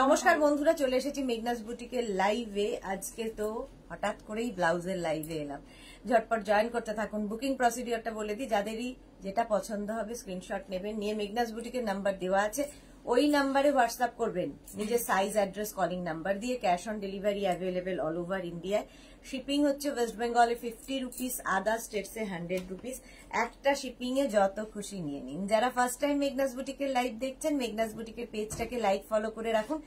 নমস্কার বন্ধুরা চলে এসেছি মেঘনাস বুটিকের লাইভে আজকে তো হঠাৎ করেই ব্লাউজের লাইভে এলাম ঝটপট জয়েন করতে থাকুন বুকিং প্রসিডিওরটা বলে দিই যাদেরই যেটা পছন্দ হবে স্ক্রিনশট নেবেন নিয়ে মেঘনাস বুটিকের নাম্বার দেওয়া আছে ওই নাম্বারে হোয়াটসঅ্যাপ করবেন নিজের সাইজ অ্যাড্রেস কলিং নাম্বার দিয়ে cash on delivery available all over ইন্ডিয়ায় শিপিং হচ্ছে ওয়েস্ট বেঙ্গলে ফিফটি রুপিস আদার স্টেটসে হান্ড্রেড রুপিস একটা শিপিংয়ে যত খুশি নিয়ে নিন যারা ফার্স্ট টাইম মেঘনাস বুটিকের লাইভ দেখছেন মেঘনাস বুটিকের পেজটাকে লাইক ফলো করে রাখুন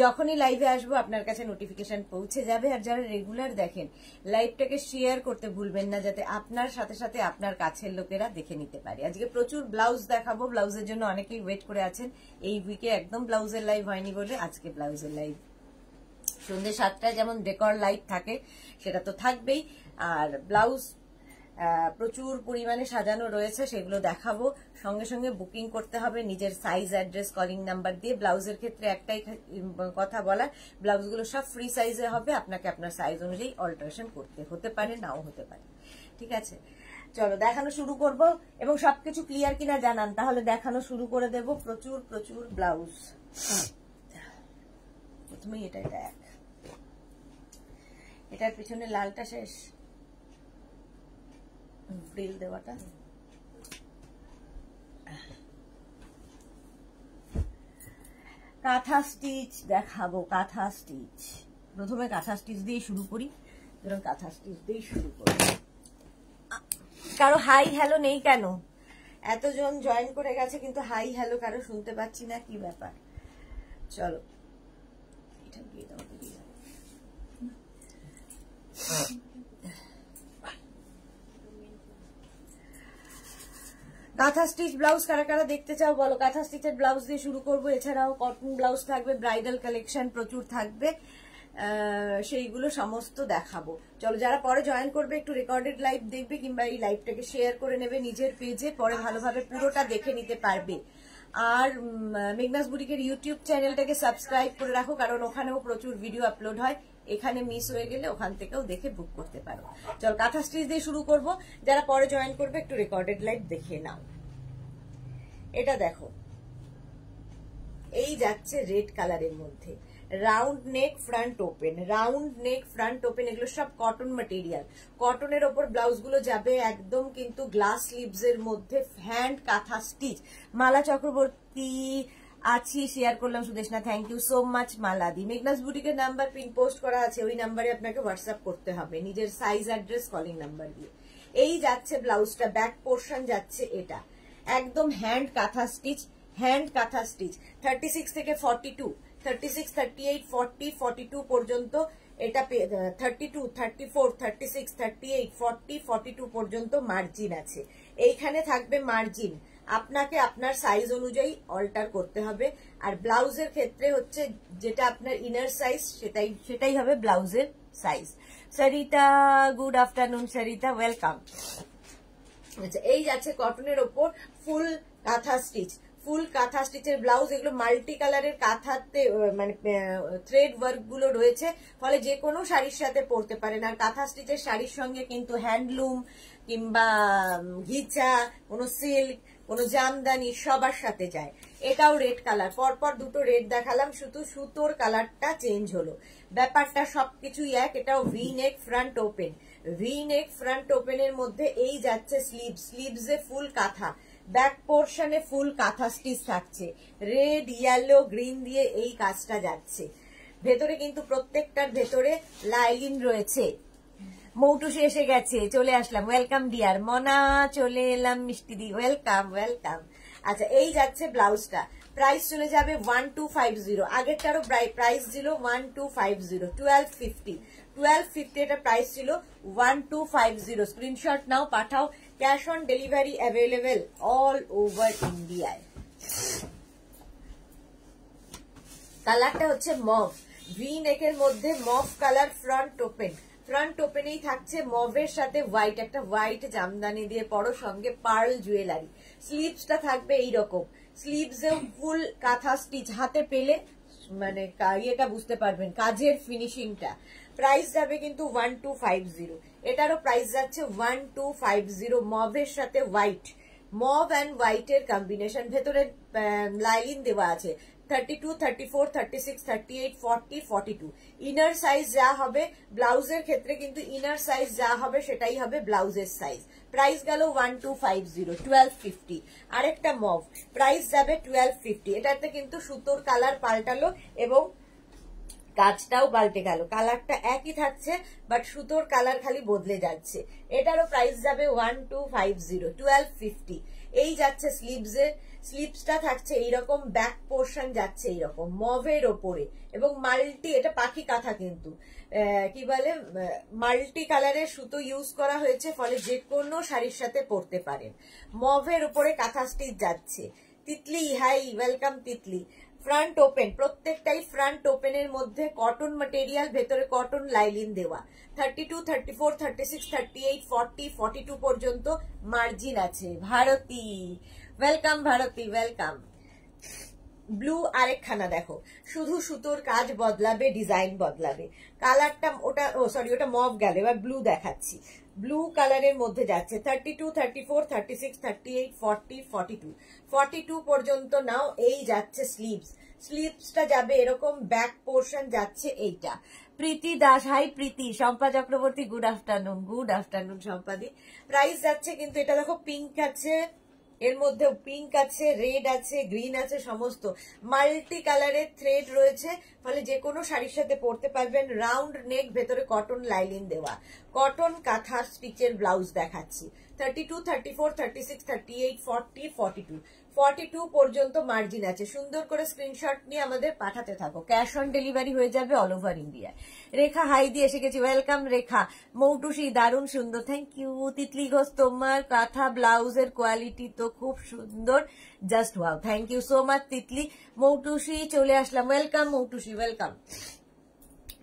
যখনই লাইভে আসবো আপনার কাছে নোটিফিকেশন পৌঁছে যাবে আর যারা রেগুলার দেখেন লাইভটাকে শেয়ার করতে ভুলবেন না যাতে আপনার সাথে সাথে আপনার কাছের লোকেরা দেখে নিতে পারে আজকে প্রচুর ব্লাউজ দেখাবো ব্লাউজের জন্য অনেকেই ওয়েট করে আছেন এই উইকে একদম ব্লাউজের লাইভ হয়নি বলে আজকে ব্লাউজের লাইভ সন্ধ্যে সাতটায় যেমন ডেকর লাইট থাকে সেটা তো থাকবেই আর ব্লাউজ প্রচুর পরিমাণে সাজানো রয়েছে সেগুলো দেখাবো সঙ্গে সঙ্গে বুকিং করতে হবে নিজের সাইজ অ্যাড্রেস কলিং নাম্বার দিয়ে ব্লাউজের ক্ষেত্রে একটাই কথা বলা ব্লাউজগুলো সব ফ্রি সাইজে হবে আপনাকে আপনার সাইজ অনুযায়ী অল্টারেশন করতে হতে পারে নাও হতে পারে ঠিক আছে চলো দেখানো শুরু করব এবং সবকিছু ক্লিয়ার কিনা জানান তাহলে দেখানো শুরু করে দেব প্রচুর প্রচুর ব্লাউজ প্রথমেই এটা এক এটার পিছনে লালটা শেষ ফ্রিল দেওয়াটা কাঁথা স্টিচ দেখাবো কাঁথা স্টিচ প্রথমে কাঁথা স্টিচ দিয়ে শুরু করি ধরুন কাঁথা স্টিচ দিয়ে শুরু করি কারো হাই হ্যালো নেই কেন এতজন জয়েন করে গেছে কিন্তু হাই হ্যালো কারো শুনতে পাচ্ছি না কি ব্যাপার চলো এটা দিয়ে দাও কাঁথা স্টিচ ব্লাউজ কারা কারা দেখতে চাও বলো কাঁথা স্টিচের ব্লাউজ দিয়ে শুরু করবো এছাড়াও কটন ব্লাউজ থাকবে ব্রাইডাল কালেকশন প্রচুর থাকবে সেইগুলো সমস্ত দেখাবো চলো যারা পরে জয়েন করবে একটু রেকর্ডেড লাইভ দেখবে কিংবা এই লাইভটাকে শেয়ার করে নেবে নিজের পেজে পরে ভালোভাবে পুরোটা দেখে নিতে পারবে আর মেঘনাস বুড়িকের ইউটিউব চ্যানেলটাকে সাবস্ক্রাইব করে রাখো কারণ ওখানেও প্রচুর ভিডিও আপলোড হয় এখানে মিস হয়ে গেলে ওখান থেকেও দেখে বুক করতে পারো চল কাঁথা স্টিচ দিয়ে শুরু করব যারা পরে জয়েন করবে একটু রেকর্ডেড লাইভ দেখে নাও এটা দেখো এই যাচ্ছে রেড কালারের মধ্যে round neck front open round neck front open এগুলো সব কটন মেটেরিয়াল কটনের ওপর ব্লাউজগুলো যাবে একদম কিন্তু গ্লাস স্লিভস এর মধ্যে হ্যান্ড কাঁথা স্টিচ মালা চক্রবর্তী আছি শেয়ার করলাম Sudeshna thank you so much মালাদি মেঘনাস বুটিকের নাম্বার পিন পোস্ট করা আছে ওই নাম্বারে আপনাকে হোয়াটসঅ্যাপ করতে হবে নিজের সাইজ অ্যাড্রেস কলিং নাম্বার দিয়ে এই যাচ্ছে ব্লাউজটা ব্যাক পোর্শন যাচ্ছে এটা একদম hand kantha stitch hand kantha stitch thirty six থেকে forty two thirty six thirty eight forty forty two পর্যন্ত এটা thirty two thirty four thirty six thirty eight forty forty two পর্যন্ত মার্জিন আছে এইখানে থাকবে মার্জিন আপনাকে আপনার সাইজ অনুযায়ী অল্টার করতে হবে আর ব্লাউজের ক্ষেত্রে হচ্ছে যেটা আপনার ইনার সাইজ সেটাই সেটাই হবে ব্লাউজের size Sarita good afternoon Sarita welcome আচ্ছা এই যাচ্ছে কটনের ওপর ফুল কাঁথা স্টিচ ফুল কাঁথা স্টিচের ব্লাউজ এগুলো মাল্টি কালারের কাঁথাতে মানে থ্রেড ওয়ার্ক গুলো রয়েছে ফলে যে কোনো শাড়ির সাথে পরতে পারেন আর কাঁথা স্টিচের শাড়ির সঙ্গে কিন্তু হ্যান্ডলুম কিংবা ঘিচা কোনো সিল্ক কোনো জামদানি সবার সাথে যায় এটাও রেড কালার পরপর দুটো রেড দেখালাম শুধু সুতোর কালারটা চেঞ্জ হলো ব্যাপারটা সবকিছুই এক এটাও V neck front open V neck front ওপেনের মধ্যে এই যাচ্ছে স্লিভ স্লিভসে ফুল কাঁথা ব্যাক পোর্শনে ফুল কাঁথা স্টিচ থাকছে রেড ইয়েলো গ্রিন দিয়ে এই কাজটা যাচ্ছে ভেতরে কিন্তু প্রত্যেকটার ভেতরে লাইলিন রয়েছে মৌটুসি এসে গেছে চলে আসলাম ওয়েলকাম ডিয়ার মনা চলে এলাম মিষ্টি দি ওয়েলকাম ওয়েলকাম আচ্ছা এই যাচ্ছে ব্লাউজটা প্রাইস চলে যাবে ওয়ান টু ফাইভ জিরো আগেরটারও প্রাইস ছিল one two five zero twelve fifty twelve fifty এটা প্রাইস ছিল one two five zero screenshot নাও পাঠাও cash on delivery available all over ইন্ডিয়ায় কালারটা হচ্ছে মফ গ্রিন একের মধ্যে mauve colour front open front ওপেনেই থাকছে মভের সাথে হোয়াইট একটা হোয়াইট জামদানি দিয়ে পরো সঙ্গে পার্ল জুয়েলারি স্লিভসটা থাকবে এইরকম স্লিভসেও ফুল কাঁথা স্টিচ হাতে পেলে মানে ইয়েটা বুঝতে পারবেন কাজের ফিনিশিংটা প্রাইস যাবে কিন্তু ওয়ান টু ফাইভ জিরো এটারও প্রাইস যাচ্ছে ওয়ান টু ফাইভ জিরো মভের সাথে হোয়াইট মভ অ্যান্ড হোয়াইটের কম্বিনেশন ভেতরে লাইলিন দেওয়া আছে 32 34 36 38 40 42 ইনার সাইজ যা হবে ব্লাউজের ক্ষেত্রে কিন্তু ইনার সাইজ যা হবে সেটাই হবে ব্লাউজের সাইজ প্রাইস গেল 1250 1250 আরেকটা মভ প্রাইস যাবে টুয়েলভ ফিফটি এটাতে কিন্তু সুতোর কালার পাল্টালো এবং কাজটাও পাল্টে গেল কালারটা একই থাকছে বাট সুতোর কালার খালি বদলে যাচ্ছে এটারও প্রাইস যাবে one two five zero twelve fifty এই যাচ্ছে স্লিভসের স্লিপসটা থাকছে এইরকম ব্যাক পোর্শন যাচ্ছে এইরকম মভের ওপরে এবং মাল্টি এটা পাখি কাঁথা কিন্তু কি বলে মাল্টি কালারের সুতো ইউজ করা হয়েছে ফলে যে কোনো শাড়ির সাথে পরতে পারেন মভের ওপরে কাঁথা স্টিচ যাচ্ছে Titli hi welcome Titli front open প্রত্যেকটাই ফ্রন্ট ওপেনের মধ্যে কটন মেটেরিয়াল ভেতরে কটন লাইলিন দেওয়া thirty two thirty four thirty six thirty eight forty forty two পর্যন্ত মার্জিন আছে Bharati welcome Bharati welcome blue আরেকখানা দেখো শুধু সুতোর কাজ বদলাবে ডিজাইন বদলাবে কালারটা ওটা ও সরি ওটা মব গেল এবার ব্লু দেখাচ্ছি ব্লু কালারের মধ্যে যাচ্ছে thirty two thirty four thirty six thirty eight forty forty two forty two পর্যন্ত নাও এই যাচ্ছে স্লিভস স্লিভসটা যাবে এরকম ব্যাক পোর্শন যাচ্ছে এইটা Preeti Das hi Preeti Shampa Chakraborty good afternoon good afternoon শম্পাদি প্রাইস যাচ্ছে কিন্তু এটা দেখো পিঙ্ক আছে এর মধ্যে পিঙ্ক আছে রেড আছে গ্রিন আছে সমস্ত মাল্টি কালারের থ্রেড রয়েছে ফলে যে কোনো শাড়ির সাথে পরতে পারবেন রাউন্ড নেক ভেতরে কটন লাইলিন দেওয়া কটন কাঁথা স্টিচের ব্লাউজ দেখাচ্ছি thirty two thirty four thirty six thirty eight forty forty two forty two পর্যন্ত মার্জিন আছে সুন্দর করে স্ক্রিনশট নিয়ে আমাদের পাঠাতে থাকো ক্যাশ অন ডেলিভারি হয়ে যাবে all over India Rekha hi দিয়ে এসে গেছি ওয়েলকাম রেখা মৌটুসি দারুণ সুন্দর থ্যাংক ইউ তিতলি ঘোষ তোমার কাঁথা ব্লাউজের কোয়ালিটি তো খুব সুন্দর just wow thank you so much Titli Moutushi চলে আসলাম ওয়েলকাম মৌটুসি ওয়েলকাম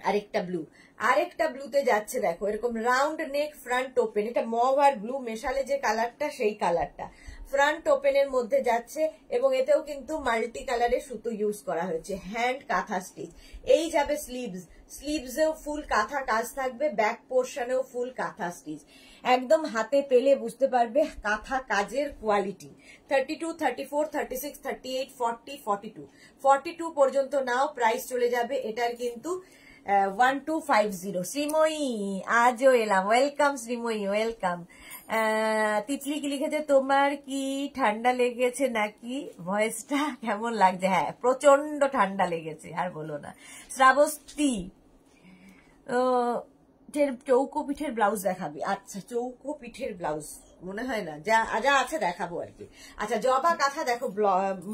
আরেকটা ব্লু আরেকটা ব্লুতে যাচ্ছে দেখো এরকম রাউন্ড নেক ফ্রন্ট ওপেন এটা মভ আর ব্লু মেশালে যে কালারটা সেই কালারটা ফ্রন্ট ওপেনের মধ্যে যাচ্ছে এবং এতেও কিন্তু মাল্টি কালারের সুতো ইউজ করা হয়েছে হ্যান্ড কাঁথা স্টিচ এই যাবে স্লিভস স্লিভসেও ফুল কাঁথা কাজ থাকবে ব্যাক পোর্শনেও ফুল কাঁথা স্টিচ একদম হাতে পেলে বুঝতে পারবে কাঁথা কাজের quality thirty two thirty four thirty six thirty eight forty two two পর্যন্ত নাও প্রাইস চলে যাবে এটার কিন্তু one two five zero Srimoyee আজও এলাম ওয়েলকাম শ্রীময়ী ওয়েলকাম তিতলি কি লিখেছে তোমার কি ঠান্ডা লেগেছে নাকি ভয়েসটা কেমন লাগছে হ্যাঁ প্রচন্ড ঠান্ডা লেগেছে আর বলো না শ্রাবস্তী চৌকো পিঠের ব্লাউজ দেখাবি আচ্ছা চৌকো পিঠের ব্লাউজ মনে হয় না যা যা আছে দেখাবো আর কি আচ্ছা জবা কাঁথা দেখো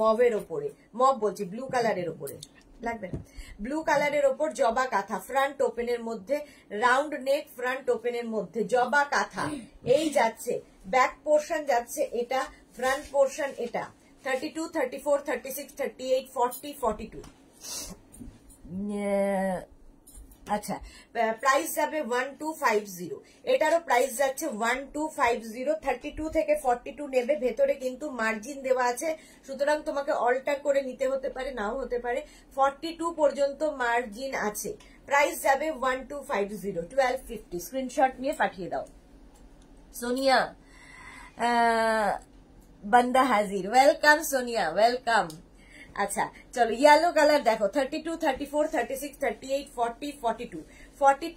মবের ওপরে মব বলছি ব্লু কালারের ওপরে লাগবে না ব্লু কালারের ওপর জবা কাঁথা ফ্রন্ট ওপেনের মধ্যে রাউন্ড নেক ফ্রন্ট ওপেনের মধ্যে জবা কাঁথা এই যাচ্ছে ব্যাক পোর্শন যাচ্ছে এটা ফ্রন্ট পোর্শন এটা thirty two thirty four thirty six thirty eight forty forty two আচ্ছা প্রাইস যাবে ওয়ান টু ফাইভ জিরো এটারও প্রাইস যাচ্ছে one two five zero thirty two থেকে ফর্টি টু নেবে ভেতরে কিন্তু মার্জিন দেওয়া আছে সুতরাং তোমাকে অল্টার করে নিতে হতে পারে নাও হতে পারে ফর্টি টু পর্যন্ত মার্জিন আছে প্রাইস যাবে one two five zero twelve fifty screenshot নিয়ে পাঠিয়ে দাও সোনিয়া বান্দা হাজির ওয়েলকাম সোনিয়া ওয়েলকাম আচ্ছা চলো ইয়েলো কালার দেখো thirty two thirty four thirty six thirty eight two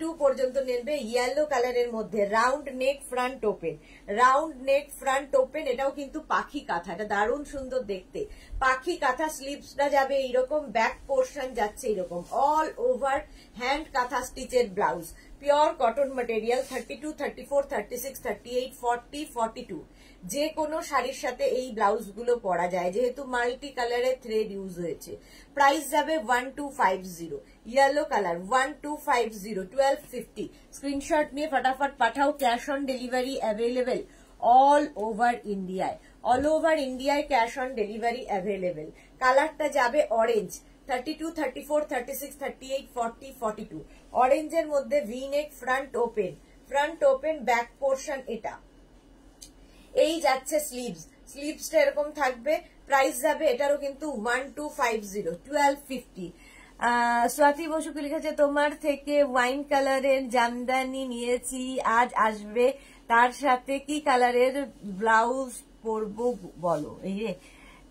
two পর্যন্ত নেবে ইয়েলো কালারের মধ্যে round neck front open round neck front open এটাও কিন্তু পাখি কাঁথা এটা দারুণ সুন্দর দেখতে পাখি কাঁথা স্লিপসটা যাবে এইরকম ব্যাক পোর্শন যাচ্ছে এরকম অল ওভার হ্যান্ড কাঁথা স্টিচের blouse pure cotton material thirty two thirty four thirty six thirty eight forty forty two যে কোনো শাড়ির সাথে এই ব্লাউজগুলো পরা যায় যেহেতু মাল্টি কালারের থ্রেড ইউজ হয়েছে প্রাইস যাবে one two five zero yellow colour one two five zero twelve fifty screenshot নিয়ে ফটাফট পাঠাও cash on delivery available all over ইন্ডিয়ায় অল ওভার ইন্ডিয়ায় ক্যাশ অন ডেলিভারি অ্যাভেলেবেল কালারটা যাবে orange thirty two thirty four thirty six thirty eight forty forty two অরেঞ্জের মধ্যে V neck front open front open back portion এটা এই যাচ্ছে sleeves স্লিভসটা এরকম থাকবে প্রাইস যাবে এটারও কিন্তু one two five zero twelve fifty Swati বসুকে লিখেছে তোমার থেকে ওয়াইন কালারের জামদানি নিয়েছি আজ আসবে তার সাথে কি কালারের ব্লাউজ পরবো বলো এই যে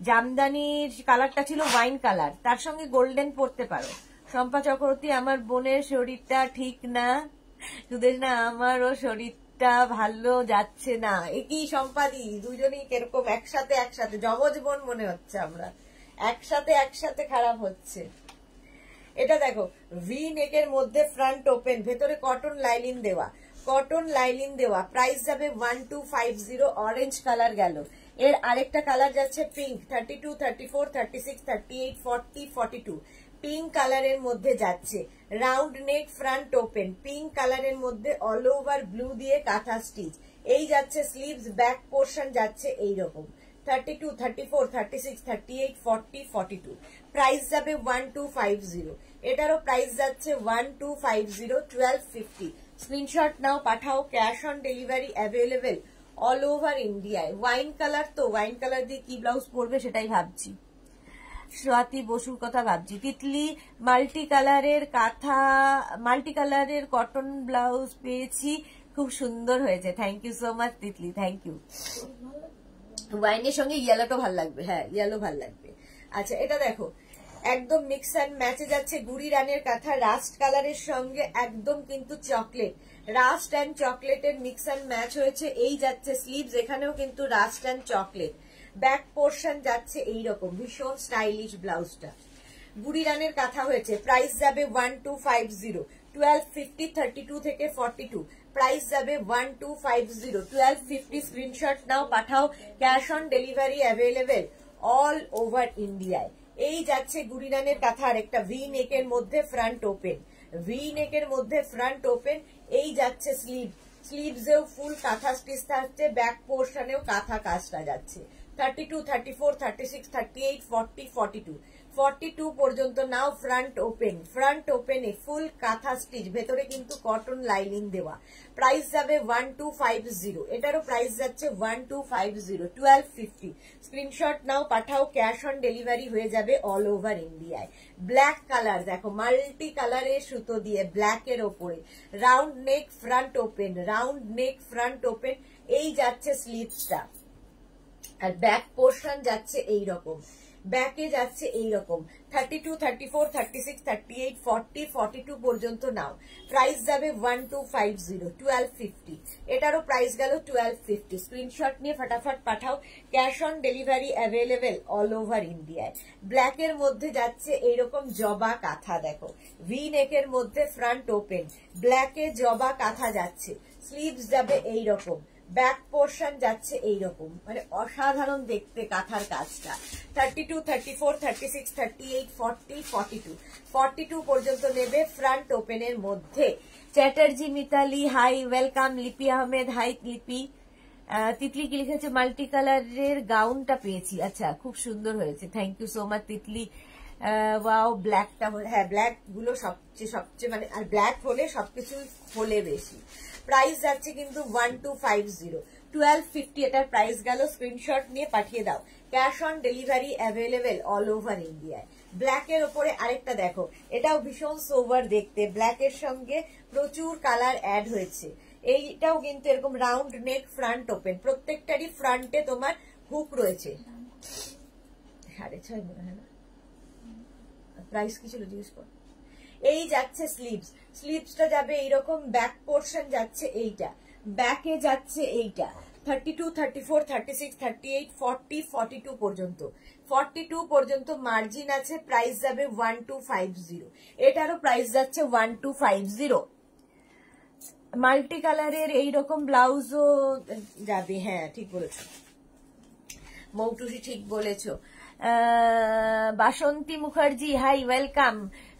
জামদানির কালারটা ছিল ওয়াইন কালার তার সঙ্গে গোল্ডেন পরতে পারো শম্পা চক্রবর্তী আমার বোনের শরীরটা ঠিক না সুদেশ না আমারও শরীর দিনটা ভালো যাচ্ছে না একই সম্পাদি দুজনেই কিরকম একসাথে একসাথে জমজ বোন মনে হচ্ছে আমরা একসাথে একসাথে খারাপ হচ্ছে এটা দেখো ভি নেক এর মধ্যে ফ্রন্ট ওপেন ভেতরে কটন লাইলিন দেওয়া কটন লাইলিন দেওয়া প্রাইস যাবে one two five zero orange colour গেল এর আরেকটা কালার যাচ্ছে pink thirty two thirty four thirty six thirty eight forty forty two pink কালারের মধ্যে যাচ্ছে round neck front open pink কালারের মধ্যে অল ওভার ব্লু দিয়ে কাঁথা স্টিচ এই যাচ্ছে স্লিভস ব্যাক পোর্শন যাচ্ছে এই রকম thirty two thirty four thirty six thirty eight forty forty two price যাবে ওয়ান টু ফাইভ জিরো এটারও প্রাইস যাচ্ছে one two five zero twelve fifty screenshot নাও পাঠাও cash on delivery available all over ইন্ডিয়ায় wine colour তো wine colour দিয়ে কি blouse পরবে সেটাই ভাবছি সোয়াতি বসুর কথা ভাবছি তিতলি মাল্টি কালারের কাঁথা মাল্টি কালারের কটন ব্লাউজ পেয়েছি খুব সুন্দর হয়েছে thank you so much Titli thank you ওয়াইনের সঙ্গে ইয়েলোটা ভাল লাগবে হ্যাঁ ইয়েলো ভাল লাগবে আচ্ছা এটা দেখো একদম মিক্স অ্যান্ড ম্যাচে যাচ্ছে গুড়ি রানের কাঁথা রাস্ট কালারের সঙ্গে একদম কিন্তু চকলেট রাস্ট অ্যান্ড চকলেটের মিক্স অ্যান্ড ম্যাচ হয়েছে এই যাচ্ছে স্লিভস এখানেও কিন্তু rust and chocolate back portion যাচ্ছে এই রকম ভীষণ স্টাইলিশ ব্লাউজটা বুড়ি রানের কাঁথা হয়েছে প্রাইস যাবে one two five zero twelve fifty thirty two থেকে ফর্টি টু প্রাইস যাবে one two five zero twelve fifty screenshot নাও পাঠাও cash on delivery available all over ইন্ডিয়ায় এই যাচ্ছে গুড়িরানের আর একটা ভি এর মধ্যে ফ্রন্ট ওপেন ভি এর মধ্যে ফ্রন্ট ওপেন এই যাচ্ছে স্লিভ স্লিভসেও ফুল কাঁথা স্টিচ থাকছে ব্যাক পোর্শনেও কাঁথা কাজটা যাচ্ছে thirty two thirty four thirty six thirty eight forty forty two forty two পর্যন্ত নাও ফ্রন্ট ওপেন ফ্রন্ট ওপেনে ফুল কাঁথা স্টিচ ভেতরে কিন্তু কটন লাইনিং দেওয়া প্রাইস যাবে ওয়ান টু ফাইভ জিরো এটারও প্রাইস যাচ্ছে one two five zero twelve fifty screenshot নাও পাঠাও ক্যাশ অন ডেলিভারি হয়ে যাবে অল ওভার ইন্ডিয়ায় ব্ল্যাক কালার দেখো মাল্টি কালারের সুতো দিয়ে ব্ল্যাকের ওপরে round neck front open round neck front open এই যাচ্ছে স্লিভসটা আর ব্যাক পোর্শন যাচ্ছে এই রকম ব্যাকে যাচ্ছে এই রকম thirty two thirty four thirty six thirty eight forty forty two পর্যন্ত নাও প্রাইস যাবে one two five zero twelve fifty এটারও প্রাইস গেল টুয়েলভ ফিফটি স্ক্রিনশট নিয়ে ফাটাফাট পাঠাও cash on delivery available all over ইন্ডিয়ায় ব্ল্যাকের মধ্যে যাচ্ছে এইরকম জবা কাঁথা দেখো ভি নেকের মধ্যে ফ্রন্ট ওপেন ব্ল্যাকে জবা কাঁথা যাচ্ছে স্লিভস যাবে এই রকম ব্যাক পোর্শন যাচ্ছে এইরকম মানে অসাধারণ দেখতে কাঁথার কাজটা thirty two thirty four thirty six thirty eight two forty two পর্যন্ত নেবে ফ্রন্ট ওপেনের মধ্যে চ্যাটার্জি মিতালি হাই ওয়েলকাম লিপি আহমেদ হাই লিপি তিতলি কি লিখেছে মাল্টি কালারের গাউনটা পেয়েছি আচ্ছা খুব সুন্দর হয়েছে thank you so much Titli wow ব্ল্যাকটা হ্যাঁ ব্ল্যাক গুলো সবচেয়ে সবচেয়ে মানে আর ব্ল্যাক হলে সবকিছু হলে বেশি প্রাইস যাচ্ছে কিন্তু one two five zero twelve fifty এটার প্রাইস গেল স্ক্রিনশট নিয়ে পাঠিয়ে দাও cash on delivery available all over ইন্ডিয়ায় ব্ল্যাক এর ওপরে আরেকটা দেখো এটাও ভীষণ সোভার দেখতে ব্ল্যাক এর সঙ্গে প্রচুর কালার অ্যাড হয়েছে এইটাও কিন্তু এরকম রাউন্ড নেক ফ্রন্ট ওপেন প্রত্যেকটারই ফ্রন্টে তোমার হুক রয়েছে সাড়ে ছয় মনে হয় না প্রাইস কি ছিল জিজ্ঞেস কর এই যাচ্ছে স্লিভস স্লিভসটা যাবে এইরকম ব্যাক পোর্শন যাচ্ছে এইটা ব্যাকে যাচ্ছে এইটা thirty two thirty four thirty six thirty eight two পর্যন্ত ফর্টি টু পর্যন্ত মার্জিন আছে প্রাইস যাবে ওয়ান টু ফাইভ জিরো এটারও প্রাইস যাচ্ছে one two five zero multi কালারের এইরকম ব্লাউজও যাবে হ্যাঁ ঠিক বলেছ মৌটুসি ঠিক বলেছ Basanti Mukherjee hi welcome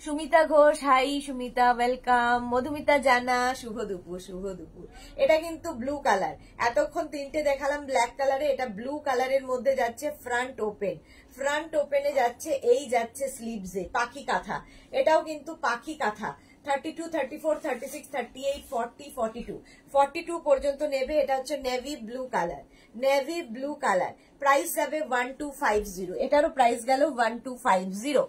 Sumita Ghosh hi Sumita welcome Madhumita Jana শুভ দুপুর শুভ দুপুর এটা কিন্তু ব্লু কালার এতক্ষণ তিনটে দেখালাম ব্ল্যাক কালারে এটা ব্লু কালারের মধ্যে যাচ্ছে ফ্রন্ট ওপেন ফ্রন্ট ওপেনে যাচ্ছে এই যাচ্ছে স্লিভসে পাখি কাঁথা এটাও কিন্তু পাখি kantha thirty two thirty four thirty six thirty eight forty forty two forty two পর্যন্ত নেবে এটা হচ্ছে navy blue colour navy blue colour price one two five zero এটারও প্রাইস গেল one two five zero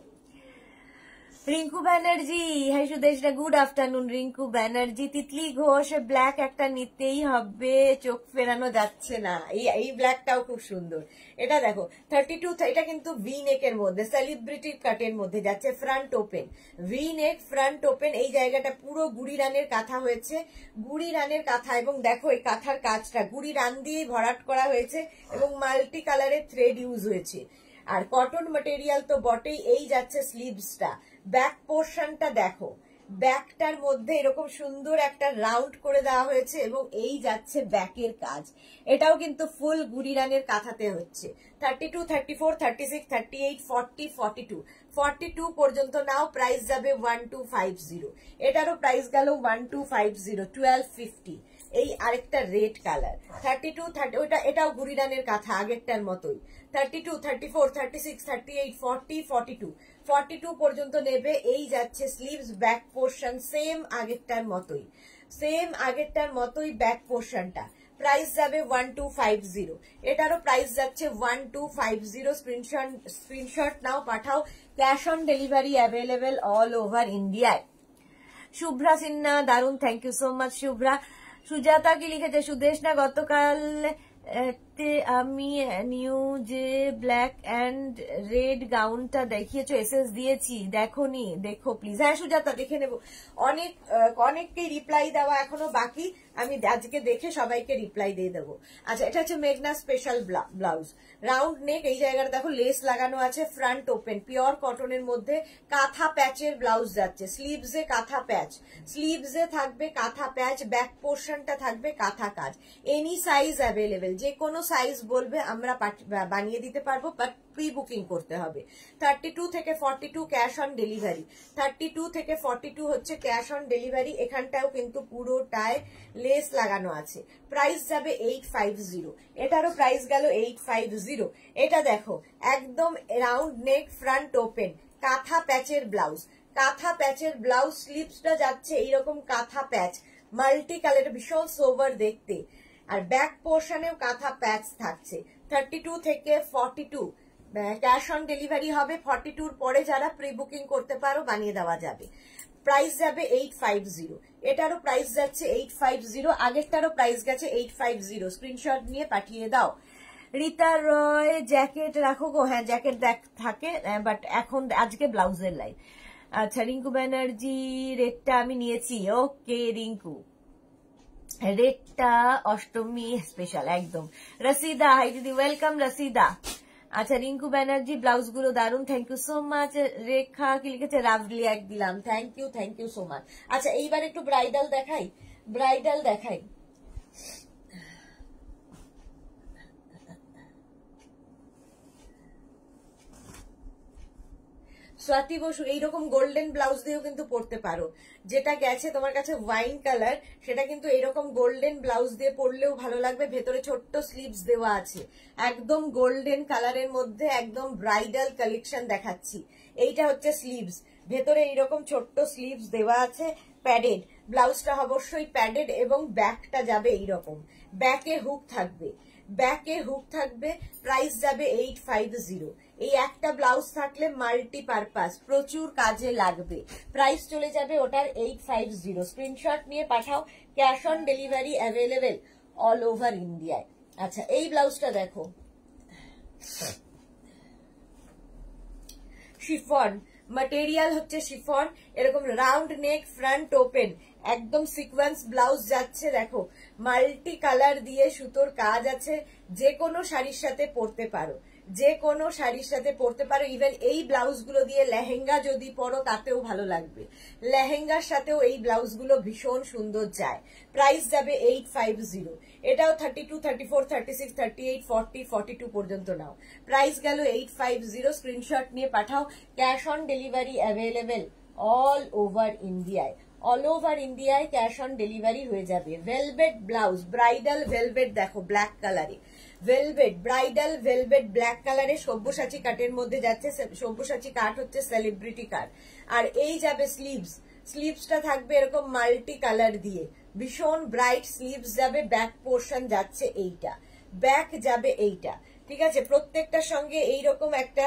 Rinku Banerjee হ্যাঁ সুদেশরা good afternoon Rinku Banerjee Titli Ghosh black একটা নিতেই হবে চোখ ফেরানো যাচ্ছে না এই এই ব্ল্যাকটাও খুব সুন্দর এটা দেখো থার্টি টু এটা কিন্তু ভি নেকের মধ্যে সেলিব্রিটি কাটের মধ্যে যাচ্ছে front open V neck front open এই জায়গাটা পুরো গুড়ি রানের কাঁথা হয়েছে গুড়ি রানের কাঁথা এবং দেখো এই কাঁথার কাজটা গুড়ি রান দিয়ে ভরাট করা হয়েছে এবং মাল্টি কালারের থ্রেড ইউজ হয়েছে আর কটন মেটেরিয়াল তো বটেই এই যাচ্ছে স্লিভসটা ব্যাক পোর্শনটা দেখো ব্যাকটার মধ্যে এরকম সুন্দর একটা রাউন্ড করে দেওয়া হয়েছে এবং এই যাচ্ছে ব্যাকের কাজ এটাও কিন্তু ফুল গুড়িরানের কাঁথাতে হচ্ছে thirty two thirty four thirty six thirty eight forty forty two forty two পর্যন্ত নাও প্রাইস যাবে ওয়ান টু ফাইভ জিরো এটারও প্রাইস গেল one two five zero twelve fifty এই আরেকটা red colour thirty two thirty ওটা এটাও ঘুরিডানের কাঁথা আগেরটার মতোই thirty two thirty four thirty six thirty eight forty forty two forty two পর্যন্ত নেবে এই যাচ্ছে স্লিভস ব্যাক পোর্শন সেম আগেরটার মতোই সেম আগেরটার মতোই ব্যাক পোর্শনটা প্রাইস যাবে ওয়ান টু ফাইভ জিরো এটারও প্রাইস যাচ্ছে one two five zero screenshot screenshot নাও পাঠাও cash on delivery available all over ইন্ডিয়ায় শুভ্রা সিনহা দারুন thank you so much Shubhra Sujata কি লিখেছে সুদেশ না গতকাল তে আমি নিউ যে ব্ল্যাক অ্যান্ড রেড গাউনটা দেখিয়েছো এস দিয়েছি দেখো নি দেখো প্লিজ হ্যাঁ সুজাতা দেখে নেব অনেক অনেককেই রিপ্লাই দেওয়া এখনো বাকি আমি আজকে দেখে সবাইকে রিপ্লাই দিয়ে দেবো আচ্ছা এটা হচ্ছে মেঘনা স্পেশাল ব্লাউজ রাউন্ড নেক এই জায়গাটা দেখো লেস লাগানো আছে ফ্রন্ট ওপেন পিওর কটনের মধ্যে কাঁথা প্যাচের ব্লাউজ যাচ্ছে স্লিভসে কাঁথা প্যাচ স্লিভসে থাকবে কাঁথা প্যাচ ব্যাক পোর্শনটা থাকবে কাঁথা কাজ এনি সাইজ অ্যাভেলেবেল যে কোনো সাইজ বলবে আমরা বানিয়ে দিতে পারবো বাট প্রি বুকিং করতে হবে থার্টি টু থেকে forty two cash on delivery thirty two থেকে ফর্টি টু হচ্ছে ক্যাশ অন ডেলিভারি এখানটাও কিন্তু পুরোটায় লেস লাগানো আছে প্রাইস যাবে এইট ফাইভ জিরো এটারও প্রাইস গেল এইট ফাইভ জিরো এটা দেখো একদম রাউন্ড নেক ফ্রন্ট ওপেন কাঁথা প্যাচের ব্লাউজ কাঁথা প্যাচের ব্লাউজ স্লিপসটা যাচ্ছে এইরকম কাঁথা প্যাচ মাল্টি কালার ভীষণ সোভার দেখতে আর ব্যাক পোর্শনেও কাঁথা প্যাচ থাকছে থার্টি টু থেকে forty two cash on delivery হবে ফর্টি টুর পরে যারা প্রি বুকিং করতে পারো বানিয়ে দেওয়া যাবে প্রাইস যাবে এইট ফাইভ জিরো এটারও প্রাইস যাচ্ছে এইট ফাইভ জিরো আগেরটারও প্রাইস গেছে এইট ফাইভ জিরো স্ক্রিনশট নিয়ে পাঠিয়ে দাও রিতা রয় জ্যাকেট রাখো গো হ্যাঁ জ্যাকেট দেখ থাকে বাট এখন আজকে ব্লাউজের লাইন আচ্ছা রিঙ্কু ব্যানার্জি রেটটা আমি নিয়েছি ওকে রিঙ্কু রেটটা অষ্টমী স্পেশাল একদম রসিদা হাই দিদি ওয়েলকাম রসিদা আচ্ছা রিঙ্কু ব্যানার্জি ব্লাউজ গুলো দারুন thank you so much Rekha কি লিখেছে রাভলি এক দিলাম thank you thank you so much আচ্ছা এইবার একটু ব্রাইডাল দেখাই ব্রাইডাল দেখাই স্বাতি বসু এইরকম গোল্ডেন ব্লাউজ দিয়েও কিন্তু পড়তে পারো যেটা গেছে তোমার কাছে ওয়াইন কালার সেটা কিন্তু এরকম গোল্ডেন ব্লাউজ দিয়ে পরলেও ভালো লাগবে ভেতরে ছোট্ট স্লিভস দেওয়া আছে একদম গোল্ডেন কালারের মধ্যে একদম ব্রাইডাল কালেকশন দেখাচ্ছি এইটা হচ্ছে স্লিভস ভেতরে এইরকম ছোট্ট স্লিভস দেওয়া আছে প্যাডেড ব্লাউজটা অবশ্যই প্যাডেড এবং ব্যাকটা যাবে এইরকম ব্যাকে হুক থাকবে ব্যাকে হুক থাকবে প্রাইস যাবে এইট ফাইভ জিরো এই একটা ব্লাউজ থাকলে মাল্টি পারপাস প্রচুর কাজে লাগবে প্রাইস চলে যাবে ওটার এইট ফাইভ জিরো স্ক্রিনশট নিয়ে পাঠাও cash on delivery available all over ইন্ডিয়ায় আচ্ছা এই ব্লাউজটা দেখো শিফন material হচ্ছে শিফন এরকম রাউন্ড নেক ফ্রন্ট ওপেন একদম সিকোয়েন্স ব্লাউজ যাচ্ছে দেখো মাল্টি কালার দিয়ে সুতোর কাজ আছে যে কোনো শাড়ির সাথে পরতে পারো যে কোনো শাড়ির সাথে পরতে পারো ইভেন এই ব্লাউজগুলো দিয়ে লেহেঙ্গা যদি পরো তাতেও ভালো লাগবে লেহেঙ্গার সাথেও এই ব্লাউজগুলো ভীষণ সুন্দর যায় প্রাইস যাবে এইট ফাইভ জিরো এটাও thirty two thirty four thirty six thirty eight forty forty two পর্যন্ত নাও প্রাইস গেল এইট ফাইভ জিরো স্ক্রিনশট নিয়ে পাঠাও cash on delivery available all over ইন্ডিয়ায় অল ওভার ইন্ডিয়ায় ক্যাশ অন ডেলিভারি হয়ে যাবে ভেলভেট ব্লাউজ ব্রাইডাল ভেলভেট দেখো ব্ল্যাক কালারে ভেলভেট ব্রাইডাল ভেলভেট ব্ল্যাক কালারে সব্যসাচী কাটের মধ্যে যাচ্ছে সব্যসাচী কাট হচ্ছে সেলিব্রিটি কাট আর এই যাবে স্লিভস স্লিভসটা থাকবে এরকম মাল্টি কালার দিয়ে ভীষণ ব্রাইট স্লিভস যাবে ব্যাক পোর্শন যাচ্ছে এইটা ব্যাক যাবে এইটা ঠিক আছে প্রত্যেকটার সঙ্গে এইরকম একটা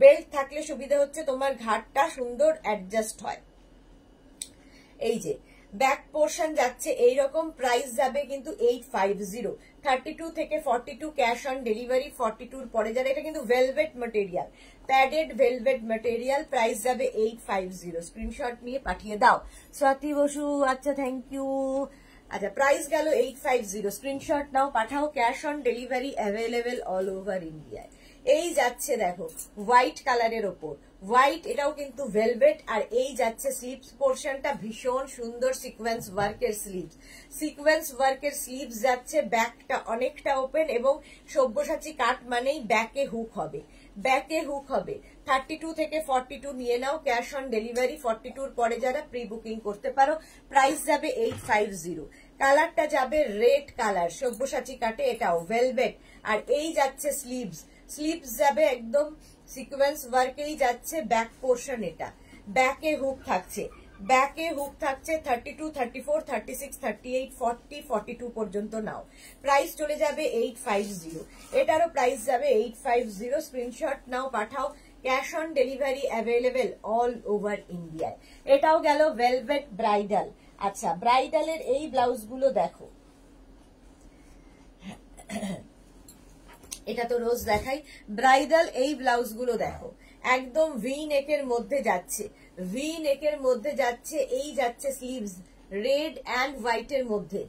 বেল্ট থাকলে সুবিধা হচ্ছে তোমার ঘাটটা সুন্দর অ্যাডজাস্ট হয় এই যে ব্যাক পোর্শন যাচ্ছে এইরকম প্রাইস যাবে কিন্তু eight five zero thirty two থেকে forty two cash on delivery forty টুর পরে যাবে এটা কিন্তু velvet material padded velvet material price যাবে এইট ফাইভ জিরো স্ক্রিনশট নিয়ে পাঠিয়ে দাও স্বাতি বসু আচ্ছা থ্যাংক ইউ আচ্ছা প্রাইস গেল এইট ফাইভ জিরো স্ক্রিনশট নাও পাঠাও cash on delivery available all over ইন্ডিয়ায় এই যাচ্ছে দেখো হোয়াইট কালারের ওপর হোয়াইট এটাও কিন্তু ভেলভেট আর এই যাচ্ছে স্লিপস পোর্শনটা ভীষণ সুন্দর সিকোয়েন্স ওয়ার্কের স্লিভস সিকোয়েন্স ওয়ার্কের স্লিভস যাচ্ছে ব্যাকটা অনেকটা ওপেন এবং সব্যসাচী কাট মানেই ব্যাকে হুক হবে ব্যাকে হুক হবে থার্টি টু থেকে ফর্টি টু নিয়ে নাও ক্যাশ অন ডেলিভারি ফর্টি টুর পরে যারা প্রি বুকিং করতে পারো প্রাইস যাবে এইট ফাইভ জিরো কালারটা যাবে রেড কালার সব্যসাচী কাটে এটাও ভেলভেট আর এই যাচ্ছে স্লিভস স্লিপস যাবে একদম সিকোয়েন্স ওয়ার্কেই যাচ্ছে ব্যাক পোর্শন এটা ব্যাকে হুক থাকছে ব্যাকে হুক থাকছে thirty two thirty four thirty six thirty eight forty forty two পর্যন্ত নাও প্রাইস চলে যাবে এইট ফাইভ জিরো এটারও প্রাইস যাবে এইট ফাইভ জিরো স্ক্রিনশট নাও পাঠাও cash on delivery available all over ইন্ডিয়ায় এটাও গেল ভেলভেট ব্রাইডাল আচ্ছা ব্রাইডালের এই ব্লাউজগুলো দেখো এটা তো রোজ দেখাই ব্রাইডাল এই ব্লাউজগুলো দেখো একদম ভি এর মধ্যে যাচ্ছে ভি এর মধ্যে যাচ্ছে এই যাচ্ছে স্লিভস রেড অ্যান্ড হোয়াইটের মধ্যে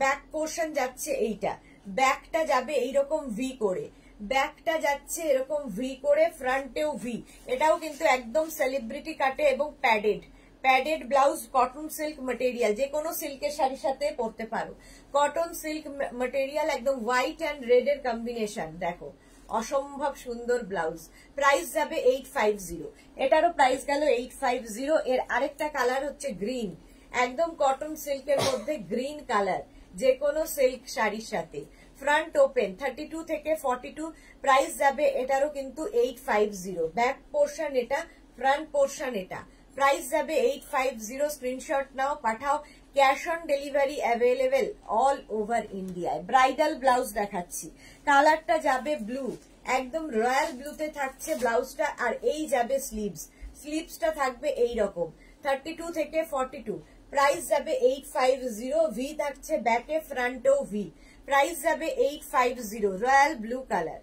ব্যাক পোর্শন যাচ্ছে এইটা ব্যাকটা যাবে এইরকম ভি করে ব্যাকটা যাচ্ছে এরকম ভি করে ফ্রন্টেও ভি এটাও কিন্তু একদম সেলিব্রিটি কাটে এবং padded padded blouse cotton silk material যে কোনো সিল্কের শাড়ির সাথে পরতে পারো কটন সিল্ক মেটেরিয়াল একদম হোয়াইট অ্যান্ড রেড এর কম্বিনেশন দেখো অসম্ভব সুন্দর ব্লাউজ প্রাইস যাবে এইট ফাইভ জিরো এটারও প্রাইস গেল এইট ফাইভ জিরো এর আরেকটা কালার হচ্ছে গ্রিন একদম কটন সিল্কের মধ্যে গ্রিন কালার যে কোনো সিল্ক শাড়ির সাথে ফ্রন্ট ওপেন থার্টি টু থেকে ফর্টি টু প্রাইস যাবে এটারও কিন্তু eight five zero back portion এটা ফ্রন্ট পোর্শন এটা প্রাইস যাবে এইট ফাইভ জিরো স্ক্রিনশট নাও পাঠাও cash on delivery available all over ইন্ডিয়ায় ব্রাইডাল ব্লাউজ দেখাচ্ছি কালারটা যাবে ব্লু একদম রয়্যাল ব্লুতে থাকছে ব্লাউজটা আর এই যাবে স্লিভস স্লিভসটা থাকবে এই রকম থার্টি টু থেকে ফর্টি টু প্রাইস যাবে এইট ফাইভ জিরো ভি থাকছে ব্যাকে ফ্রন্টও ভি প্রাইস যাবে eight five zero royal blue colour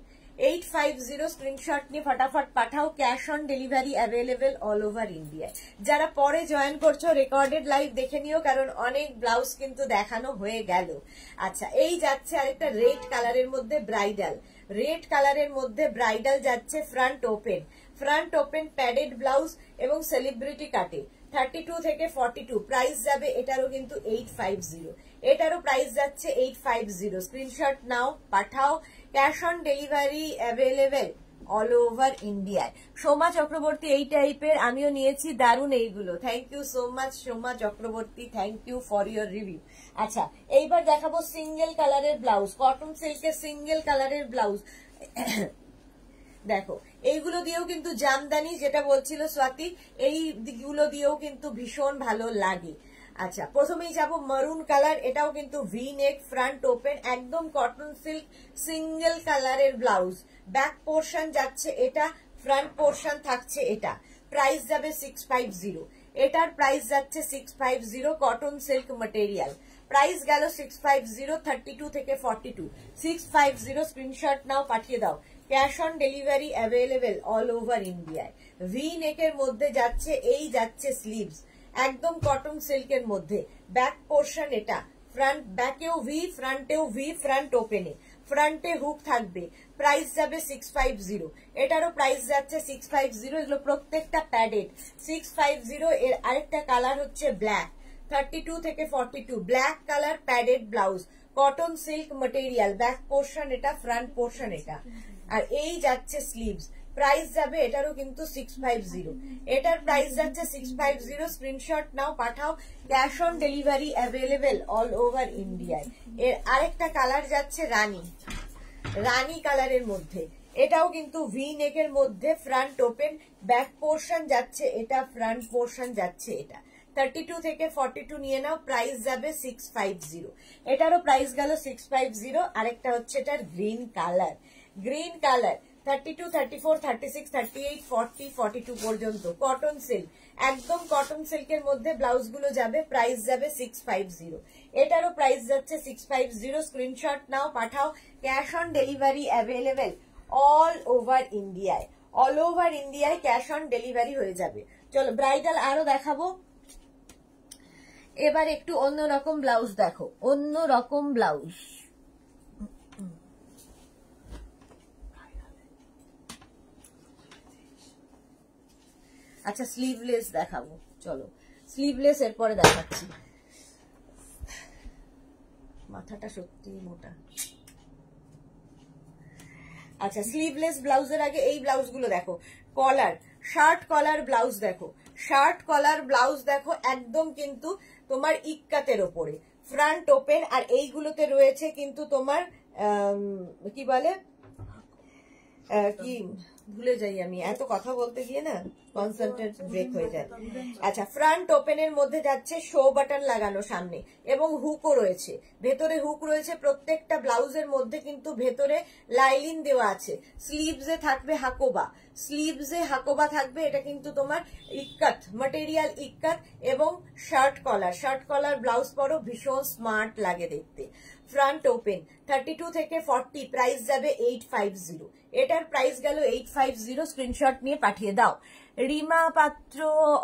eight five zero screenshot নিয়ে ফটাফট পাঠাও cash on delivery available all over ইন্ডিয়ায় যারা পরে জয়েন করছো রেকর্ডেড লাইভ দেখে নিও কারণ অনেক ব্লাউজ কিন্তু দেখানো হয়ে গেল আচ্ছা এই যাচ্ছে আরেকটা রেড কালারের মধ্যে ব্রাইডাল রেড কালারের মধ্যে ব্রাইডাল যাচ্ছে front open front open padded blouse এবং সেলিব্রিটি কাটে থার্টি টু থেকে ফর্টি টু প্রাইস যাবে এটারও কিন্তু এইট ফাইভ জিরো এটারও প্রাইস যাচ্ছে এইট ফাইভ জিরো স্ক্রিনশট নাও পাঠাও cash on delivery available all over ইন্ডিয়ায় সোমা চক্রবর্তী এই টাইপের আমিও নিয়েছি দারুণ এইগুলো thank you so much Soma Chakraborty thank you for your review আচ্ছা এইবার দেখাবো সিঙ্গেল কালারের ব্লাউজ কটন সিল্কের সিঙ্গেল কালারের ব্লাউজ দেখো এইগুলো দিয়েও কিন্তু জামদানি যেটা বলছিল স্বাতি এইগুলো দিয়েও কিন্তু ভীষণ ভালো লাগে আচ্ছা প্রথমেই যাব মারুন কালার এটাও কিন্তু ভি নেক ফ্রন্ট ওপেন একদম কটন সিল্ক সিঙ্গেল কালারের ব্লাউজ ব্যাক পোর্শন যাচ্ছে এটা ফ্রন্ট পোর্শন থাকছে এটা প্রাইস যাবে সিক্স ফাইভ জিরো এটার প্রাইস যাচ্ছে six five zero cotton silk material price গেল six five zero thirty two থেকে forty two six five zero screenshot নাও পাঠিয়ে দাও cash on delivery available all over ইন্ডিয়ায় ভি নেকের মধ্যে যাচ্ছে এই যাচ্ছে স্লিভস একদম কটন সিল্কের মধ্যে ব্যাক পোর্শন এটা ফ্রন্ট ব্যাকেও ভি ফ্রন্টেও ভি ফ্রন্ট ওপেনে ফ্রন্টে হুক থাকবে প্রাইস যাবে সিক্স ফাইভ জিরো এটারও প্রাইস যাচ্ছে সিক্স ফাইভ জিরো এগুলো প্রত্যেকটা প্যাডেড সিক্স ফাইভ জিরো এর আরেকটা কালার হচ্ছে ব্ল্যাক থার্টি টু থেকে forty two black colour padded blouse cotton silk material back portion এটা ফ্রন্ট পোর্শন এটা আর এই যাচ্ছে স্লিভস প্রাইস যাবে এটারও কিন্তু সিক্স ফাইভ জিরো এটার প্রাইস যাচ্ছে সিক্স ফাইভ জিরো স্ক্রিনশট নাও পাঠাও cash on delivery available all over ইন্ডিয়ায় এর আরেকটা কালার যাচ্ছে রানী রানী কালারের মধ্যে এটাও কিন্তু ভি নেকের মধ্যে ফ্রন্ট ওপেন ব্যাক পোর্শন যাচ্ছে এটা ফ্রন্ট পোর্শন যাচ্ছে এটা থার্টি টু থেকে ফর্টি টু নিয়ে নাও প্রাইস যাবে সিক্স ফাইভ জিরো এটারও প্রাইস গেল সিক্স ফাইভ জিরো আরেকটা হচ্ছে এটার green colour green colour thirty two thirty four thirty six thirty eight two পর্যন্ত কটন সিল্ক একদম কটন সিল্কের মধ্যে ব্লাউজগুলো যাবে প্রাইস যাবে সিক্স ফাইভ জিরো এটারও প্রাইস যাচ্ছে সিক্স ফাইভ জিরো স্ক্রিনশট নাও পাঠাও cash on delivery available all over ইন্ডিয়ায় অল ওভার ইন্ডিয়ায় ক্যাশ অন ডেলিভারি হয়ে যাবে চলো ব্রাইডাল আরো দেখাবো এবার একটু অন্য রকম ব্লাউজ দেখো অন্য রকম ব্লাউজ আচ্ছা স্লিভলেস দেখাবো চলো স্লিভলেস এরপরে দেখাচ্ছি মাথাটা সত্যি মোটা আচ্ছা স্লিভলেস ব্লাউজের আগে এই ব্লাউজগুলো দেখো কলার শার্ট কলার ব্লাউজ দেখো শার্ট কলার ব্লাউজ দেখো একদম কিন্তু তোমার ইক্কাতের ওপরে ফ্রন্ট ওপেন আর এইগুলোতে রয়েছে কিন্তু তোমার কি বলে কি ভুলে যাই আমি এত কথা বলতে গিয়ে না কনসেন্ট্রেট ব্রেক হয়ে যায় আচ্ছা ফ্রন্ট ওপেনের মধ্যে যাচ্ছে শো বাটন লাগানো সামনে এবং হুকও রয়েছে ভেতরে হুক রয়েছে প্রত্যেকটা ব্লাউজের মধ্যে কিন্তু ভেতরে লাইলিন দেওয়া আছে স্লিভসে থাকবে হাকোবা স্লিভসে হাকোবা থাকবে এটা কিন্তু তোমার ইক্কাত মাটেরিয়াল ইক্কাত এবং shirt collar shirt collar blouse পরো ভীষণ স্মার্ট লাগে দেখতে ফ্রন্ট ওপেন থার্টি টু থেকে ফর্টি প্রাইস যাবে এইট ফাইভ জিরো এটার প্রাইস গেল এইট ফাইভ জিরো স্ক্রিনশট নিয়ে পাঠিয়ে দাও রিমা পাত্র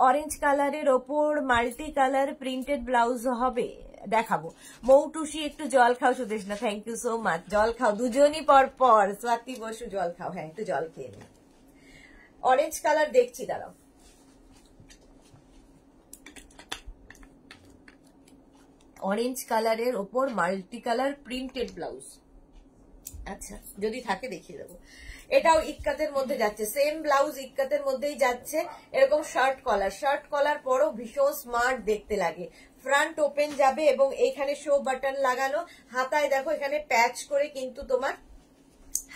অরেঞ্জ কালারের ওপর মাল্টি কালার প্রিন্টেড ব্লাউজ হবে দেখাবো মৌটুসি একটু জল খাও সুদেশ না থ্যাংক ইউ সো মাচ জল খাও দুজনই পর পর স্বাতি বসু জল খাও হ্যাঁ একটু জল খেয়ে অরেঞ্জ কালার দেখছি দাঁড়াও অরেঞ্জ কালারের ওপর মাল্টি কালার প্রিন্টেড ব্লাউজ আচ্ছা যদি থাকে দেখিয়ে দেবো এটাও ইক্কাতের মধ্যে যাচ্ছে সেম ব্লাউজ ইক্কাতের মধ্যেই যাচ্ছে এরকম শার্ট কলার শার্ট কলার পরও ভীষণ স্মার্ট দেখতে লাগে ফ্রন্ট ওপেন যাবে এবং এখানে শো বাটন লাগানো হাতায় দেখো এখানে প্যাচ করে কিন্তু তোমার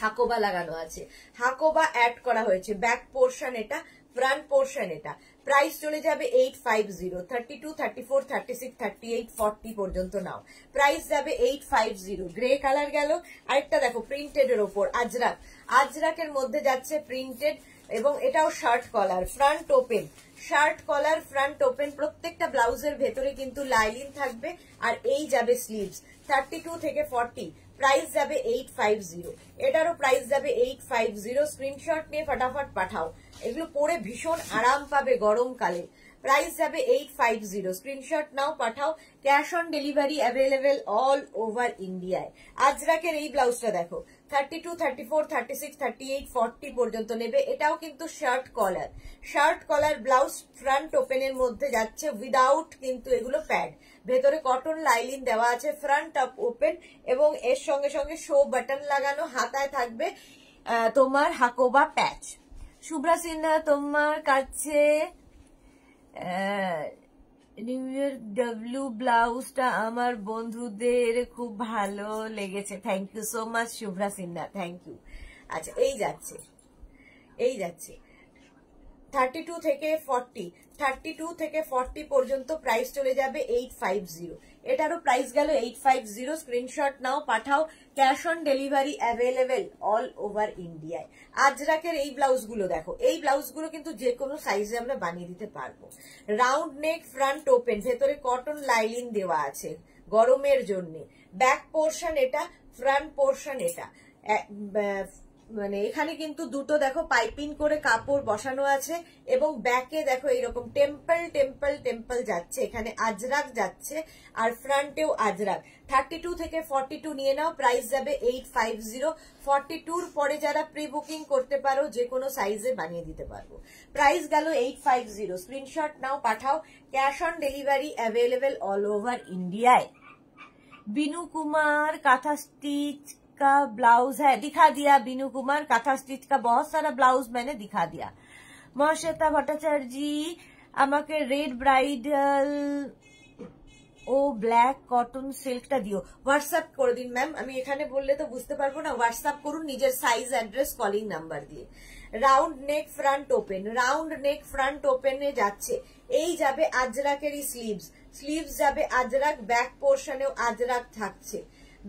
হাকোবা লাগানো আছে হাকোবা অ্যাড করা হয়েছে ব্যাক পোর্শন এটা ফ্রন্ট পোর্শন এটা প্রাইস চলে যাবে eight five zero thirty two thirty four thirty six thirty eight forty পর্যন্ত নাও প্রাইস যাবে eight five zero grey colour গেল আরেকটা দেখো প্রিন্টেড এর ওপর আজরাক আজরাকের মধ্যে যাচ্ছে প্রিন্টেড এবং এটাও shirt collar front open shirt collar front open প্রত্যেকটা ব্লাউজের ভেতরে কিন্তু লাইলিন থাকবে আর এই যাবে স্লিভস থার্টি টু থেকে ফর্টি প্রাইস যাবে এইট ফাইভ জিরো এটারও প্রাইস যাবে এইট ফাইভ জিরো স্ক্রিনশট নিয়ে ফটাফট পাঠাও এগুলো পরে ভীষণ আরাম পাবে গরমকালে প্রাইস যাবে এইট ফাইভ জিরো স্ক্রিনশট নাও পাঠাও cash on delivery available all over ইন্ডিয়ায় আজ রাখের এই ব্লাউজটা দেখো thirty two thirty four thirty six thirty eight forty পর্যন্ত নেবে এটাও কিন্তু shirt collar shirt collar blouse front ওপেনের মধ্যে যাচ্ছে উইদাউট কিন্তু এগুলো প্যাড ভেতরে কটন লাইলিন দেওয়া আছে ফ্রন্ট আপ ওপেন এবং এর সঙ্গে সঙ্গে শো বাটন লাগানো হাতায় থাকবে তোমার হাকোবা প্যাচ শুভ্রা সিনহা তোমার কাছে নিউ ইয়ার ডাব্লিউ ব্লাউজটা আমার বন্ধুদের খুব ভালো লেগেছে thank you so much Shubhra Sinha thank you আচ্ছা এই যাচ্ছে এই যাচ্ছে থার্টি টু থেকে ফর্টি থার্টি টু থেকে ফর্টি পর্যন্ত প্রাইস চলে যাবে এইট ফাইভ জিরো এটারও প্রাইস গেল এইট ফাইভ জিরো স্ক্রিনশট নাও পাঠাও cash on delivery available all over ইন্ডিয়ায় আজ রাখের এই ব্লাউজগুলো দেখো এই ব্লাউজগুলো কিন্তু যে কোনো সাইজে আমরা বানিয়ে দিতে পারবো রাউন্ড নেক ফ্রন্ট ওপেন ভেতরে কটন লাইলিন দেওয়া আছে গরমের জন্য ব্যাক পোর্শন এটা ফ্রন্ট পোর্শন এটা মানে এখানে কিন্তু দুটো দেখো পাইপিং করে কাপড় বসানো আছে এবং ব্যাকে দেখো এইরকম টেম্পল টেম্পল টেম্পল যাচ্ছে এখানে আজরাক যাচ্ছে আর ফ্রন্টেও আজরাক থার্টি টু থেকে ফর্টি টু নিয়ে নাও প্রাইস যাবে এইট ফাইভ জিরো ফর্টি টুর পরে যারা প্রি বুকিং করতে পারো যে কোনো সাইজে বানিয়ে দিতে পারবো প্রাইস গেল এইট ফাইভ জিরো স্ক্রিনশট নাও পাঠাও cash on delivery available all over ইন্ডিয়ায় বিনু কুমার কাঁথা স্টিচ का ब्लाउज है दिखा दिया बीनू कुमार काथा स्टिच का बहुत सारा ब्लाउज मैंने दिखा दिया মহাশ্বেতা ভট্টাচার্য জি আমাকে রেড ব্রাইডাল ও ব্ল্যাক কটন সিল্কটা দিও হোয়াটসঅ্যাপ করে দিন ম্যাম আমি এখানে বললে তো বুঝতে পারবো না হোয়াটসঅ্যাপ করুন নিজের সাইজ অ্যাড্রেস কলিং নাম্বার দিয়ে round neck front open round neck front ওপেনে যাচ্ছে এই যাবে আজরাকেরই স্লিভস স্লিভস যাবে আজরাক ব্যাক পোর্শনেও আজরাক থাকছে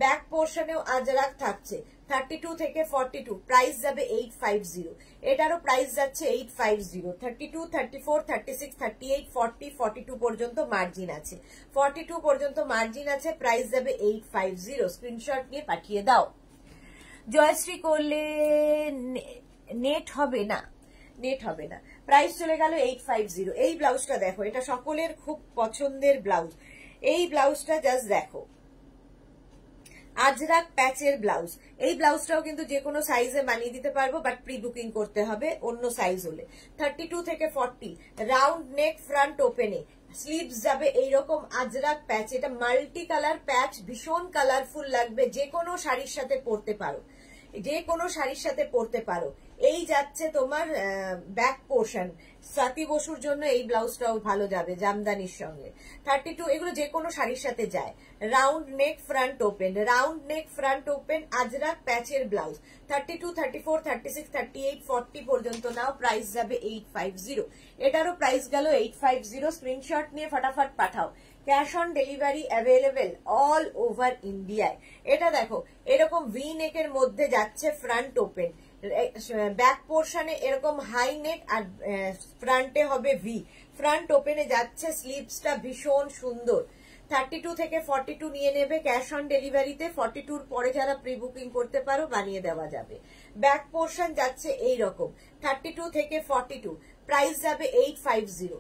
ব্যাক পোর্শনেও আজরাক থাকছে থার্টি টু থেকে ফর্টি টু প্রাইস যাবে এইট ফাইভ জিরো এটারও প্রাইস যাচ্ছে eight five zero thirty two thirty four thirty six thirty eight forty forty two পর্যন্ত মার্জিন আছে ফর্টি টু পর্যন্ত মার্জিন আছে প্রাইস যাবে এইট ফাইভ জিরো স্ক্রিনশট নিয়ে পাঠিয়ে দাও জয়শ্রী করলে নেট হবে না নেট হবে না প্রাইস চলে গেল এইট ফাইভ জিরো এই ব্লাউজটা দেখো এটা সকলের খুব পছন্দের ব্লাউজ এই ব্লাউজটা জাস্ট দেখো আজরাক প্যাচের ব্লাউজ এই ব্লাউজটাও কিন্তু যে কোনো সাইজে বানিয়ে দিতে পারবো বাট প্রি বুকিং করতে হবে অন্য সাইজ হলে থার্টি টু থেকে ফর্টি রাউন্ড নেক ফ্রন্ট ওপেনে স্লিভস যাবে এইরকম আজরাক প্যাচ এটা মাল্টি কালার প্যাচ ভীষণ কালারফুল লাগবে যে কোনো শাড়ির সাথে পরতে পারো যে কোনো শাড়ির সাথে পরতে পারো এই যাচ্ছে তোমার ব্যাক পোর্শন সাতি বসুর জন্য এই ব্লাউজটাও ভালো যাবে জামদানির সঙ্গে থার্টি টু এগুলো যে কোনো শাড়ির সাথে যায় round neck front open round neck front open ajrakh প্যাচের blouse thirty two thirty four thirty six thirty eight পর্যন্ত নাও প্রাইস যাবে এইট ফাইভ জিরো এটারও প্রাইস গেল এইট ফাইভ জিরো স্ক্রিনশট নিয়ে ফটাফট পাঠাও cash on delivery available all over ইন্ডিয়ায় এটা দেখো এরকম ভি নেকের মধ্যে যাচ্ছে ফ্রন্ট ওপেন ব্যাক পোর্শনে এরকম হাই নেক আর ফ্রন্টে হবে ভি ফ্রন্ট ওপেনে যাচ্ছে স্লিপসটা ভীষণ সুন্দর থার্টি টু থেকে ফর্টি টু নিয়ে নেবে ক্যাশ অন ডেলিভারিতে ফর্টি টুর পরে যারা প্রি বুকিং করতে পারো বানিয়ে দেওয়া যাবে ব্যাক পোর্শন যাচ্ছে এই রকম থার্টি টু থেকে ফর্টি টু প্রাইস যাবে এইট ফাইভ জিরো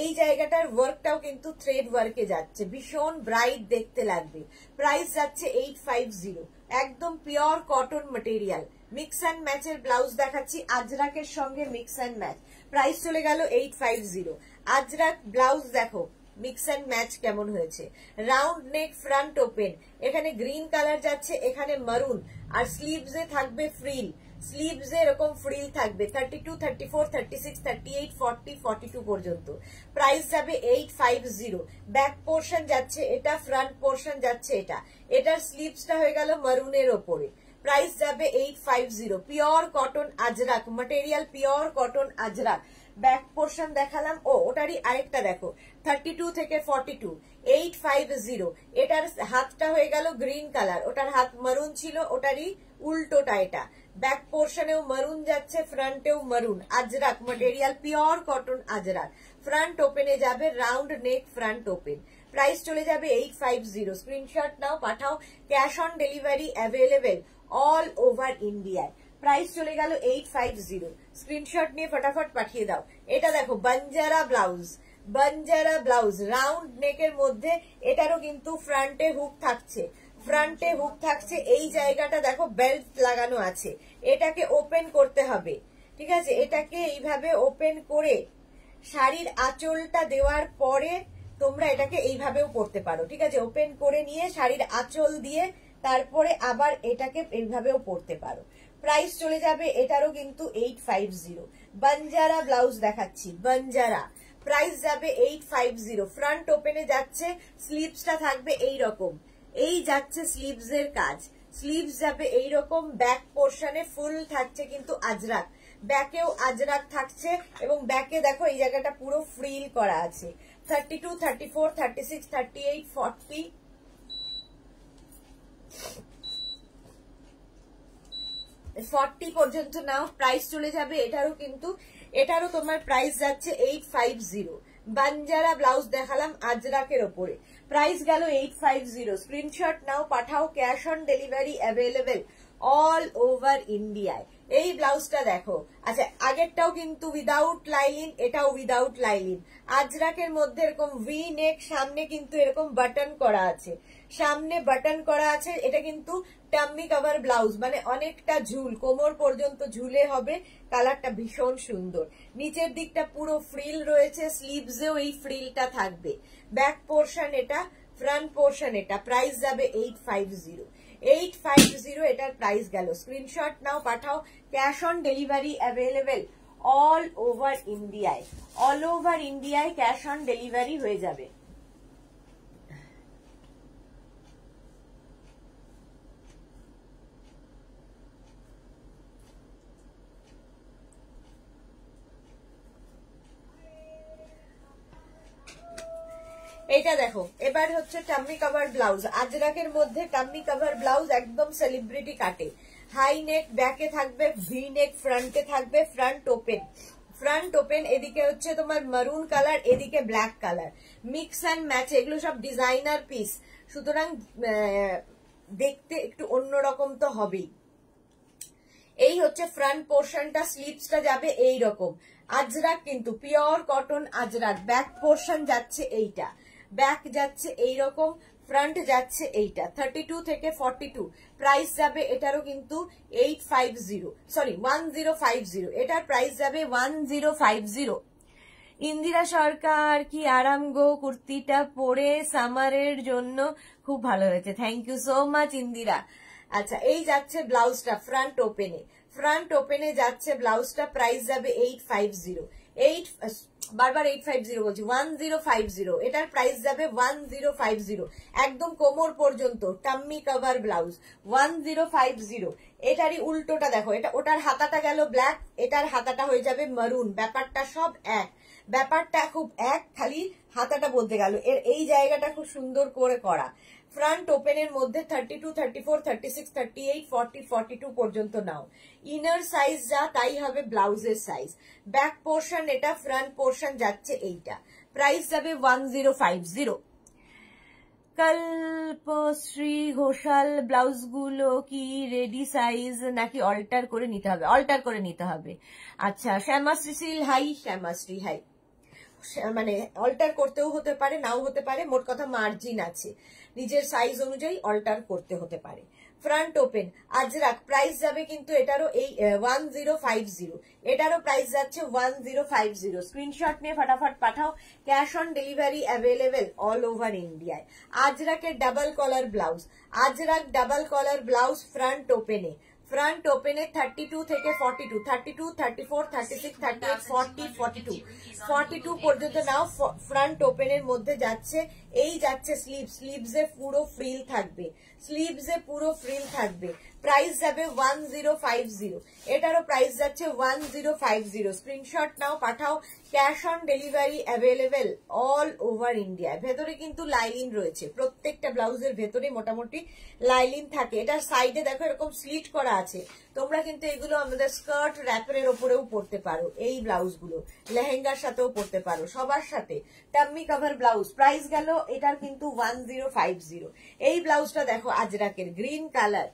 এই জায়গাটার ওয়ার্কটাও কিন্তু থ্রেড ওয়ার্কে যাচ্ছে ভীষণ ব্রাইট দেখতে লাগবে প্রাইস যাচ্ছে এইট ফাইভ জিরো একদম pure cotton material mix and ম্যাচের ব্লাউজ দেখাচ্ছি আজরাকের সঙ্গে মিক্স অ্যান্ড ম্যাচ প্রাইস চলে গেল eight five zero ajrakh blouse দেখো মিক্স অ্যান্ড ম্যাচ কেমন হয়েছে রাউন্ড নেক ফ্রন্ট ওপেন এখানে গ্রিন কালার যাচ্ছে এখানে মারুন আর এ থাকবে ফ্রিল স্লিভসে এরকম ফ্রিল থাকবে thirty two thirty four thirty six thirty eight forty forty two পর্যন্ত প্রাইস যাবে eight five zero back portion যাচ্ছে এটা ফ্রন্ট পোর্শন যাচ্ছে এটা এটার স্লিভসটা হয়ে গেল মারুনের ওপরে প্রাইস যাবে eight five zero pure cotton ajrakh material pure cotton ajrakh back portion দেখালাম ও ওটারই আরেকটা দেখো থার্টি টু থেকে forty two eight five zero এটার হাতটা হয়ে গেল গ্রিন কালার ওটার হাত মারুন ছিল ওটারই উল্টোটা এটা ব্যাক পোর্শনেও মারুন যাচ্ছে ফ্রন্টেও maroon ajrakh material pure cotton ajrakh front ওপেনে যাবে round neck front open price চলে যাবে এইট ফাইভ জিরো স্ক্রিনশট নাও পাঠাও cash on delivery available all over ইন্ডিয়ায় প্রাইস চলে গেল এইট ফাইভ জিরো স্ক্রিনশট নিয়ে ফটাফট পাঠিয়ে দাও এটা দেখো Banjara blouse Banjara blouse round নেকের মধ্যে এটারও কিন্তু ফ্রন্টে হুক থাকছে ফ্রন্টে হুক থাকছে এই জায়গাটা দেখো বেল্ট লাগানো আছে এটাকে ওপেন করতে হবে ঠিক আছে এটাকে এইভাবে ওপেন করে শাড়ির আঁচলটা দেওয়ার পরে তোমরা এটাকে এইভাবেও করতে পারো ঠিক আছে ওপেন করে নিয়ে শাড়ির আঁচল দিয়ে তারপরে আবার এটাকে এইভাবেও পড়তে পারো প্রাইস চলে যাবে এটারও কিন্তু eight five zero Banjara blouse দেখাচ্ছি বঞ্জারা প্রাইস যাবে এইট ফাইভ জিরো ফ্রন্ট ওপেনে যাচ্ছে স্লিভসটা থাকবে এই রকম এই যাচ্ছে স্লিভস এর কাজ স্লিভস যাবে এই রকম ব্যাক পোর্শনে ফুল থাকছে কিন্তু আজরাক ব্যাকেও আজরাক থাকছে এবং ব্যাকে দেখো এই জায়গাটা পুরো ফ্রিল করা আছে thirty two thirty four thirty six thirty eight forty forty পর্যন্ত নাও প্রাইস চলে যাবে এটারও কিন্তু এটারও তোমার প্রাইস যাচ্ছে eight five zero Banjara blouse দেখালাম আজরাকের ওপরে প্রাইস গেল এইট ফাইভ জিরো স্ক্রিনশট নাও পাঠাও cash on delivery available all over ইন্ডিয়ায় এই ব্লাউজটা দেখো আচ্ছা আগেরটাও কিন্তু উইদাউট লাইলিন এটাও উইদাউট লাইলিন আজরাকের মধ্যে এরকম ভি নেক সামনে কিন্তু এরকম বাটন করা আছে সামনে বাটন করা আছে এটা কিন্তু টাম্মি কাভার ব্লাউজ মানে অনেকটা ঝুল কোমর পর্যন্ত ঝুলে হবে কালারটা ভীষণ সুন্দর নিচের দিকটা পুরো ফ্রিল রয়েছে স্লিভসেও এই ফ্রিলটা থাকবে ব্যাক পোর্শন এটা ফ্রন্ট পোর্শন এটা প্রাইস যাবে eight five zero eight five zero এটার প্রাইস গেল স্ক্রিনশট নাও পাঠাও cash on delivery available all over ইন্ডিয়ায় অল ওভার ইন্ডিয়ায় ক্যাশ অন ডেলিভারি হয়ে যাবে এটা দেখো এবার হচ্ছে টাম্মি কাভার ব্লাউজ আজরাকের মধ্যে টাম্মি কাভার ব্লাউজ একদম সেলিব্রিটি কাটে হাই নেক ব্যাকে থাকবে ভি নেক ফ্রন্টে থাকবে ফ্রন্ট ওপেন ফ্রন্ট ওপেন এদিকে হচ্ছে তোমার মারুন কালার এদিকে black colour mix and match এগুলো সব ডিজাইনার পিস সুতরাং দেখতে একটু অন্যরকম তো হবেই এই হচ্ছে ফ্রন্ট পোর্শনটা স্লিপসটা যাবে এই রকম আজরাক কিন্তু pure cotton ajrakh back portion যাচ্ছে এইটা ব্যাক যাচ্ছে এই রকম ফ্রন্ট যাচ্ছে এইটা থার্টি টু থেকে ফর্টি টু প্রাইস যাবে এটারও কিন্তু eight five zero sorry one zero five zero এটার প্রাইস যাবে one zero five zero Indira Sarkar কি আরাম গো কুর্তিটা পরে সামারের জন্য খুব ভালো হয়েছে thank you so much Indira আচ্ছা এই যাচ্ছে ব্লাউজটা ফ্রন্ট ওপেনে ফ্রন্ট ওপেনে যাচ্ছে ব্লাউজটা প্রাইস যাবে এইট ফাইভ জিরো এইট বারবার এইট ফাইভ জিরো বলছি ওয়ান জিরো ফাইভ জিরো এটার প্রাইস যাবে ওয়ান জিরো ফাইভ জিরো একদম কোমর পর্যন্ত tummy cover blouse one zero five zero এটারই উল্টোটা দেখো এটা ওটার হাতাটা গেল ব্ল্যাক এটার হাতাটা হয়ে যাবে মারুন ব্যাপারটা সব এক ব্যাপারটা খুব এক খালি হাতাটা বলতে গেল এর এই জায়গাটা খুব সুন্দর করে করা ফ্রন্ট ওপেনের মধ্যে thirty two thirty four thirty six thirty eight forty forty two পর্যন্ত নাও ইনার সাইজ যা তাই হবে ব্লাউজের সাইজ ব্যাক পোর্শন এটা ফ্রন্ট পোর্শন যাচ্ছে এইটা প্রাইস যাবে one zero five zero Kalpashree Ghoshal ব্লাউজগুলো কি রেডি সাইজ নাকি অল্টার করে নিতে হবে অল্টার করে নিতে হবে আচ্ছা শ্যামাশ্রী সিল হাই শ্যামাশ্রী হাই মানে অল্টার করতেও হতে পারে নাও হতে পারে মোট কথা মার্জিন আছে নিজের সাইজ অনুযায়ী অল্টার করতে হতে পারে ফ্রন্ট ওপেন আজরাক প্রাইস যাবে কিন্তু এটারও এই ওয়ান জিরো ফাইভ জিরো এটারও প্রাইস যাচ্ছে one zero five zero screenshot নিয়ে ফটাফট পাঠাও cash on delivery available all over ইন্ডিয়ায় আজরাকের double collar blouse ajrakh double collar blouse front ওপেনে फ्रंट ओपन है थर्टी टू थे forty two thirty two thirty four thirty six thirty eight forty forty two forty two পর্যন্ত নাও front ওপেনের মধ্যে যাচ্ছে এই যাচ্ছে স্লিভ স্লিভস এ পুরো ফ্রিল থাকবে স্লিভস এ পুরো ফ্রিল থাকবে প্রাইস যাবে ওয়ান জিরো ফাইভ জিরো এটারও প্রাইস যাচ্ছে one zero five zero screenshot নাও পাঠাও cash on delivery available all over India ভেতরে কিন্তু লাইলিন রয়েছে প্রত্যেকটা ব্লাউজের ভেতরে মোটামুটি লাইলিন থাকে এটার সাইডে দেখো এরকম স্লিট করা আছে তোমরা কিন্তু এগুলো আমাদের স্কার্ট র্যাপারের ওপরেও পরতে পারো এই ব্লাউজগুলো লেহেঙ্গার সাথেও পরতে পারো সবার সাথে টাম্মি কভার ব্লাউজ প্রাইস গেল এটার কিন্তু ওয়ান জিরো ফাইভ জিরো এই ব্লাউজটা দেখো আজরাকের green colour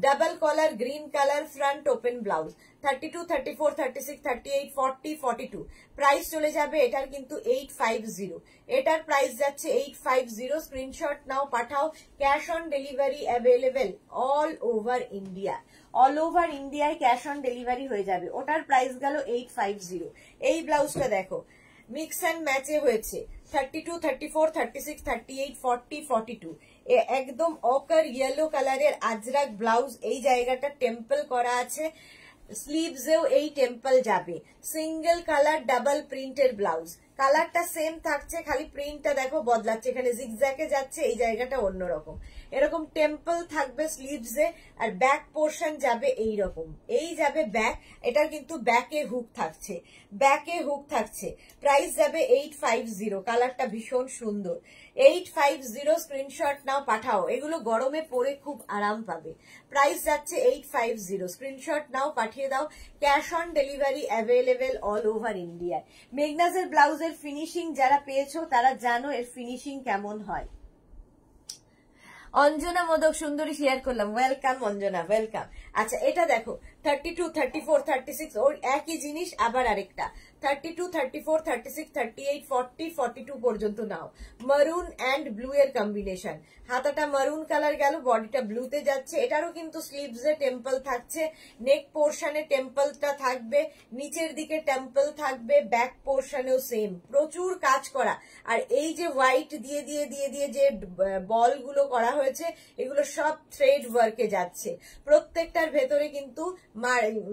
double collar green color front open blouse 32 34 36 38 40 42 price চলে যাবে এটার কিন্তু 850 এটার প্রাইস যাচ্ছে 850 স্ক্রিনশট নাও পাঠাও cash on delivery available all over India all over ইন্ডিয়ায় ক্যাশ অন ডেলিভারি হয়ে যাবে ওটার প্রাইস গেল 850 এই ব্লাউজটা দেখো মিক্স অ্যান্ড ম্যাচে হয়েছে 32 34 36 38 40 42 একদম অকার ইয়েলো কালারের আজরাক ব্লাউজ এই জায়গাটা টেম্পল করা আছে স্লিভসেও এই টেম্পল যাবে সিঙ্গেল কালার ডাবল প্রিন্টের ব্লাউজ কালারটা সেম থাকছে খালি প্রিন্টটা দেখো বদলাচ্ছে এখানে জিগজ্যাকে যাচ্ছে এই জায়গাটা অন্যরকম এরকম টেম্পল থাকবে স্লিভসে আর ব্যাক পোর্শন যাবে এই রকম এই যাবে ব্যাক এটার কিন্তু ব্যাকে হুক থাকছে ব্যাকে হুক থাকছে প্রাইস যাবে এইট ফাইভ জিরো কালারটা ভীষণ সুন্দর এইট ফাইভ জিরো স্ক্রিনশট নাও পাঠাও এগুলো গরমে পরে খুব আরাম পাবে প্রাইস যাচ্ছে এইট ফাইভ জিরো স্ক্রিনশট নাও পাঠিয়ে দাও cash on delivery available all over ইন্ডিয়ায় মেঘনাজের ব্লাউজের ফিনিশিং যারা পেয়েছো তারা জানো এর ফিনিশিং কেমন হয় অঞ্জনা মোদক সুন্দরী শেয়ার করলাম ওয়েলকাম অঞ্জনা ওয়েলকাম আচ্ছা এটা দেখো thirty two thirty four thirty six ওর একই জিনিস আবার আরেকটা thirty two thirty four thirty six thirty eight forty forty two পর্যন্ত নাও মারুন অ্যান্ড ব্লু এর কম্বিনেশন হাতাটা মারুন কালার গেল বডিটা ব্লুতে যাচ্ছে এটারও কিন্তু স্লিভসে টেম্পল থাকছে নেক টেম্পলটা থাকবে নিচের দিকে টেম্পল থাকবে ব্যাক পোর্শনেও সেম প্রচুর কাজ করা আর এই যে হোয়াইট দিয়ে দিয়ে দিয়ে দিয়ে যে বলগুলো করা হয়েছে এগুলো সব থ্রেড ওয়ার্কে যাচ্ছে প্রত্যেকটার ভেতরে কিন্তু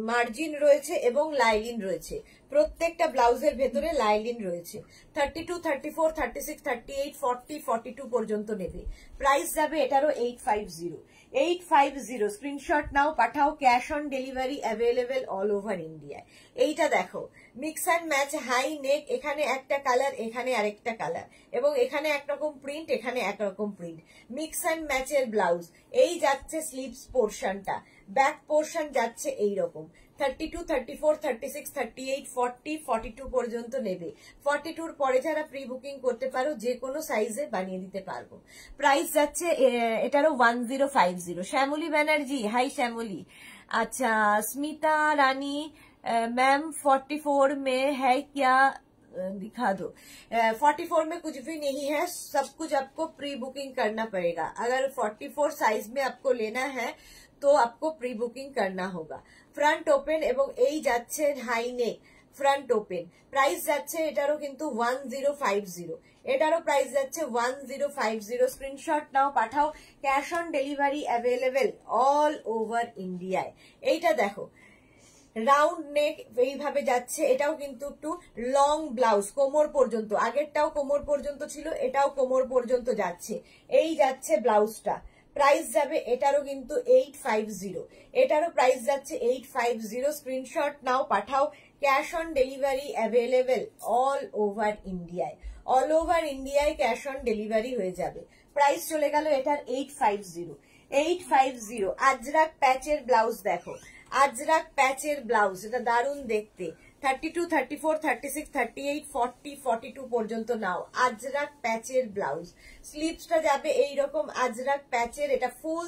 মার্জিন রয়েছে এবং লাইলিন রয়েছে প্রত্যেকটা ব্লাউজের ভেতরে লাইলিন রয়েছে thirty two thirty four thirty six thirty eight forty forty two পর্যন্ত নেবে প্রাইস যাবে এটারও eight five zero eight five zero screenshot নাও পাঠাও cash on delivery available all over ইন্ডিয়ায় এইটা দেখো mix and match high neck এখানে একটা কালার এখানে আরেকটা কালার এবং এখানে একরকম প্রিন্ট এখানে একরকম প্রিন্ট মিক্স অ্যান্ড ম্যাচের ব্লাউজ এই যাচ্ছে স্লিভস পোর্শনটা ব্যাক পোর্শন যাচ্ছে এই রকম thirty two thirty four thirty six thirty forty forty pre booking price जाटारो one zero five zero Shyami Banerjee hi Shyami अच्छा Smita Rani ma'am forty four में है क्या दिखा दो फोर्टी फोर में कुछ भी नहीं है सब कुछ आपको प्री बुकिंग करना पड़ेगा अगर फोर्टी फोर साइज में आपको लेना है तो आपको प्री बुकिंग करना होगा ফ্রন্ট ওপেন এবং এই যাচ্ছে high neck front open price যাচ্ছে এটারও কিন্তু ওয়ান জিরো ফাইভ জিরো এটারও প্রাইস যাচ্ছে one zero five zero screenshot নাও পাঠাও cash on delivery available all over ইন্ডিয়ায় এইটা দেখো রাউন্ড নেক এইভাবে যাচ্ছে এটাও কিন্তু একটু লং ব্লাউজ কোমর পর্যন্ত আগেরটাও কোমর পর্যন্ত ছিল এটাও কোমর পর্যন্ত যাচ্ছে এই যাচ্ছে ব্লাউজটা প্রাইস যাবে এটারও কিন্তু এইট ফাইভ জিরো এটারও প্রাইস যাচ্ছে এইট ফাইভ জিরো স্ক্রিনশট নাও পাঠাও cash on delivery available all over ইন্ডিয়ায় অল ওভার ইন্ডিয়ায় ক্যাশ অন ডেলিভারি হয়ে যাবে প্রাইস চলে গেল এটার eight five zero eight five zero ajrakh প্যাচের ব্লাউজ দেখো আজরাক প্যাচের ব্লাউজ এটা দারুণ দেখতে thirty two thirty four thirty six thirty eight two পর্যন্ত নাও আজরাক ব্লাউজ যাবে এই রকম আজরাক প্যাচের এটা ফুল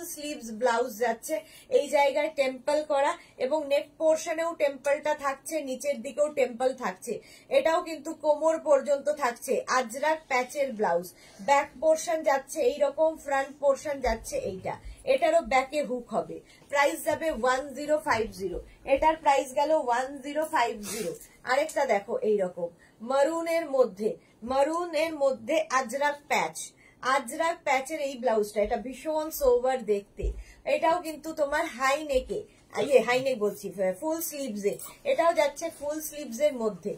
ব্লাউজ যাচ্ছে এই জায়গায় টেম্পল করা এবং নেক পোর্শনেও টেম্পলটা থাকছে নিচের দিকেও টেম্পল থাকছে এটাও কিন্তু কোমর পর্যন্ত থাকছে আজরাক প্যাচের ব্লাউজ ব্যাক পোর্শন যাচ্ছে এই রকম ফ্রন্ট পোর্শন যাচ্ছে এইটা এটারও ব্যাকে হুক হবে প্রাইস যাবে ওয়ান জিরো ফাইভ জিরো এটার প্রাইস গেল ওয়ান জিরো ফাইভ জিরো আরেকটা দেখো এইরকম মারুনের মধ্যে মারুন এর মধ্যে আজরাক প্যাচ আজরাক প্যাচের এই ব্লাউজটা এটা ভীষণ সোভার দেখতে এটাও কিন্তু তোমার হাই নেকে ইয়ে হাই নেক বলছি ফুল স্লিভস এ এটাও যাচ্ছে ফুল স্লিভস এর মধ্যে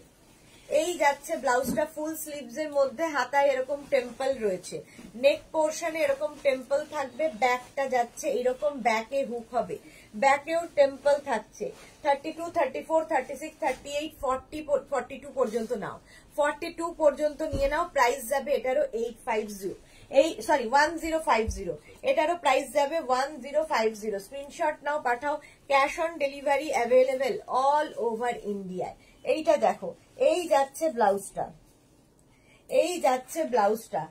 এই যাচ্ছে ব্লাউজটা ফুল স্লিভস এর মধ্যে হাতায় এরকম টেম্পল রয়েছে নেক পোর্শনে এরকম টেম্পল থাকবে ব্যাকটা যাচ্ছে এরকম ব্যাকে হুক হবে ব্যাকেও টেম্পল থাকছে thirty two thirty four thirty six thirty eight forty forty two পর্যন্ত নাও ফর্টি টু পর্যন্ত নিয়ে নাও প্রাইস যাবে এটারও এইট ফাইভ জিরো এই sorry one zero five zero এটারও প্রাইস যাবে one zero five zero screenshot নাও পাঠাও cash on delivery available all over ইন্ডিয়ায় এইটা দেখো এই যাচ্ছে ব্লাউজটা এই যাচ্ছে ব্লাউজটা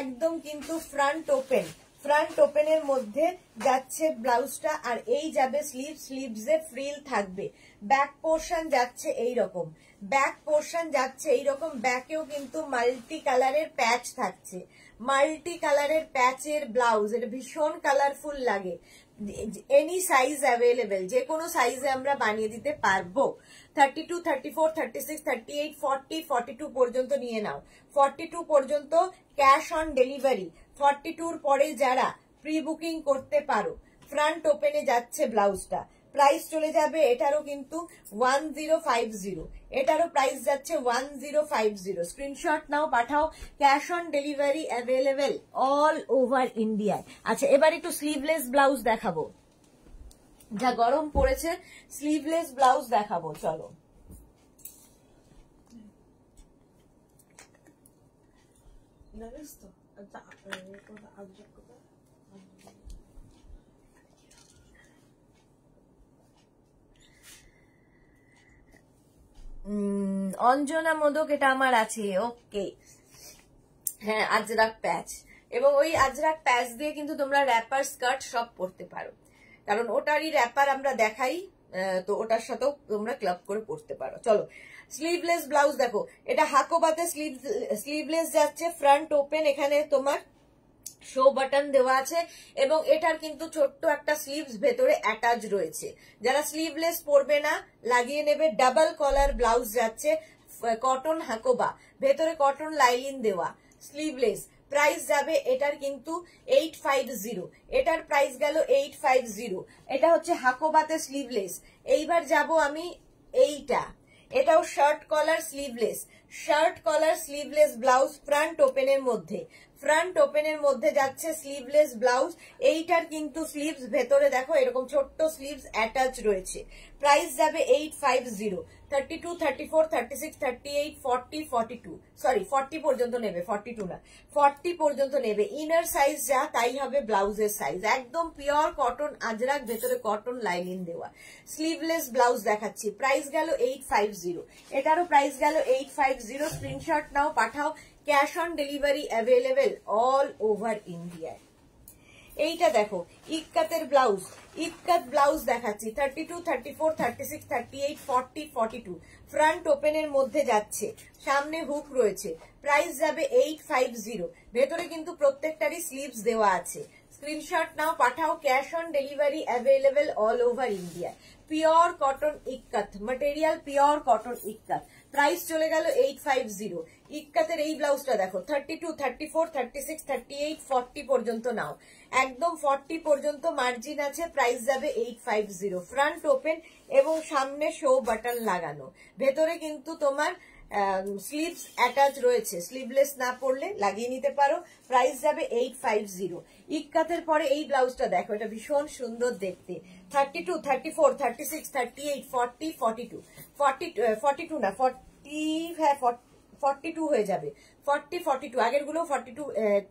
একদম কিন্তু ফ্রন্ট ওপেন ফ্রন্ট ওপেনের মধ্যে যাচ্ছে ব্লাউজটা আর এই যাবে স্লিভ স্লিভসে ফ্রিল থাকবে ব্যাক পোর্শন যাচ্ছে এই রকম ব্যাক পোর্শন যাচ্ছে এই রকম ব্যাকেও কিন্তু মাল্টি কালারের প্যাচ থাকছে মাল্টি কালারের প্যাচের ব্লাউজ এটা ভীষণ কালারফুল লাগে এনি সাইজ অ্যাভেলেবেল যে কোনো সাইজে আমরা বানিয়ে দিতে পারবো thirty two thirty four thirty six thirty eight forty forty two পর্যন্ত নিয়ে নাও ফর্টি টু পর্যন্ত ক্যাশ অন ডেলিভারি ফর্টি টুর পরে যারা প্রি বুকিং করতে পারো ফ্রন্ট ওপেনে যাচ্ছে ব্লাউজটা প্রাইস চলে যাবে এটারও কিন্তু ওয়ান জিরো ফাইভ জিরো এটারও প্রাইস যাচ্ছে one zero five zero screenshot নাও পাঠাও cash on delivery available all over ইন্ডিয়ায় আচ্ছা এবার একটু স্লিভলেস ব্লাউজ দেখাবো যা গরম পড়েছে স্লিভলেস ব্লাউজ দেখাবো চলো অঞ্জনা মোদক এটা আমার আছে ওকে হ্যাঁ আজরাক প্যাচ এবং ওই আজরাক প্যাচ দিয়ে কিন্তু তোমরা র্যাপার স্কার্ট সব পড়তে পারো কারণ ওটারই র্যাপার আমরা দেখাই তো ওটার সাথেও তোমরা ক্লাব করে পড়তে পারো চলো স্লিভলেস ব্লাউজ দেখো এটা হাকোবাতে স্লিভ স্লিভলেস যাচ্ছে ফ্রন্ট ওপেন এখানে তোমার শো বাটন দেওয়া আছে এবং এটার কিন্তু ছোট্ট একটা স্লিভস ভেতরে অ্যাটাচ রয়েছে যারা স্লিভলেস পরবে না লাগিয়ে নেবে ডাবল কলার ব্লাউজ যাচ্ছে কটন হাকোবা ভেতরে কটন লাইলিন দেওয়া স্লিভলেস প্রাইস যাবে এটার কিন্তু এইট ফাইভ জিরো এটার প্রাইস গেল এইট ফাইভ জিরো এটা হচ্ছে হাকোবাতে স্লিভলেস এইবার যাব আমি এইটা এটাও shirt collar sleeveless shirt collar sleeveless blouse front ওপেনের মধ্যে ফ্রন্ট ওপেনের মধ্যে যাচ্ছে স্লিভলেস ব্লাউজ এইটার কিন্তু স্লিভস ভেতরে দেখো এরকম ছোট্ট স্লিভস অ্যাটাচ রয়েছে প্রাইস যাবে eight five zero thirty two thirty four thirty six thirty eight forty forty two sorry পর্যন্ত নেবে টু না পর্যন্ত নেবে ইনার সাইজ যা তাই হবে ব্লাউজের সাইজ একদম পিওর কটন আজরাক ভেতরে কটন দেওয়া স্লিভলেস ব্লাউজ দেখাচ্ছি প্রাইস গেল এইট ফাইভ জিরো এটারও প্রাইস গেল এইট ফাইভ জিরো স্ক্রিনশট নাও পাঠাও cash on delivery available all over ইন্ডিয়ায় এইটা দেখো ইকাতের ব্লাউজ ইকাত ব্লাউজ দেখাচ্ছি thirty two thirty four thirty six thirty eight forty forty two front ওপেনের মধ্যে যাচ্ছে সামনে হুক রয়েছে প্রাইস যাবে এইট ফাইভ জিরো ভেতরে কিন্তু প্রত্যেকটারই স্লিপস দেওয়া আছে স্ক্রিনশট নাও পাঠাও cash on delivery available all over India pure cotton ikat material pure cotton ikat price চলে গেল এইট ফাইভ জিরো ইকাতের এই ব্লাউজটা দেখো thirty two thirty four thirty six thirty eight forty পর্যন্ত নাও একদম ফর্টি পর্যন্ত মার্জিন আছে প্রাইস যাবে eight five zero front open এবং সামনে শো বাটন লাগানো ভেতরে কিন্তু তোমার স্লিভস অ্যাটাচ রয়েছে স্লিভলেস না পড়লে লাগিয়ে নিতে পারো প্রাইস যাবে এইট ফাইভ জিরো ইকাতের পরে এই ব্লাউজটা দেখো এটা ভীষণ সুন্দর দেখতে thirty two thirty four thirty six thirty eight forty forty two forty forty two না ফর্টি হ্যাঁ ফর্টি টু হয়ে যাবে ফর্টি ফর্টি টু আগের গুলো ফর্টি টু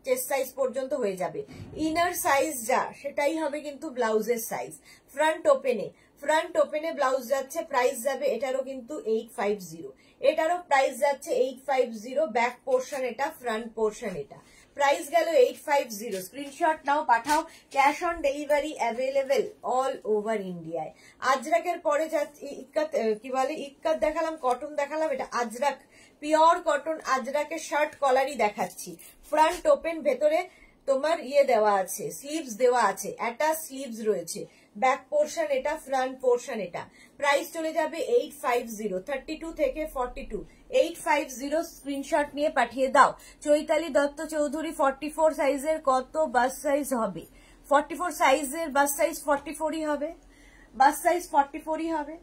চেস্ট সাইজ পর্যন্ত হয়ে যাবে ইনার সাইজ যা সেটাই হবে কিন্তু ব্লাউজের সাইজ ফ্রন্ট ওপেনে ফ্রন্ট ওপেনে ব্লাউজ যাচ্ছে প্রাইস যাবে এটারও কিন্তু এইট ফাইভ জিরো এটারও প্রাইস যাচ্ছে eight five zero back portion এটা ফ্রন্ট পোর্শন এটা প্রাইস গেল এইট ফাইভ জিরো স্ক্রিনশট নাও পাঠাও cash on delivery available all over ইন্ডিয়ায় আজরাকের পরে ইক্কাত কি বলে ইকাত দেখালাম কটন দেখালাম এটা আজরাক পিওর কটন আজরাকের শার্ট কলারই দেখাচ্ছি ফ্রন্ট ওপেন ভেতরে তোমার ইয়ে দেওয়া আছে স্লিভস দেওয়া আছে অ্যাটাচ স্লিভস রয়েছে ব্যাক পোর্শন এটা ফ্রন্ট পোর্শন এটা প্রাইস চলে যাবে eight five zero thirty two থেকে forty two eight five zero screenshot নিয়ে পাঠিয়ে দাও চৈতালি দত্ত চৌধুরী ফর্টি ফোর সাইজের কত বাস সাইজ হবে ফর্টি ফোর সাইজের বাস সাইজ ফর্টি ফোরই হবে বাস সাইজ ফর্টি ফোরই হবে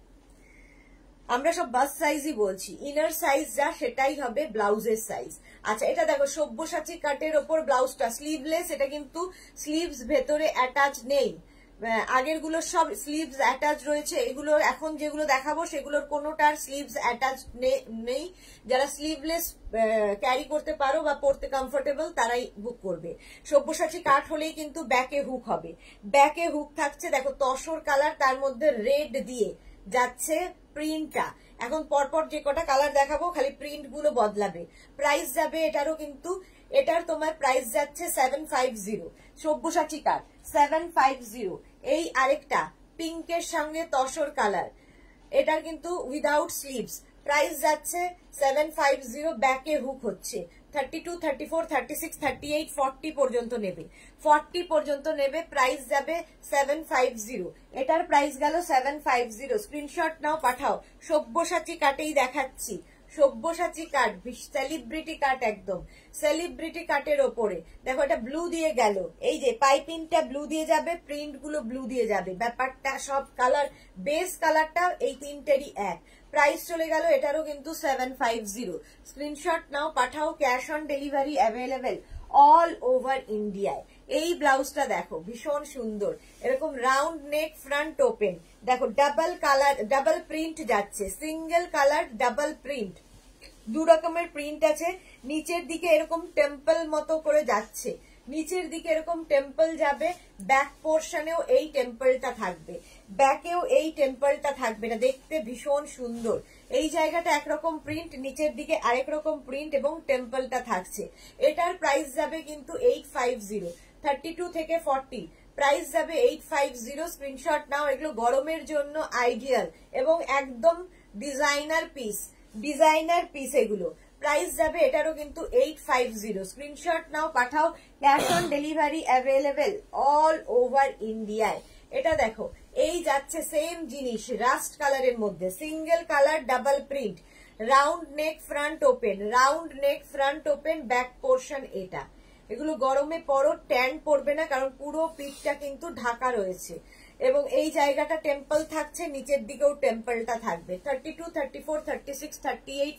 আমরা সব বাস সাইজই বলছি ইনার সাইজ যা সেটাই হবে ব্লাউজের সাইজ আচ্ছা এটা দেখো সব্যসাচী কাটের ওপর ব্লাউজটা স্লিভলেস এটা কিন্তু স্লিভস ভেতরে অ্যাটাচ নেই আগের গুলো সব স্লিভস অ্যাটাচ রয়েছে এগুলোর এখন যেগুলো দেখাবো সেগুলোর কোনোটার স্লিভস অ্যাটাচ নেই যারা স্লিভলেস ক্যারি করতে পারো বা পড়তে কমফোর্টেবল তারাই বুক করবে সব্যসাচী কাঠ হলেই কিন্তু ব্যাকে হুক হবে ব্যাকে হুক থাকছে দেখো তসর কালার তার মধ্যে রেড দিয়ে যাচ্ছে প্রিন্টটা এখন পরপর যে কটা কালার দেখাবো খালি প্রিন্ট গুলো বদলাবে প্রাইস যাবে এটারও কিন্তু এটার তোমার প্রাইস যাচ্ছে সেভেন ফাইভ জিরো সব্যসাচী কাঠ সেভেন ফাইভ জিরো এই আরেকটা পিঙ্কের সঙ্গে তসর কালার এটার কিন্তু উইদাউট স্লিভস প্রাইস যাচ্ছে সেভেন ফাইভ জিরো ব্যাকে হুক হচ্ছে thirty two thirty four thirty six thirty eight forty পর্যন্ত নেবে ফর্টি পর্যন্ত নেবে প্রাইস যাবে সেভেন ফাইভ জিরো এটার প্রাইস গেল সেভেন ফাইভ জিরো স্ক্রিনশট নাও পাঠাও সব্যসাচী কাটেই দেখাচ্ছি সব্যসাচী কাট সেলিব্রিটি কাট একদম সেলিব্রিটি কাটের ওপরে দেখো এটা ব্লু দিয়ে গেল এই যে পাইপিংটা ব্লু দিয়ে যাবে প্রিন্ট গুলো ব্লু দিয়ে যাবে ব্যাপারটা সব কালার বেস কালারটা এই তিনটেরই এক প্রাইস চলে গেল এটারও কিন্তু সেভেন ফাইভ জিরো স্ক্রিনশট নাও পাঠাও cash on delivery available all over ইন্ডিয়ায় এই ব্লাউজটা দেখো ভীষণ সুন্দর এরকম রাউন্ড নেক ফ্রন্ট ওপেন দেখো ডাবল কালার ডাবল প্রিন্ট যাচ্ছে সিঙ্গেল কালার ডাবল প্রিন্ট দু রকমের প্রিন্ট আছে নিচের দিকে এরকম টেম্পল মতো করে যাচ্ছে নিচের দিকে এরকম টেম্পল যাবে ব্যাক পোর্শনেও এই টেম্পলটা থাকবে ব্যাকেও এই টেম্পলটা থাকবে না দেখতে ভীষণ সুন্দর এই জায়গাটা একরকম প্রিন্ট নিচের দিকে আরেক রকম প্রিন্ট এবং টেম্পলটা থাকছে এটার প্রাইস যাবে কিন্তু eight five zero thirty two থেকে ফর্টি প্রাইস যাবে এইট ফাইভ জিরো স্ক্রিনশট নাও এগুলো গরমের জন্য আইডিয়াল এবং একদম ডিজাইনার পিস ডিজাইনার পিস এগুলো প্রাইস যাবে এটারও কিন্তু এইট ফাইভ জিরো স্ক্রিনশট নাও পাঠাও cash on delivery available all over ইন্ডিয়ায় এটা দেখো এই যাচ্ছে সেম জিনিস রাস্ট কালারের মধ্যে single colour double print round neck front open round neck front open back portion এটা এগুলো গরমে পরও ট্যান পড়বে না কারণ পুরো পিঠটা কিন্তু ঢাকা রয়েছে এবং এই জায়গাটা টেম্পল থাকছে নিচের দিকেও টেম্পলটা থাকবে thirty two thirty four thirty six thirty eight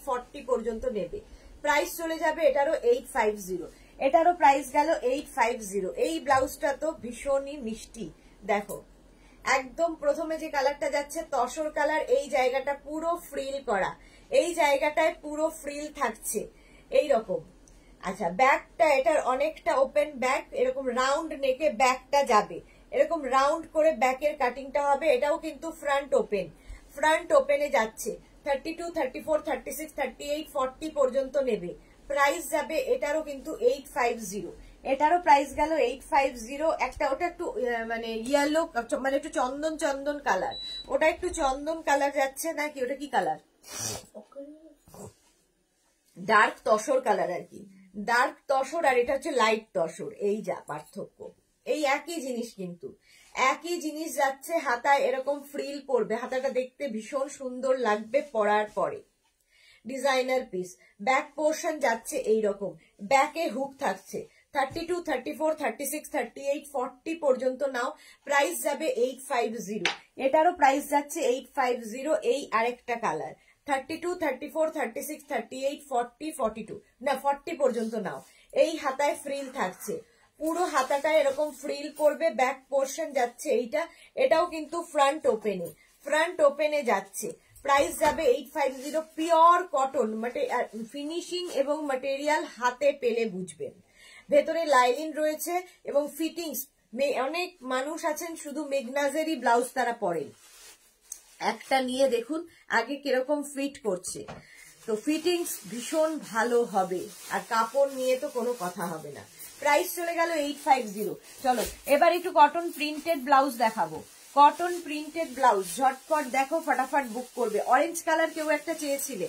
পর্যন্ত নেবে প্রাইস চলে যাবে এটারও এইট ফাইভ জিরো এটারও প্রাইস গেল এইট ফাইভ জিরো এই ব্লাউজটা তো ভীষণই মিষ্টি দেখো একদম প্রথমে যে কালারটা যাচ্ছে তসর কালার এই জায়গাটা পুরো ফ্রিল করা এই জায়গাটায় পুরো ফ্রিল থাকছে এই রকম আচ্ছা ব্যাগটা এটার অনেকটা ওপেন ব্যাগ এরকম রাউন্ড নেকে ব্যাকটা যাবে এরকম রাউন্ড করে ব্যাকের কাটিংটা হবে এটাও কিন্তু ফ্রন্ট ওপেন ফ্রন্ট ওপেনে যাচ্ছে thirty two thirty four thirty six thirty eight forty পর্যন্ত নেবে প্রাইস যাবে এটারও কিন্তু এইট ফাইভ জিরো এটারও প্রাইস গেল এইট ফাইভ জিরো একটা ওটা একটু মানে ইয়েলো মানে একটু চন্দন চন্দন কালার ওটা একটু চন্দন কালার যাচ্ছে নাকি ওটা কি কালার ডার্ক তসর কালার আর কি ডার্ক তসর আর এটা হচ্ছে লাইট তসর এই যা পার্থক্য এই একই জিনিস কিন্তু একই জিনিস যাচ্ছে হাতায় এরকম ফ্রিল পরবে হাতাটা দেখতে ভীষণ সুন্দর লাগবে পরার পরে ডিজাইনার পিস ব্যাক পোর্শন যাচ্ছে এই রকম ব্যাকে হুক থাকছে thirty two thirty four thirty six thirty eight forty পর্যন্ত নাও প্রাইস যাবে এইট ফাইভ জিরো এটারও প্রাইস যাচ্ছে এইট ফাইভ জিরো এই আরেকটা colour thirty two thirty four thirty six thirty eight forty forty two না ফর্টি পর্যন্ত নাও এই হাতায় ফ্রিল থাকছে পুরো হাতাটা এরকম ফ্রিল করবে ব্যাক পোর্শন যাচ্ছে এইটা এটাও কিন্তু ফ্রন্ট ওপেনে ফ্রন্ট ওপেনে যাচ্ছে প্রাইস যাবে eight five zero pure cotton finishing এবং ম্যাটেরিয়াল হাতে পেলে বুঝবেন ভেতরে লাইলিন রয়েছে এবং ফিটিংস অনেক মানুষ আছেন শুধু মেঘনাজেরই ব্লাউজ তারা পরেন একটা নিয়ে দেখুন আগে কিরকম ফিট করছে তো ফিটিংস ভীষণ ভালো হবে আর কাপড় নিয়ে তো কোনো কথা হবে না প্রাইস চলে গেল এইট ফাইভ জিরো চলো এবার একটু কটন প্রিন্টেড ব্লাউজ দেখাবো কটন প্রিন্টেড ব্লাউজ ঝটপট দেখো ফটাফট বুক করবে অরেঞ্জ কালার কেউ একটা চেয়েছিলে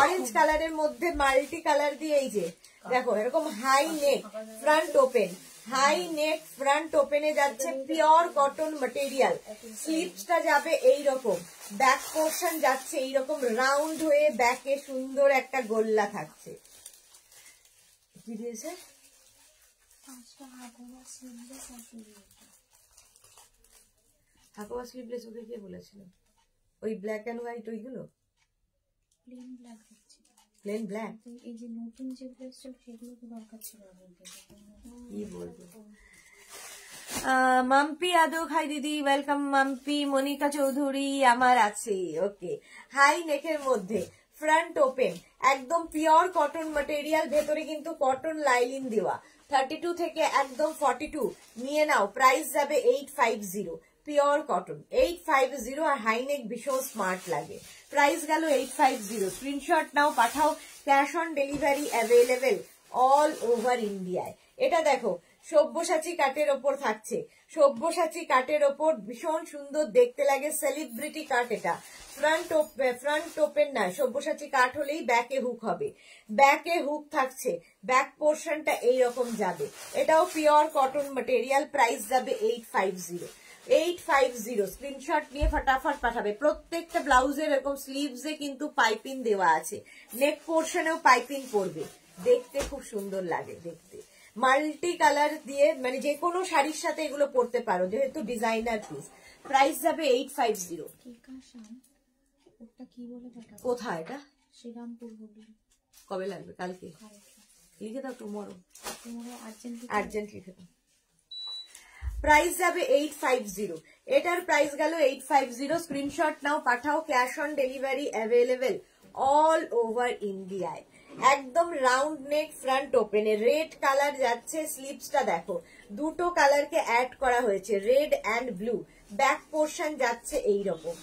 অরেঞ্জ কালারের মধ্যে মাল্টি কালার দিয়ে এই যে দেখো এরকম high neck front open high neck front ওপেনে যাচ্ছে পিওর কটন মেটেরিয়াল স্লিপসটা যাবে এই রকম ব্যাক পোর্শন যাচ্ছে এই রকম রাউন্ড হয়ে ব্যাকে সুন্দর একটা গোল্লা থাকছে কি দিয়েছে হাকোবা ওকে কে বলেছিল ওই ব্ল্যাক অ্যান্ড হোয়াইট ওইগুলো প্লেন ব্ল্যাক এই যে নতুন যে সেগুলো তো দরকার ছিল কি বলবো মাম্পি আদো হাই দিদি ওয়েলকাম মাম্পি মনিকা চৌধুরী আমার আছে ওকে হাই নেকের মধ্যে ফ্রন্ট ওপেন একদম পিওর কটন মেটেরিয়াল ভেতরে কিন্তু কটন লাইলিন দেওয়া থার্টি টু থেকে একদম ফর্টি টু নিয়ে নাও প্রাইস যাবে eight five zero pure cotton eight five zero আর হাইনেক ভীষণ স্মার্ট লাগে প্রাইস গেল এইট ফাইভ জিরো স্ক্রিনশট নাও পাঠাও cash on delivery available all over ইন্ডিয়ায় এটা দেখো সব্যসাচী কাটের ওপর থাকছে সব্যসাচী কাটের ওপর ভীষণ সুন্দর দেখতে লাগে সেলিব্রিটি কাট এটা ফ্রন্ট ফ্রন্ট ওপেন নয় সব্যসাচী কাট হলেই ব্যাকে হুক হবে ব্যাকে হুক থাকছে ব্যাক পোর্শনটা এইরকম যাবে এটাও পিওর কটন মেটেরিয়াল প্রাইস যাবে eight five zero eight five zero screenshot নিয়ে ফটাফট পাঠাবে প্রত্যেকটা ব্লাউজের এরকম স্লিভসে কিন্তু পাইপিং দেওয়া আছে নেক পোর্শনেও পাইপিং পড়বে দেখতে খুব সুন্দর লাগে দেখতে মাল্টি কালার দিয়ে মানে যে কোনো শাড়ির সাথে এগুলো পরতে পারো যেহেতু ডিজাইনার পিস প্রাইস যাবে এইট ফাইভ জিরো কোথায় এটা কবে লাগবে কালকে লিখে দাও টুমরো আর্জেন্ট লিখে দাও প্রাইস যাবে এইট ফাইভ জিরো এটার প্রাইস গেল এইট ফাইভ জিরো স্ক্রিনশট নাও পাঠাও cash on delivery available all over ইন্ডিয়ায় একদম রাউন্ড নেক ফ্রন্ট ওপেনে রেড কালার যাচ্ছে স্লিপসটা দেখো দুটো কালারকে অ্যাড করা হয়েছে red and blue back portion যাচ্ছে এই রকম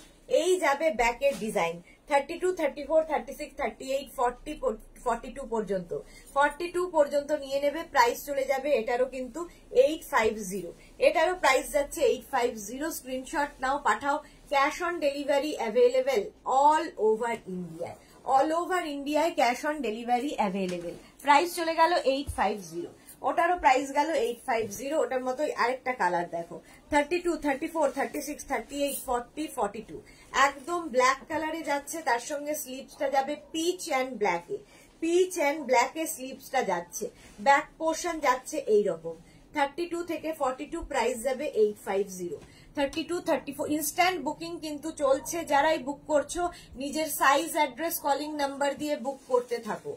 এই যাবে ব্যাকের design thirty two thirty four thirty six thirty eight forty forty two পর্যন্ত ফর্টি টু পর্যন্ত নিয়ে নেবে প্রাইস চলে যাবে এটারও কিন্তু এইট ফাইভ জিরো এটারও প্রাইস যাচ্ছে এইট ফাইভ জিরো স্ক্রিনশট নাও পাঠাও cash on delivery available all over ইন্ডিয়ায় অল ওভার ইন্ডিয়ায় cash on delivery available price চলে গেল এইট ফাইভ জিরো ওটারও প্রাইস গেল এইট ফাইভ জিরো ওটার মতো আরেকটা কালার দেখো thirty two thirty four thirty six thirty eight forty forty two একদম ব্ল্যাক কালারে যাচ্ছে তার সঙ্গে স্লিপসটা যাবে পিচ অ্যান্ড ব্ল্যাকে পিচ অ্যান্ড ব্ল্যাকে স্লিপসটা যাচ্ছে ব্যাক পোর্শন যাচ্ছে এইরকম থার্টি টু থেকে ফর্টি টু প্রাইস যাবে eight five zero thirty two thirty four instant booking কিন্তু চলছে যারাই বুক করছো নিজের সাইজ অ্যাড্রেস কলিং নাম্বার দিয়ে বুক করতে থাকো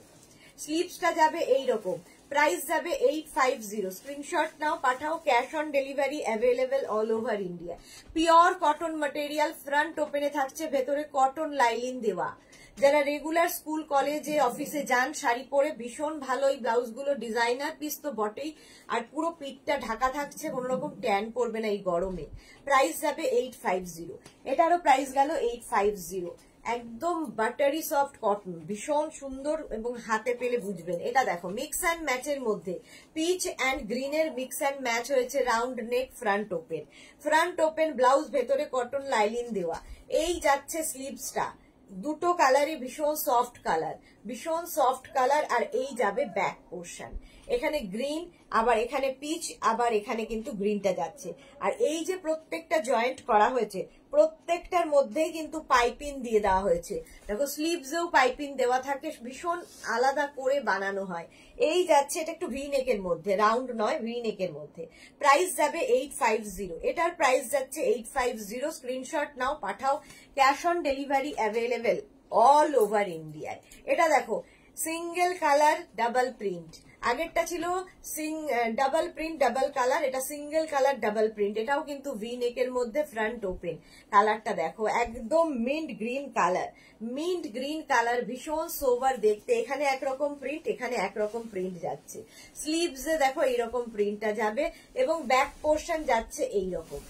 স্লিপসটা যাবে এই রকম প্রাইস যাবে এইট ফাইভ জিরো স্ক্রিনশট নাও পাঠাও cash on delivery available all over India pure cotton material front ওপেনে থাকছে ভেতরে কটন লাইলিন দেওয়া যারা রেগুলার স্কুল কলেজে অফিসে যান শাড়ি পরে ভীষণ ভালো এই ব্লাউজগুলো ডিজাইনার পিস তো বটেই আর পুরো পিঠটা ঢাকা থাকছে কোন রকম ট্যান পরবে না এই গরমে প্রাইস যাবে এইট ফাইভ জিরো এটারও প্রাইস গেল এইট ফাইভ জিরো একদম বাটারি সফট কটন ভীষণ সুন্দর এবং হাতে পেলে বুঝবেন এটা দেখো মিক্স অ্যান্ড ম্যাচের মধ্যে পিচ অ্যান্ড গ্রিনের মিক্স অ্যান্ড ম্যাচ হয়েছে round neck front open front open blouse ভেতরে কটন লাইলিন দেওয়া এই যাচ্ছে স্লিভসটা দুটো কালারই ভীষণ সফট কালার ভীষণ সফট কালার আর এই যাবে ব্যাক পোর্শন এখানে গ্রিন আবার এখানে পিচ আবার এখানে কিন্তু গ্রিনটা যাচ্ছে আর এই যে প্রত্যেকটা জয়েন্ট করা হয়েছে প্রত্যেকটার মধ্যেই কিন্তু পাইপিং দিয়ে দেওয়া হয়েছে দেখো স্লিভসেও পাইপিং দেওয়া থাকে ভীষণ আলাদা করে বানানো হয় এই যাচ্ছে এটা একটু ভি নেকের মধ্যে রাউন্ড নয় ভি নেকের মধ্যে প্রাইস যাবে এইট ফাইভ জিরো এটার প্রাইস যাচ্ছে এইট ফাইভ জিরো স্ক্রিনশট নাও পাঠাও cash on delivery available all over ইন্ডিয়ায় এটা দেখো সিঙ্গেল কালার ডাবল প্রিন্ট আগেরটা ছিল single double print double colour এটা সিঙ্গেল কালার ডাবল প্রিন্ট এটাও কিন্তু ভি এর মধ্যে ফ্রন্ট ওপেন কালারটা দেখো একদম mint green colour mint green colour ভীষণ সোভার দেখতে এখানে একরকম প্রিন্ট এখানে একরকম প্রিন্ট যাচ্ছে স্লিভস এ দেখো এইরকম প্রিন্টটা যাবে এবং ব্যাক পোর্শন যাচ্ছে এইরকম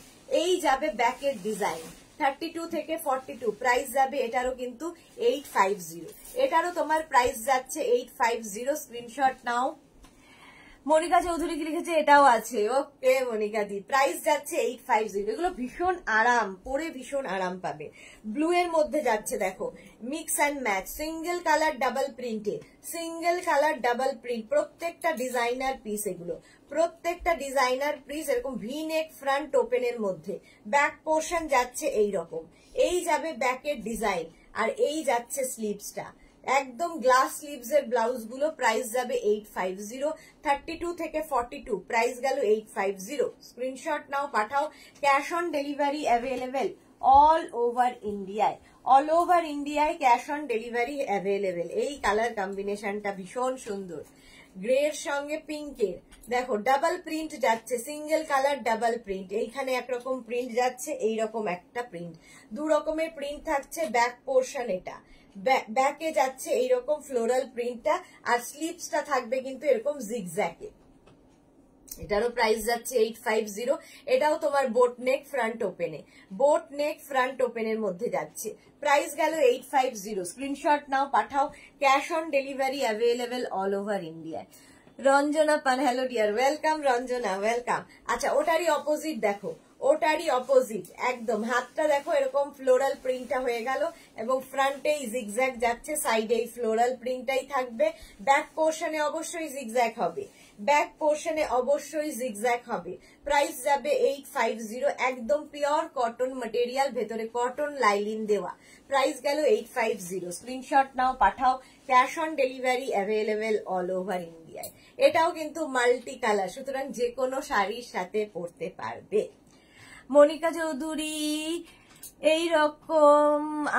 এই যাবে ব্যাকের ডিজাইন থার্টি থেকে ফর্টি প্রাইস যাবে এটারও কিন্তু এইট এটারও তোমার প্রাইস যাচ্ছে স্ক্রিনশট নাও মনিকা চৌধুরী কি লিখেছে এটাও আছে ওকে মনিকা দি প্রাইস যাচ্ছে এইট ফাইভ জিরো এগুলো ভীষণ আরাম পরে ভীষণ আরাম পাবে ব্লু এর মধ্যে যাচ্ছে দেখো mix and match single colour double প্রিন্টে সিঙ্গেল কালার ডাবল প্রিন্ট প্রত্যেকটা ডিজাইনার পিস এগুলো প্রত্যেকটা ডিজাইনার প্লিজ এরকম ভি নেক ফ্রন্ট ওপেনের মধ্যে ব্যাক পোর্শন যাচ্ছে এই রকম এই যাবে ব্যাকের ডিজাইন আর এই যাচ্ছে স্লিভসটা একদম গ্লাস স্লিভস এর ব্লাউজ গুলো প্রাইস যাবে eight five zero thirty two থেকে ফর্টি টু প্রাইস গেল এইট ফাইভ জিরো স্ক্রিনশট নাও পাঠাও cash on delivery available all over ইন্ডিয়ায় অল ওভার ইন্ডিয়ায় ক্যাশ অন ডেলিভারি অ্যাভেলেবেল এই কালার কম্বিনেশনটা ভীষণ সুন্দর গ্রে এর সঙ্গে পিঙ্কের দেখো ডাবল প্রিন্ট যাচ্ছে সিঙ্গেল কালার ডাবল প্রিন্ট এইখানে একরকম প্রিন্ট যাচ্ছে এইরকম একটা প্রিন্ট দু রকমের প্রিন্ট থাকছে ব্যাক পোর্শন এটা ব্যাকে যাচ্ছে এইরকম ফ্লোরাল প্রিন্টটা আর স্লিপসটা থাকবে কিন্তু এরকম জিগজ্যাকে এটারও প্রাইস যাচ্ছে এইট ফাইভ জিরো এটাও তোমার বোট নেক ফ্রন্ট ওপেনে বোট নেক ফ্রন্ট ওপেনের মধ্যে যাচ্ছে প্রাইস গেল এইট ফাইভ জিরো স্ক্রিনশট নাও পাঠাও cash on delivery available all over ইন্ডিয়ায় Ranjana Pan hello dear welcome Ranjana welcome আচ্ছা ওটারই অপোজিট দেখো ওটারই অপোজিট একদম হাতটা দেখো এরকম ফ্লোরাল প্রিন্টটা হয়ে গেল এবং ফ্রন্টে জিগজ্যাক যাচ্ছে সাইডে এই ফ্লোরাল প্রিন্টটাই থাকবে ব্যাক পোর্শনে অবশ্যই জিগজ্যাক হবে ব্যাক পোর্শনে অবশ্যই জিগজ্যাক হবে প্রাইস যাবে এইট ফাইভ জিরো একদম পিওর কটন মেটেরিয়াল ভেতরে কটন লাইলিন দেওয়া প্রাইস গেল এইট ফাইভ জিরো স্ক্রিনশট নাও পাঠাও cash on delivery available all over ইন্ডিয়ায় এটাও কিন্তু মাল্টি কালার সুতরাং যে কোনো শাড়ির সাথে পরতে পারবে মনিকা চৌধুরী এই রকম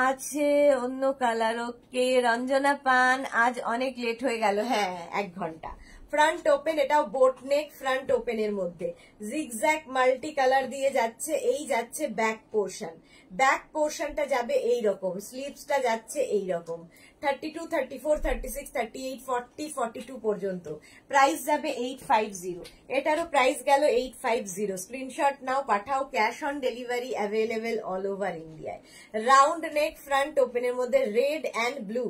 আছে অন্য কালার ওকে রঞ্জনা পান আজ অনেক লেট হয়ে গেল হ্যাঁ এক ঘন্টা ফ্রন্ট ওপেন এটাও বোট নেক ফ্রন্ট ওপেন এর মধ্যে জিগজ্যাক মাল্টি কালার দিয়ে যাচ্ছে এই যাচ্ছে ব্যাক পোর্শন ব্যাক পোর্শনটা যাবে এই রকম স্লিভসটা যাচ্ছে এই রকম thirty two thirty four thirty six thirty eight forty forty two পর্যন্ত প্রাইস যাবে এইট ফাইভ জিরো এটারও প্রাইস গেল এইট ফাইভ জিরো স্ক্রিনশট নাও পাঠাও cash on delivery available all over ইন্ডিয়ায় রাউন্ড নেট ফ্রন্ট ওপেনের মধ্যে red and blue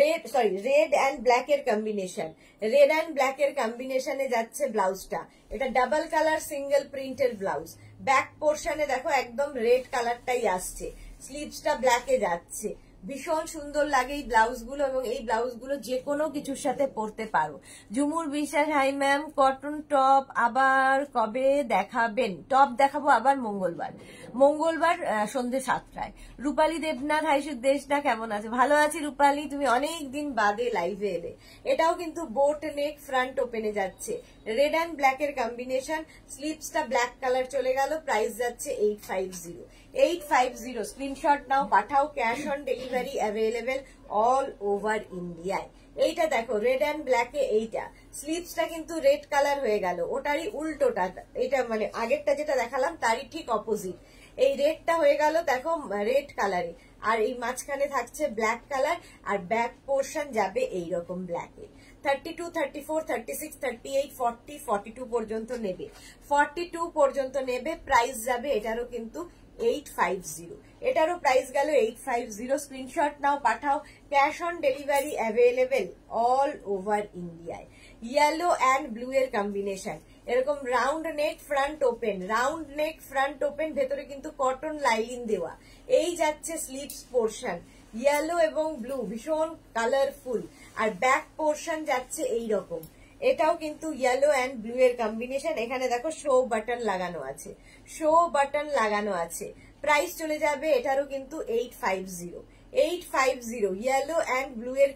red sorry red and ব্ল্যাকের কম্বিনেশন রেড অ্যান্ড ব্ল্যাকের কম্বিনেশনে যাচ্ছে ব্লাউজটা এটা ডাবল কালার সিঙ্গেল প্রিন্টের ব্লাউজ ব্যাক পোর্শনে দেখো একদম রেড কালারটাই আসছে স্লিভসটা ব্ল্যাকে যাচ্ছে ভীষণ সুন্দর লাগে এই ব্লাউজগুলো এবং এই ব্লাউজগুলো যে কোনো কিছুর সাথে পরতে পারো ঝুমুর বিশ্বাস হাই ম্যাম কটন টপ আবার কবে দেখাবেন টপ দেখাবো আবার মঙ্গলবার মঙ্গলবার সন্ধে সাতটায় রূপালি দেবনাথ হাইসুর দেশটা কেমন আছে ভালো আছি রূপালি তুমি অনেক দিন বাদে লাইভে এলে এটাও কিন্তু বোট নেক ফ্রন্ট ওপেনে যাচ্ছে রেড অ্যান্ড ব্ল্যাক এর কম্বিনেশন স্লিপসটা ব্ল্যাক কালার চলে গেল প্রাইস যাচ্ছে eight five zero eight five zero screenshot নাও পাঠাও cash on delivery available all over ইন্ডিয়ায় এইটা দেখো রেড অ্যান্ড ব্ল্যাকে এইটা স্লিপসটা কিন্তু রেড কালার হয়ে গেল ওটারই উল্টোটা এটা মানে আগেরটা যেটা দেখালাম তারই ঠিক অপোজিট এই রেডটা হয়ে গেল দেখো রেড কালারে আর এই মাঝখানে থাকছে ব্ল্যাক কালার আর ব্যাক পোর্শন যাবে এইরকম ব্ল্যাকে thirty two thirty four thirty six thirty eight forty forty two পর্যন্ত নেবে ফর্টি টু পর্যন্ত নেবে প্রাইস যাবে এটারও কিন্তু এইট ফাইভ জিরো এটারও প্রাইস গেল এইট ফাইভ জিরো স্ক্রিনশট নাও পাঠাও cash on delivery available all over ইন্ডিয়ায় ইয়েলো অ্যান্ড ব্লু এর কম্বিনেশন এরকম round neck front open round neck front open ভেতরে কিন্তু কটন লাইন দেওয়া এই যাচ্ছে স্লিপস পোর্শন ইয়েলো এবং ব্লু ভীষণ কালারফুল আর ব্যাক পোর্শন যাচ্ছে এই রকম এটাও কিন্তু ইয়েলো অ্যান্ড ব্লু এর কম্বিনেশন এখানে দেখো শো বাটন লাগানো আছে শো বাটন লাগানো আছে প্রাইস চলে যাবে এটারও কিন্তু eight five zero eight five zero yellow and blue এর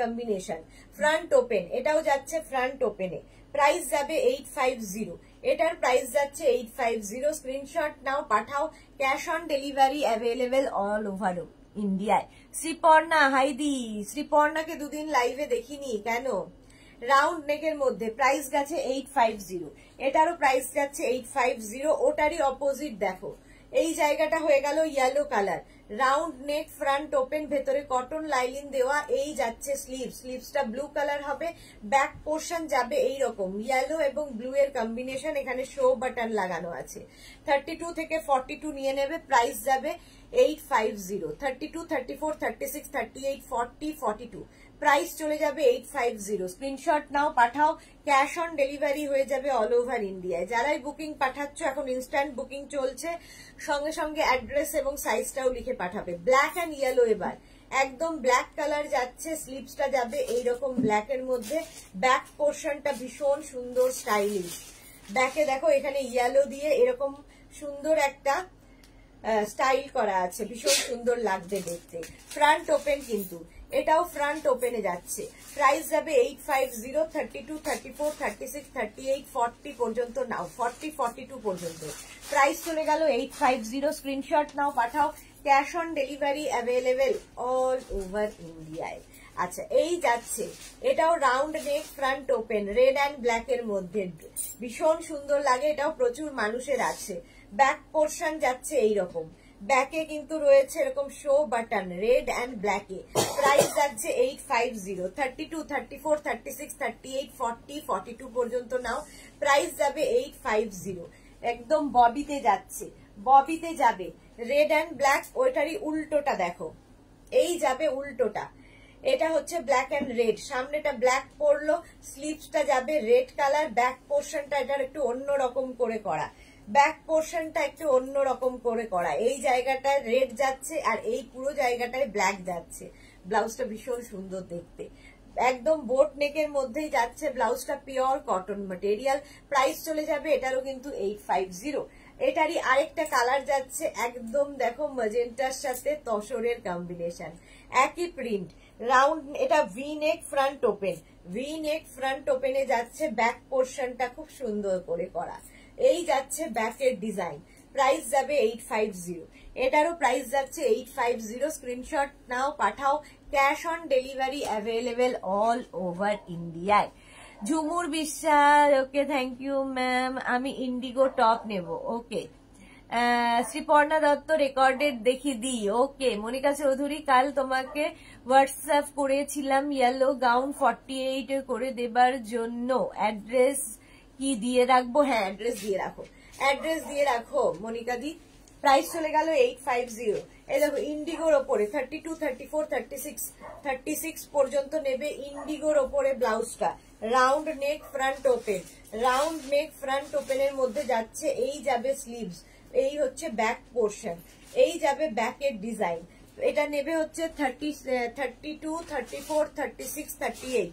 কম্বিনেশন ফ্রন্ট ওপেন এটাও যাচ্ছে ফ্রন্ট ওপেনে প্রাইস যাবে এইট ফাইভ জিরো এটার প্রাইস যাচ্ছে এইট ফাইভ জিরো স্ক্রিনশট নাও পাঠাও cash on delivery available all over ইন্ডিয়ায় শ্রীপর্ণা হাইদি শ্রীপর্ণাকে দুদিন লাইভে দেখিনি কেন রাউন্ড নেকের মধ্যে প্রাইস গেছে এইট ফাইভ জিরো এটারও প্রাইস যাচ্ছে এইট ফাইভ জিরো ওটারই অপোজিট দেখো এই জায়গাটা হয়ে গেল yellow colour round neck front open ভেতরে কটন লাইলিন দেওয়া এই যাচ্ছে স্লিভ স্লিভসটা ব্লু কালার হবে ব্যাক পোর্শন যাবে এই রকম ইয়েলো এবং ব্লু এর কম্বিনেশন এখানে শো বাটন লাগানো আছে থার্টি থেকে ফর্টি নিয়ে নেবে প্রাইস যাবে 850 32 34 36 38 40 42 প্রাইস চলে যাবে এইট ফাইভ জিরো স্ক্রিনশট নাও পাঠাও ক্যাশ অন ডেলিভারি হয়ে যাবে অল ওভার ইন্ডিয়ায় যারাই বুকিং পাঠাচ্ছ এখন ইনস্ট্যান্ট বুকিং চলছে সঙ্গে সঙ্গে অ্যাড্রেস এবং সাইজটাও লিখে পাঠাবে ব্ল্যাক অ্যান্ড ইয়েলো এবার একদম ব্ল্যাক কালার যাচ্ছে স্লিপসটা যাবে এইরকম ব্ল্যাক এর মধ্যে ব্যাক পোর্শনটা ভীষণ সুন্দর স্টাইলিশ ব্যাকে দেখো এখানে ইয়েলো দিয়ে এরকম সুন্দর একটা স্টাইল করা আছে ভীষণ সুন্দর লাগবে দেখতে ফ্রন্ট ওপেন কিন্তু এটাও ফ্রন্ট ওপেনে যাচ্ছে প্রাইস যাবে eight five zero thirty two thirty four thirty six thirty eight forty পর্যন্ত নাও ফর্টি ফর্টি টু পর্যন্ত প্রাইস চলে গেল এইট ফাইভ জিরো স্ক্রিনশট নাও পাঠাও cash on delivery available all over ইন্ডিয়ায় আচ্ছা এই যাচ্ছে এটাও round neck front open red and black এর মধ্যে ভীষণ সুন্দর লাগে এটাও প্রচুর মানুষের আছে ব্যাক পোর্শন যাচ্ছে এইরকম ব্যাকে কিন্তু রয়েছে এরকম শো বাটন রেড অ্যান্ড ব্ল্যাকে প্রাইস যাচ্ছে eight five zero thirty two thirty four thirty six thirty eight forty forty two পর্যন্ত নাও প্রাইস যাবে এইট ফাইভ জিরো একদম ববিতে যাচ্ছে ববিতে যাবে রেড অ্যান্ড ব্ল্যাক ওইটারই উল্টোটা দেখো এই যাবে উল্টোটা এটা হচ্ছে ব্ল্যাক অ্যান্ড রেড সামনেটা ব্ল্যাক পড়লো স্লিপসটা যাবে রেড কালার ব্যাক পোর্শনটা এটার একটু অন্য রকম করে করা ব্যাক পোর্শনটা একটু অন্যরকম করে করা এই জায়গাটায় রেড যাচ্ছে আর এই পুরো জায়গাটায় ব্ল্যাক যাচ্ছে ব্লাউজটা ভীষণ সুন্দর দেখতে একদম বোট নেকের মধ্যেই যাচ্ছে ব্লাউজটা পিওর কটন মেটেরিয়াল প্রাইস চলে যাবে এটারও কিন্তু এইট ফাইভ জিরো এটারই আরেকটা কালার যাচ্ছে একদম দেখো মজেন্টার সাথে তসরের কম্বিনেশন একই প্রিন্ট রাউন্ড এটা V neck front open V neck front ওপেনে যাচ্ছে ব্যাক পোর্শনটা খুব সুন্দর করে করা এই যাচ্ছে ব্যাকের ডিজাইন প্রাইস যাবে এইট ফাইভ জিরো এটারও প্রাইস যাচ্ছে এইট ফাইভ জিরো স্ক্রিনশট নাও পাঠাও cash on delivery available all over ইন্ডিয়ায় Jhumur Biswas okay thank you ma'am আমি ইন্ডিগো টপ নেব ওকে শ্রীপর্ণা দত্ত রেকর্ডেড দেখি দি ওকে মনিকা চৌধুরী কাল তোমাকে হোয়াটসঅ্যাপ করেছিলাম ইয়েলো গাউন ফর্টি করে দেবার জন্য অ্যাড্রেস কি দিয়ে রাখবো হ্যাঁ অ্যাড্রেস দিয়ে রাখো অ্যাড্রেস দিয়ে রাখো মনিকা দি প্রাইস চলে গেল এইট ফাইভ জিরো এই দেখো ইন্ডিগোর ওপরে thirty two thirty four thirty six thirty six পর্যন্ত নেবে ইন্ডিগোর ওপরে ব্লাউজটা round neck front open round neck front ওপেনের মধ্যে যাচ্ছে এই যাবে স্লিভস এই হচ্ছে ব্যাক পোর্শন এই যাবে ব্যাকের ডিজাইন এটা নেবে হচ্ছে thirty thirty two thirty four thirty six thirty eight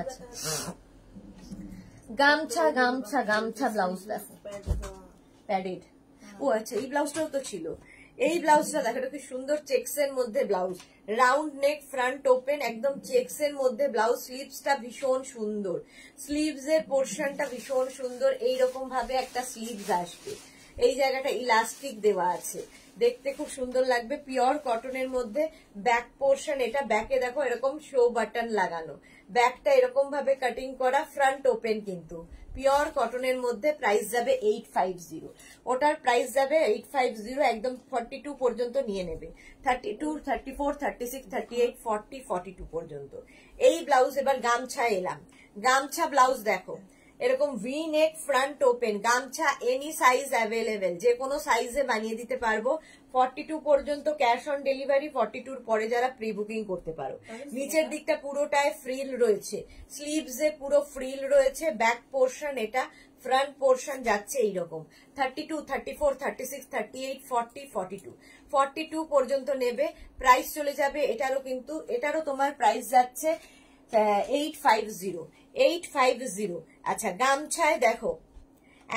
আচ্ছা। গামছা গামছা গামছা ব্লাউজ দেখো প্যাডেড ও আচ্ছা এই ব্লাউজটাও তো ছিল এই ব্লাউজটা দেখো কি সুন্দর চেক্স এর মধ্যে blouse round neck front open একদম চেক্স এর মধ্যে ব্লাউজ স্লিভসটা ভীষণ সুন্দর স্লিভস এর পোর্শনটা ভীষণ সুন্দর এইরকম ভাবে একটা স্লিভস আসবে এই জায়গাটা ইলাস্টিক দেওয়া আছে দেখতে খুব সুন্দর লাগবে পিওর কটনের মধ্যে ব্যাক পোর্শন এটা ব্যাকে দেখো এরকম শো বাটন লাগানো ব্যাকটা এরকম ভাবে কাটিং করা ফ্রন্ট ওপেন কিন্তু পিওর কটনের মধ্যে প্রাইস যাবে এইট ফাইভ জিরো ওটার প্রাইস যাবে এইট ফাইভ জিরো একদম ফর্টি টু পর্যন্ত নিয়ে নেবে thirty two thirty four thirty six thirty eight forty forty two পর্যন্ত এই ব্লাউজ এবার গামছা এলাম গামছা ব্লাউজ দেখো এরকম ভি নেক ফ্রন্ট ওপেন গামছা এনি সাইজ অ্যাভেলেবেল যে কোনো সাইজে বানিয়ে দিতে পারবো ফর্টি টু পর্যন্ত ক্যাশ অন ডেলিভারি ফর্টি টুর পরে যারা প্রি বুকিং করতে পারো নিচের দিকটা পুরোটায় ফ্রিল রয়েছে স্লিভসে পুরো ফ্রিল রয়েছে ব্যাক পোর্শন এটা ফ্রন্ট পোর্শন যাচ্ছে এইরকম thirty two thirty four thirty six thirty eight forty forty two two পর্যন্ত নেবে প্রাইস চলে যাবে এটারও কিন্তু এটারও তোমার প্রাইস যাচ্ছে eight five zero eight five zero আচ্ছা গামছায় দেখো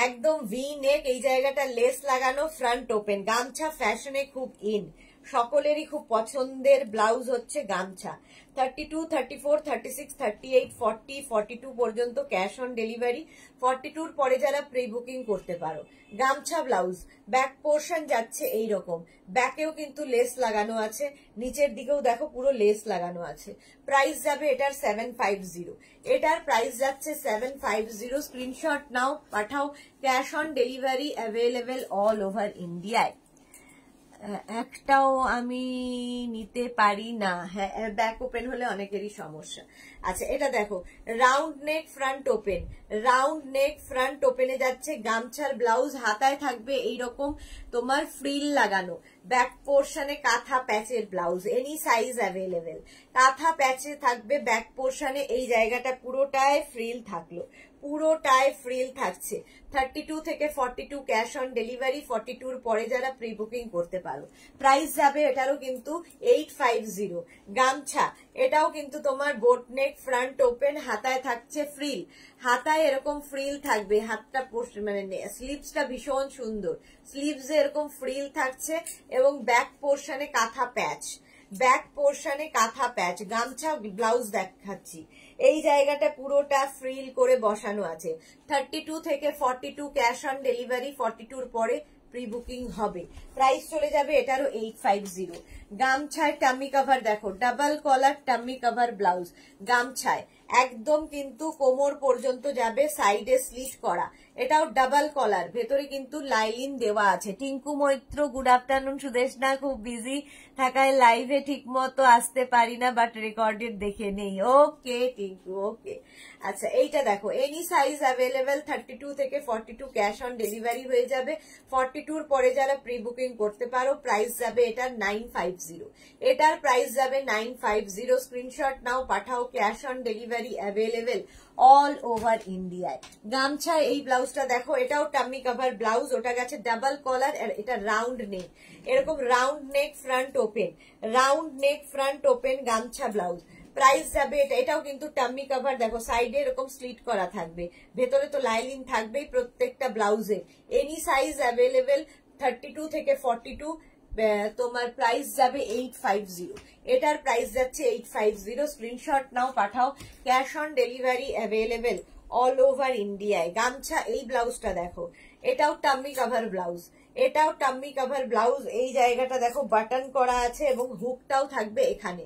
একদম ভি নেক এই জায়গাটা লেস লাগানো ফ্রন্ট ওপেন গামছা ফ্যাশনে খুব ইন সকলেরই খুব পছন্দের ব্লাউজ হচ্ছে গামছা thirty two thirty four thirty six thirty eight forty forty two পর্যন্ত ক্যাশ অন ডেলিভারি ফর্টি টুর পরে যারা প্রি বুকিং করতে পারো গামছা ব্লাউজ ব্যাক পোর্শন যাচ্ছে এই রকম ব্যাকেও কিন্তু লেস লাগানো আছে নিচের দিকেও দেখো পুরো লেস লাগানো আছে প্রাইস যাবে এটার সেভেন ফাইভ জিরো এটার প্রাইস যাচ্ছে সেভেন ফাইভ জিরো স্ক্রিনশট নাও পাঠাও cash on delivery available all over ইন্ডিয়ায় একটাও আমি নিতে পারি না হ্যাঁ ব্যাক ওপেন হলে অনেকেরই সমস্যা আচ্ছা এটা দেখো round neck front open round neck front ওপেনে যাচ্ছে গামছার ব্লাউজ হাতায় থাকবে এইরকম তোমার ফ্রিল লাগানো ব্যাক পোর্শনে কাঁথা প্যাচের ব্লাউজ এনি সাইজ অ্যাভেলেবেল কাঁথা প্যাচে থাকবে ব্যাক পোর্শনে এই জায়গাটা পুরোটায় ফ্রিল থাকলো পুরোটাই ফ্রিল থাকছে থার্টি টু থেকে forty two cash on delivery forty টুর পরে যারা প্রি বুকিং করতে পারো প্রাইস যাবে এটারও কিন্তু এইট ফাইভ জিরো গামছা এটাও কিন্তু তোমার বোট নেক ফ্রন্ট ওপেন হাতায় থাকছে ফ্রিল হাতায় এরকম ফ্রিল থাকবে হাতটা মানে স্লিভসটা ভীষণ সুন্দর স্লিভসে এরকম ফ্রিল থাকছে এবং ব্যাক পোর্শনে কাঁথা প্যাচ ব্যাক পোর্শনে কাঁথা প্যাচ গামছা ব্লাউজ দেখাচ্ছি এই জায়গাটা পুরোটা ফ্রিল করে বসানো আছে থার্টি টু থেকে forty two cash on delivery forty টুর পরে প্রি বুকিং হবে প্রাইস চলে যাবে এটারও এইট ফাইভ জিরো গামছায় টামি কাভার দেখো double collar tummy cover blouse গামছায় একদম কিন্তু কোমর পর্যন্ত যাবে সাইডে স্লিভ করা এটাও ডাবল কলার ভেতরে কিন্তু লাইলিন দেওয়া আছে টিঙ্কু মৈত্র গুড আফটারনুন সুদেশনা খুব বিজি থাকায় লাইভে ঠিক মতো আসতে পারি না বাট রেকর্ডেড দেখে নেই ওকে টিঙ্কু ওকে আচ্ছা এইটা দেখো any size available thirty two থেকে forty two cash on delivery হয়ে যাবে ফর্টি টুর পরে যারা প্রি বুকিং করতে পারো প্রাইস যাবে এটার নাইন ফাইভ জিরো এটার প্রাইস যাবে নাইন ফাইভ জিরো স্ক্রিনশট নাও পাঠাও cash on delivery available all over ইন্ডিয়ায় গামছা এই ব্লাউজটা দেখো এটাও টাম্মি কাভার ব্লাউজ ওটা গেছে ডাবল কলার আর এটা রাউন্ড নেক এরকম round neck front open round neck front open গামছা ব্লাউজ প্রাইস যাবে এটা এটাও কিন্তু টাম্মি কাভার দেখো সাইডে এরকম স্লিট করা থাকবে ভেতরে তো লাইলিন থাকবেই প্রত্যেকটা ব্লাউজে এনি সাইজ অ্যাভেলেবেল থার্টি থেকে ফর্টি তোমার প্রাইস যাবে এইট ফাইভ জিরো এটার প্রাইস যাচ্ছে এইট ফাইভ জিরো স্ক্রিনশট নাও পাঠাও cash on delivery available all over ইন্ডিয়ায় গামছা এই ব্লাউজটা দেখো এটাও টাম্মি কাভার ব্লাউজ এটাও টাম্মি কাভার ব্লাউজ এই জায়গাটা দেখো বাটন করা আছে এবং হুকটাও থাকবে এখানে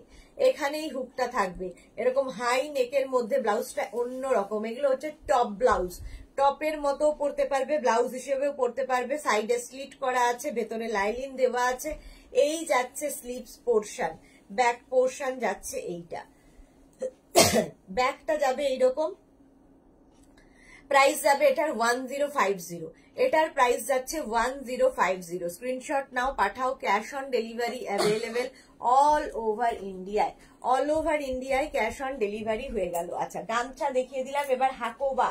এখানেই হুকটা থাকবে এরকম হাই নেকের মধ্যে ব্লাউজটা অন্য রকম এগুলো হচ্ছে টপ ব্লাউজ টপের মতো পরতে পারবে ব্লাউজ হিসেবেও পরতে পারবে সাইডে স্লিট করা আছে ভেতরে লাইলিন দেওয়া আছে এই যাচ্ছে স্লিপস পোর্শন ব্যাক পোর্শন যাচ্ছে এইটা ব্যাকটা যাবে এইরকম প্রাইস যাবে এটার ওয়ান জিরো ফাইভ জিরো এটার প্রাইস যাচ্ছে one zero five zero screenshot নাও পাঠাও cash on delivery available all over ইন্ডিয়ায় অল ওভার ইন্ডিয়ায় ক্যাশ অন ডেলিভারি হয়ে গেল আচ্ছা গামছা দেখিয়ে দিলাম এবার হাকোবা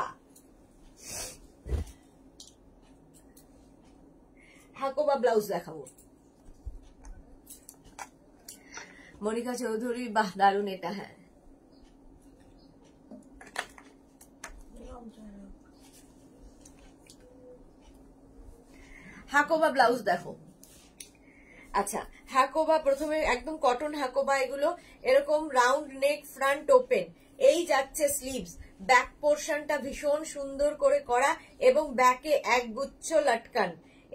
मनिका चौधरी बाह दारून एटा है हाकोबा ब्लाउज देखो अच्छा हाकोबा प्रथम कटन हाकोबा एगुलो एरकम round neck front open sleeves back পোর্শনটা ভীষণ সুন্দর করে করা এবং ব্যাকে এক গুচ্ছ লটকান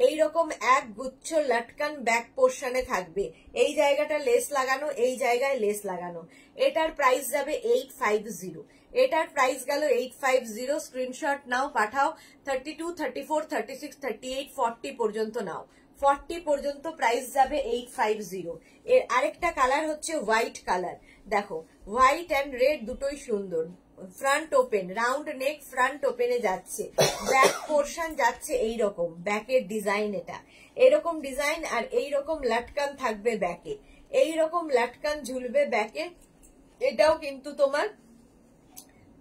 এই রকম এক গুচ্ছ লটকান ব্যাক পোর্শনে থাকবে এই জায়গাটা লেস লাগানো এই জায়গায় লেস লাগানো এটার প্রাইস যাবে এইট ফাইভ জিরো এটার প্রাইস গেল এইট ফাইভ জিরো স্ক্রিনশট নাও পাঠাও thirty two thirty four thirty six thirty eight forty পর্যন্ত নাও ফর্টি পর্যন্ত প্রাইস যাবে এইট ফাইভ জিরো এর আরেকটা কালার হচ্ছে হোয়াইট কালার দেখো হোয়াইট অ্যান্ড রেড দুটোই সুন্দর front open round neck front ওপেনে যাচ্ছে ব্যাক পোর্শন যাচ্ছে এই রকম ব্যাকের ডিজাইন এটা এরকম ডিজাইন আর এই রকম লাটকান থাকবে ব্যাকে এই রকম লাটকান ঝুলবে ব্যাকে এটাও কিন্তু তোমার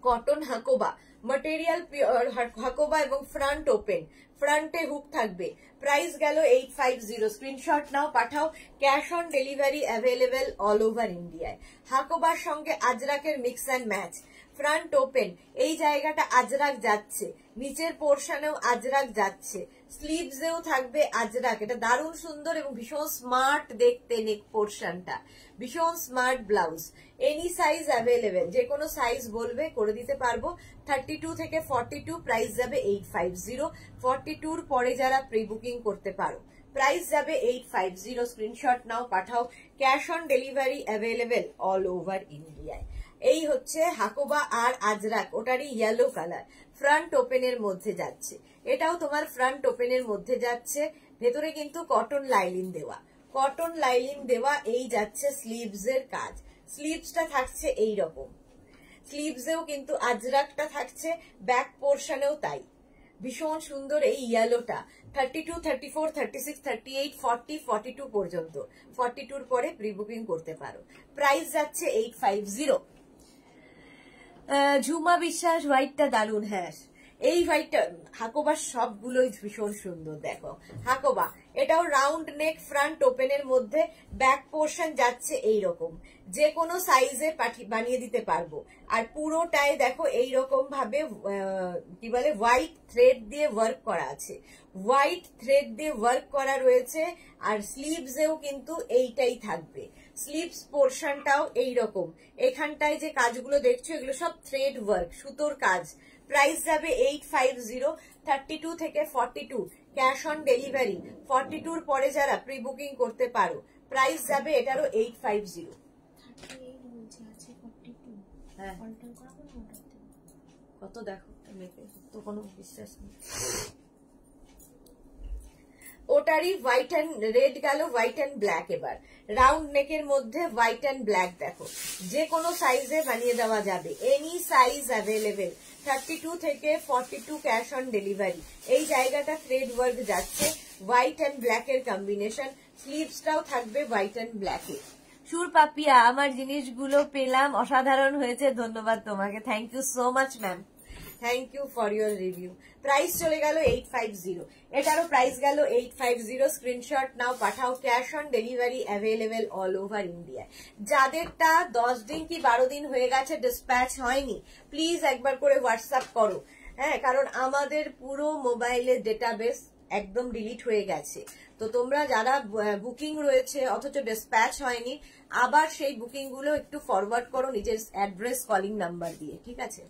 cotton Hakoba material pure Hakoba এবং ফ্রন্ট ওপেন ফ্রন্টে হুক থাকবে প্রাইস গেল এইট ফাইভ জিরো স্ক্রিনশট নাও পাঠাও cash on delivery available all over ইন্ডিয়ায় হাকোবার সঙ্গে আজরাকের mix and match front open এই জায়গাটা আজরাক যাচ্ছে নিচের পোর্শনেও আজরাক যাচ্ছে স্লিভসেও থাকবে আজরাক এটা দারুণ সুন্দর এবং ভীষণ স্মার্ট দেখতে নেক পোর্শনটা ভীষণ smart blouse any size available যে কোনো সাইজ বলবে করে দিতে পারবো থার্টি টু থেকে ফর্টি টু প্রাইস যাবে এইট ফাইভ জিরো ফর্টি টুর পরে যারা প্রি বুকিং করতে পারো প্রাইস যাবে এইট ফাইভ জিরো স্ক্রিনশট নাও পাঠাও cash on delivery available all over ইন্ডিয়ায় এই হচ্ছে হাকোবা আর আজরাক ওটারই ইয়েলো কালার ফ্রন্ট ওপেনের মধ্যে যাচ্ছে এটাও তোমার ফ্রন্ট ওপেনের মধ্যে যাচ্ছে ভেতরে কিন্তু কটন লাইলিন দেওয়া কটন লাইলিন দেওয়া এই যাচ্ছে স্লিভস এর কাজ স্লিভসটা থাকছে এই রকম স্লিভসেও কিন্তু আজরাকটা থাকছে ব্যাক পোর্শনেও তাই ভীষণ সুন্দর এই ইয়েলোটা thirty two thirty four thirty six thirty eight forty forty two পর্যন্ত ফর্টি টুর পরে প্রি বুকিং করতে পারো প্রাইস যাচ্ছে এইট ফাইভ জিরো ঝুমা বিশ্বাস হোয়াইটটা দারুন হ্যাঁ এই হোয়াইটটা হাকোবার সবগুলোই ভীষণ সুন্দর দেখো হাকোবা এটাও রাউন্ড নেক ফ্রন্ট ওপেনের মধ্যে ব্যাক পোর্শন যাচ্ছে এই রকম যে কোনো সাইজে বানিয়ে দিতে পারবো আর পুরোটায় দেখো এই রকম ভাবে কি বলে হোয়াইট থ্রেড দিয়ে ওয়ার্ক করা আছে হোয়াইট থ্রেড দিয়ে ওয়ার্ক করা রয়েছে আর স্লিভসেও কিন্তু এইটাই থাকবে স্লিপস পোর্শনটাও এইরকম এখানটায় যে কাজগুলো দেখছো এগুলো সব থ্রেড ওয়ার্ক সুতোর কাজ প্রাইস যাবে eight five zero thirty two থেকে forty two cash on delivery forty টুর পরে যারা প্রি বুকিং করতে পারো প্রাইস যাবে এটারও এইট ফাইভ জিরো কত দেখো তো কোনো বিশ্বাস নেই ওটারই হোয়াইট অ্যান্ড রেড গেল হোয়াইট অ্যান্ড ব্ল্যাক এবার রাউন্ড নেকের মধ্যে হোয়াইট অ্যান্ড ব্ল্যাক দেখো যে কোনো সাইজে বানিয়ে দেওয়া যাবে any size available thirty two থেকে forty two cash on delivery এই জায়গাটা থ্রেড ওয়ার্ক যাচ্ছে হোয়াইট অ্যান্ড ব্ল্যাকের কম্বিনেশন স্লিভসটাও থাকবে হোয়াইট অ্যান্ড ব্ল্যাকে সুর পাপিয়া আমার জিনিসগুলো পেলাম অসাধারণ হয়েছে ধন্যবাদ তোমাকে thank you so much ma'am thank you for your review price চলে গেল এইট ফাইভ জিরো এটারও প্রাইস গেল এইট ফাইভ জিরো স্ক্রিনশট নাও পাঠাও cash on delivery available all over India যাদেরটা দশ দিন কি বারো দিন হয়ে গেছে ডিসপ্যাচ হয়নি প্লিজ একবার করে হোয়াটসঅ্যাপ করো হ্যাঁ কারণ আমাদের পুরো মোবাইলের ডেটাবেস একদম ডিলিট হয়ে গেছে তো তোমরা যারা বুকিং রয়েছে অথচ ডিসপ্যাচ হয়নি আবার সেই বুকিংগুলো একটু ফরওয়ার্ড করো নিজের অ্যাড্রেস কলিং নাম্বার দিয়ে ঠিক আছে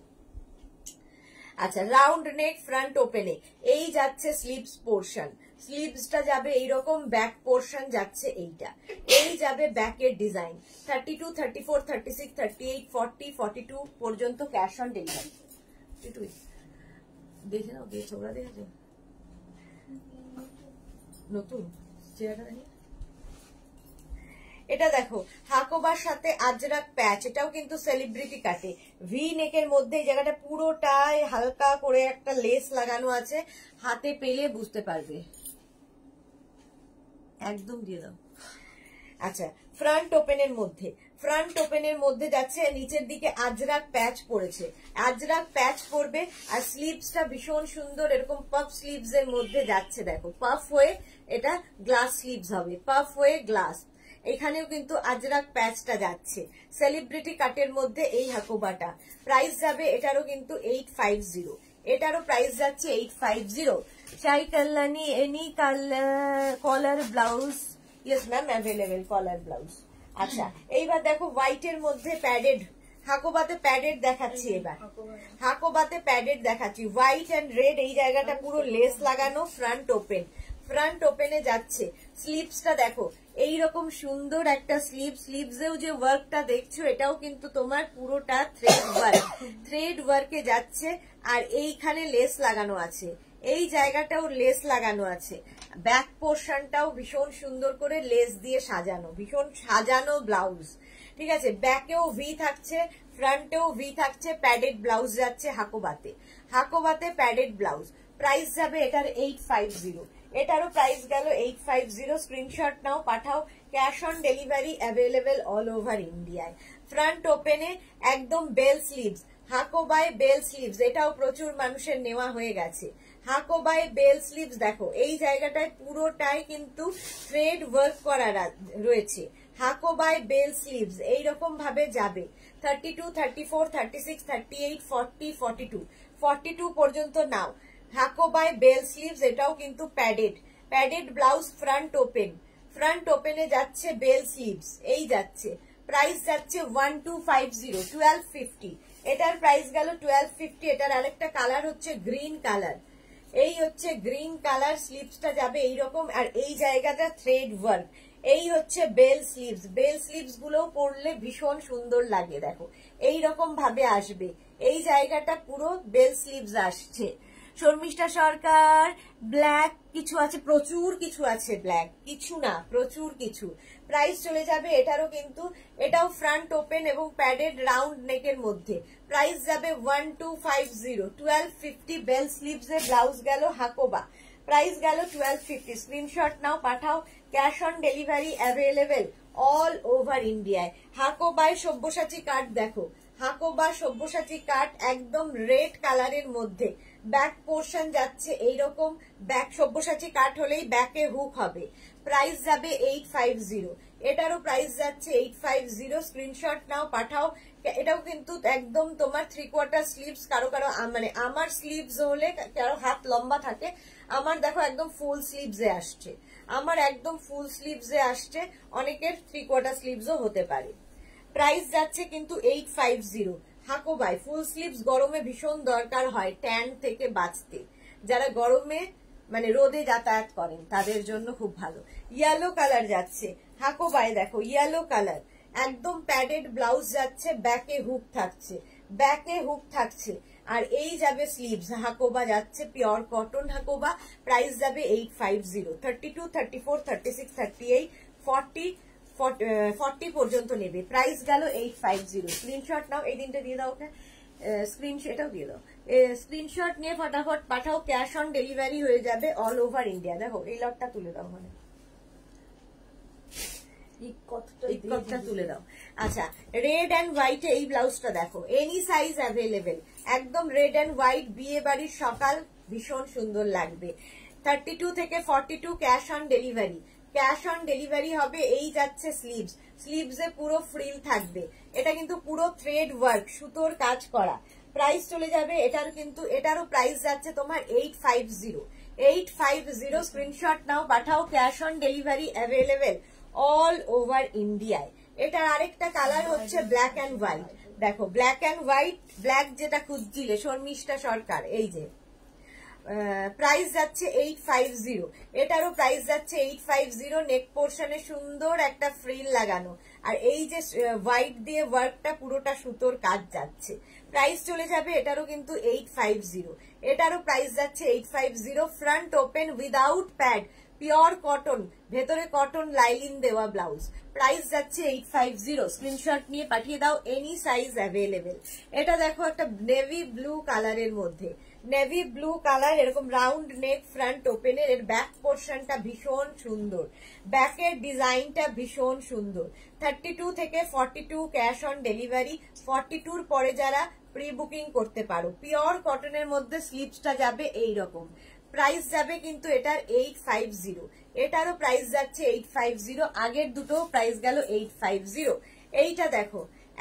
আচ্ছা রাউন্ড নেক ফ্রন্ট ওপেনে এই যাচ্ছে স্লিপস পোর্শন স্লিপসটা যাবে এইরকম ব্যাক পোর্শন যাচ্ছে এইটা এই যাবে ব্যাকের design thirty two thirty four thirty six thirty eight forty forty two পর্যন্ত ক্যাশ অন ডেলিভারি দেখে নাও দিয়ে ছোকরা দেখেছো নতুন চেয়ারটা এটা দেখো হাকোবার সাথে আজরাক প্যাচ এটাও কিন্তু সেলিব্রিটি কাটে ভি নেকের মধ্যে এই জায়গাটা পুরোটাই হালকা করে একটা লেস লাগানো আছে হাতে পেলে বুঝতে পারবে একদম দিয়ে দাও আচ্ছা ফ্রন্ট ওপেনের মধ্যে ফ্রন্ট ওপেনের মধ্যে যাচ্ছে নিচের দিকে আজরাক প্যাচ পড়েছে আজরাক প্যাচ পড়বে আর স্লিভসটা ভীষণ সুন্দর এরকম পাফ স্লিভস এর মধ্যে যাচ্ছে দেখো পাফ হয়ে এটা গ্লাস স্লিভস হবে পাফ হয়ে গ্লাস এখানেও কিন্তু আজরাক প্যাচটা যাচ্ছে সেলিব্রিটি কাটের মধ্যে এই হাকোবাটা প্রাইস যাবে এটারও কিন্তু এইট ফাইভ জিরো এটারও প্রাইস যাচ্ছে এইট ফাইভ জিরো চাই কাল্লানি any collar blouse yes ma'am available collar blouse আচ্ছা এইবার দেখো হোয়াইটের মধ্যে প্যাডেড হাকোবাতে প্যাডেড দেখাচ্ছি এবার হাকোবাতে প্যাডেড দেখাচ্ছি হোয়াইট অ্যান্ড রেড এই জায়গাটা পুরো লেস লাগানো ফ্রন্ট ওপেন ফ্রন্ট ওপেনে যাচ্ছে স্লিপসটা দেখো এই রকম সুন্দর একটা স্লিপ স্লিপসেও যে ওয়ার্কটা দেখছো এটাও কিন্তু তোমার পুরোটা থ্রেড ওয়ার্ক থ্রেড ওয়ার্কে যাচ্ছে আর এইখানে লেস লাগানো আছে এই জায়গাটাও লেস লাগানো আছে ব্যাক পোর্শনটাও ভীষণ সুন্দর করে লেস দিয়ে সাজানো ভীষণ সাজানো ব্লাউজ ঠিক আছে ব্যাকেও ভি থাকছে ফ্রন্টেও ভি থাকছে প্যাডেড ব্লাউজ যাচ্ছে হাকোবাতে হাকোবাতে প্যাডেড ব্লাউজ প্রাইস যাবে এটার এইট ফাইভ জিরো এটারও প্রাইস গেল এইট ফাইভ জিরো স্ক্রিনশট নাও পাঠাও cash on delivery available all over ইন্ডিয়ায় ফ্রন্ট ওপেনে একদম বেল স্লিভস বাই বেল স্লিভস এটাও প্রচুর মানুষের নেওয়া হয়ে গেছে হাকো বাই বেল স্লিভস দেখো এই জায়গাটায় পুরোটাই কিন্তু থ্রেড ওয়ার্ক করা রয়েছে হাকো বাই বেল স্লিভস এইরকম ভাবে যাবে thirty two thirty four thirty six thirty eight forty forty two forty two পর্যন্ত নাও হাকো বাই বেল স্লিভস এটাও কিন্তু padded padded blouse front open front ওপেনে যাচ্ছে বেল স্লিভস এই যাচ্ছে প্রাইস যাচ্ছে one two five zero twelve fifty এটার প্রাইস গেল টুয়েলভ ফিফটি এটার আরেকটা কালার হচ্ছে গ্রিন কালার এই হচ্ছে গ্রিন কালার স্লিভসটা যাবে এইরকম আর এই জায়গাটা থ্রেড ওয়ার্ক এই হচ্ছে বেল স্লিভস বেল স্লিভস গুলো পরলে ভীষণ সুন্দর লাগে দেখো এই রকম ভাবে আসবে এই জায়গাটা পুরো বেল স্লিভস আসছে শর্মিষ্ঠা সরকার ব্ল্যাক কিছু আছে প্রচুর কিছু আছে ব্ল্যাক কিছু না প্রচুর কিছু প্রাইস চলে যাবে এটারও কিন্তু এটাও ফ্রন্ট ওপেন এবং প্যাডেড রাউন্ড নেকের মধ্যে প্রাইস যাবে one two five zero twelve fifty bell sleeves এর ব্লাউজ গেল হাকোবা প্রাইস গেল টুয়েলভ ফিফটি স্ক্রিনশট নাও পাঠাও cash on delivery available all over ইন্ডিয়ায় হাকোবায় সব্যসাচী কার্ড দেখো হাকোবা সব্যসাচী কাঠ একদম রেড কালারের মধ্যে ব্যাক পোর্শন যাচ্ছে এইরকম ব্যাক সব্যসাচী কাট হলেই ব্যাকে হুক হবে প্রাইস যাবে এইট ফাইভ জিরো এটারও প্রাইস যাচ্ছে এইট ফাইভ জিরো স্ক্রিনশট নাও পাঠাও এটাও কিন্তু একদম তোমার থ্রি কোয়ার্টার স্লিভস কারো কারো মানে আমার স্লিভস হলে কারো হাত লম্বা থাকে আমার দেখো একদম ফুল স্লিভসে আসছে আমার একদম ফুল স্লিভসে আসছে অনেকের থ্রি কোয়ার্টার স্লিভসও হতে পারে প্রাইস যাচ্ছে কিন্তু এইট ফাইভ জিরো থাকো ভাই ফুল স্লিভস গরমে ভীষণ দরকার হয় ট্যান থেকে বাঁচতে যারা গরমে মানে রোদে যাতায়াত করেন তাদের জন্য খুব ভালো ইয়েলো কালার যাচ্ছে হাকো ভাই দেখো ইয়েলো কালার একদম প্যাডেড ব্লাউজ যাচ্ছে ব্যাকে হুক থাকছে ব্যাকে হুক থাকছে আর এই যাবে স্লিভস হাকোবা যাচ্ছে পিওর কটন হাকোবা প্রাইস যাবে eight five zero thirty two thirty four thirty six thirty eight forty forty পর্যন্ত নেবে প্রাইস গেল এইট ফাইভ জিরো স্ক্রিনশট নাও এই দিনটা দিয়ে দাও ওটা স্ক্রিনশটাও দিয়ে দাও স্ক্রিনশট নিয়ে ফটাফট পাঠাও ক্যাশ অন ডেলিভারি হয়ে যাবে অল ওভার ইন্ডিয়া দেখো এই লটটা তুলে দাও মানে তুলে দাও আচ্ছা রেড অ্যান্ড হোয়াইটে এই ব্লাউজটা দেখো এনি সাইজ অ্যাভেলেবেল একদম রেড অ্যান্ড হোয়াইট সকাল ভীষণ সুন্দর লাগবে থার্টি টু থেকে forty two cash on delivery cash on delivery হবে এই যাচ্ছে স্লিভস স্লিভসে পুরো ফ্রিল থাকবে এটা কিন্তু পুরো থ্রেড ওয়ার্ক সুতোর কাজ করা প্রাইস চলে যাবে এটার কিন্তু এটারও প্রাইস যাচ্ছে তোমার eight five zero eight five zero screenshot নাও পাঠাও cash on delivery available all over ইন্ডিয়ায় এটার আরেকটা কালার হচ্ছে ব্ল্যাক অ্যান্ড হোয়াইট দেখো ব্ল্যাক অ্যান্ড হোয়াইট ব্ল্যাক যেটা খুঁজছিলে শর্মিষ্ঠা সরকার এই যে প্রাইস যাচ্ছে এইট ফাইভ জিরো এটারও প্রাইস যাচ্ছে এইট ফাইভ জিরো নেক পোর্শনে সুন্দর একটা ফ্রিল লাগানো আর এই যে হোয়াইট দিয়ে ওয়ার্কটা পুরোটা সুতোর কাজ যাচ্ছে প্রাইস চলে যাবে এটারও কিন্তু এইট ফাইভ জিরো এটারও প্রাইস যাচ্ছে eight five zero front open without pad pure cotton ভেতরে কটন লাইলিন দেওয়া ব্লাউজ প্রাইস যাচ্ছে এইট ফাইভ জিরো স্ক্রিনশট নিয়ে পাঠিয়ে দাও এনি সাইজ অ্যাভেলেবেল এটা দেখো একটা নেভি ব্লু কালারের মধ্যে নেভি ব্লু কালার এরকম রাউন্ড নেক ফ্রন্ট ওপেনের এর ব্যাক পোর্শনটা ভীষণ সুন্দর ব্যাকের ডিজাইনটা ভীষণ সুন্দর থার্টি টু থেকে forty two cash on delivery forty টুর পরে যারা প্রি বুকিং করতে পারো পিওর কটনের মধ্যে স্লিপসটা যাবে এই রকম প্রাইস যাবে কিন্তু এটার এইট ফাইভ জিরো এটারও প্রাইস যাচ্ছে এইট ফাইভ জিরো আগের দুটো প্রাইস গেল এইট ফাইভ জিরো এইটা দেখো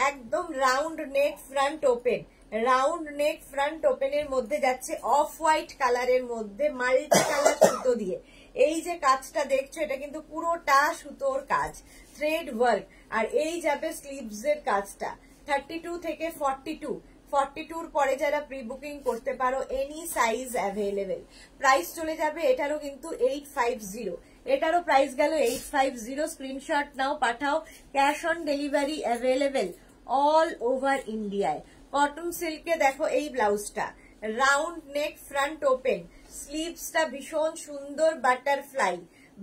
একদম round neck front open round neck front ওপেনের মধ্যে যাচ্ছে অফ হোয়াইট কালারের মধ্যে মাল্টি কালার সুতো দিয়ে এই যে কাজটা দেখছো এটা কিন্তু পুরোটা সুতোর কাজ থ্রেড ওয়ার্ক আর এই যাবে স্লিভস এর কাজটা থার্টি টু থেকে ফর্টি টু ফর্টি টুর পরে যারা প্রি বুকিং করতে পারো এনি সাইজ অ্যাভেলেবেল প্রাইস চলে যাবে এটারও কিন্তু এইট ফাইভ জিরো এটারও প্রাইস গেল এইট ফাইভ জিরো স্ক্রিনশট নাও পাঠাও cash on delivery available all over ইন্ডিয়ায় কটন সিল্কে দেখো এই ব্লাউজটা রাউন্ড নেক ফ্রন্ট ওপেন স্লিভসটা ভীষণ সুন্দর বাটারফ্লাই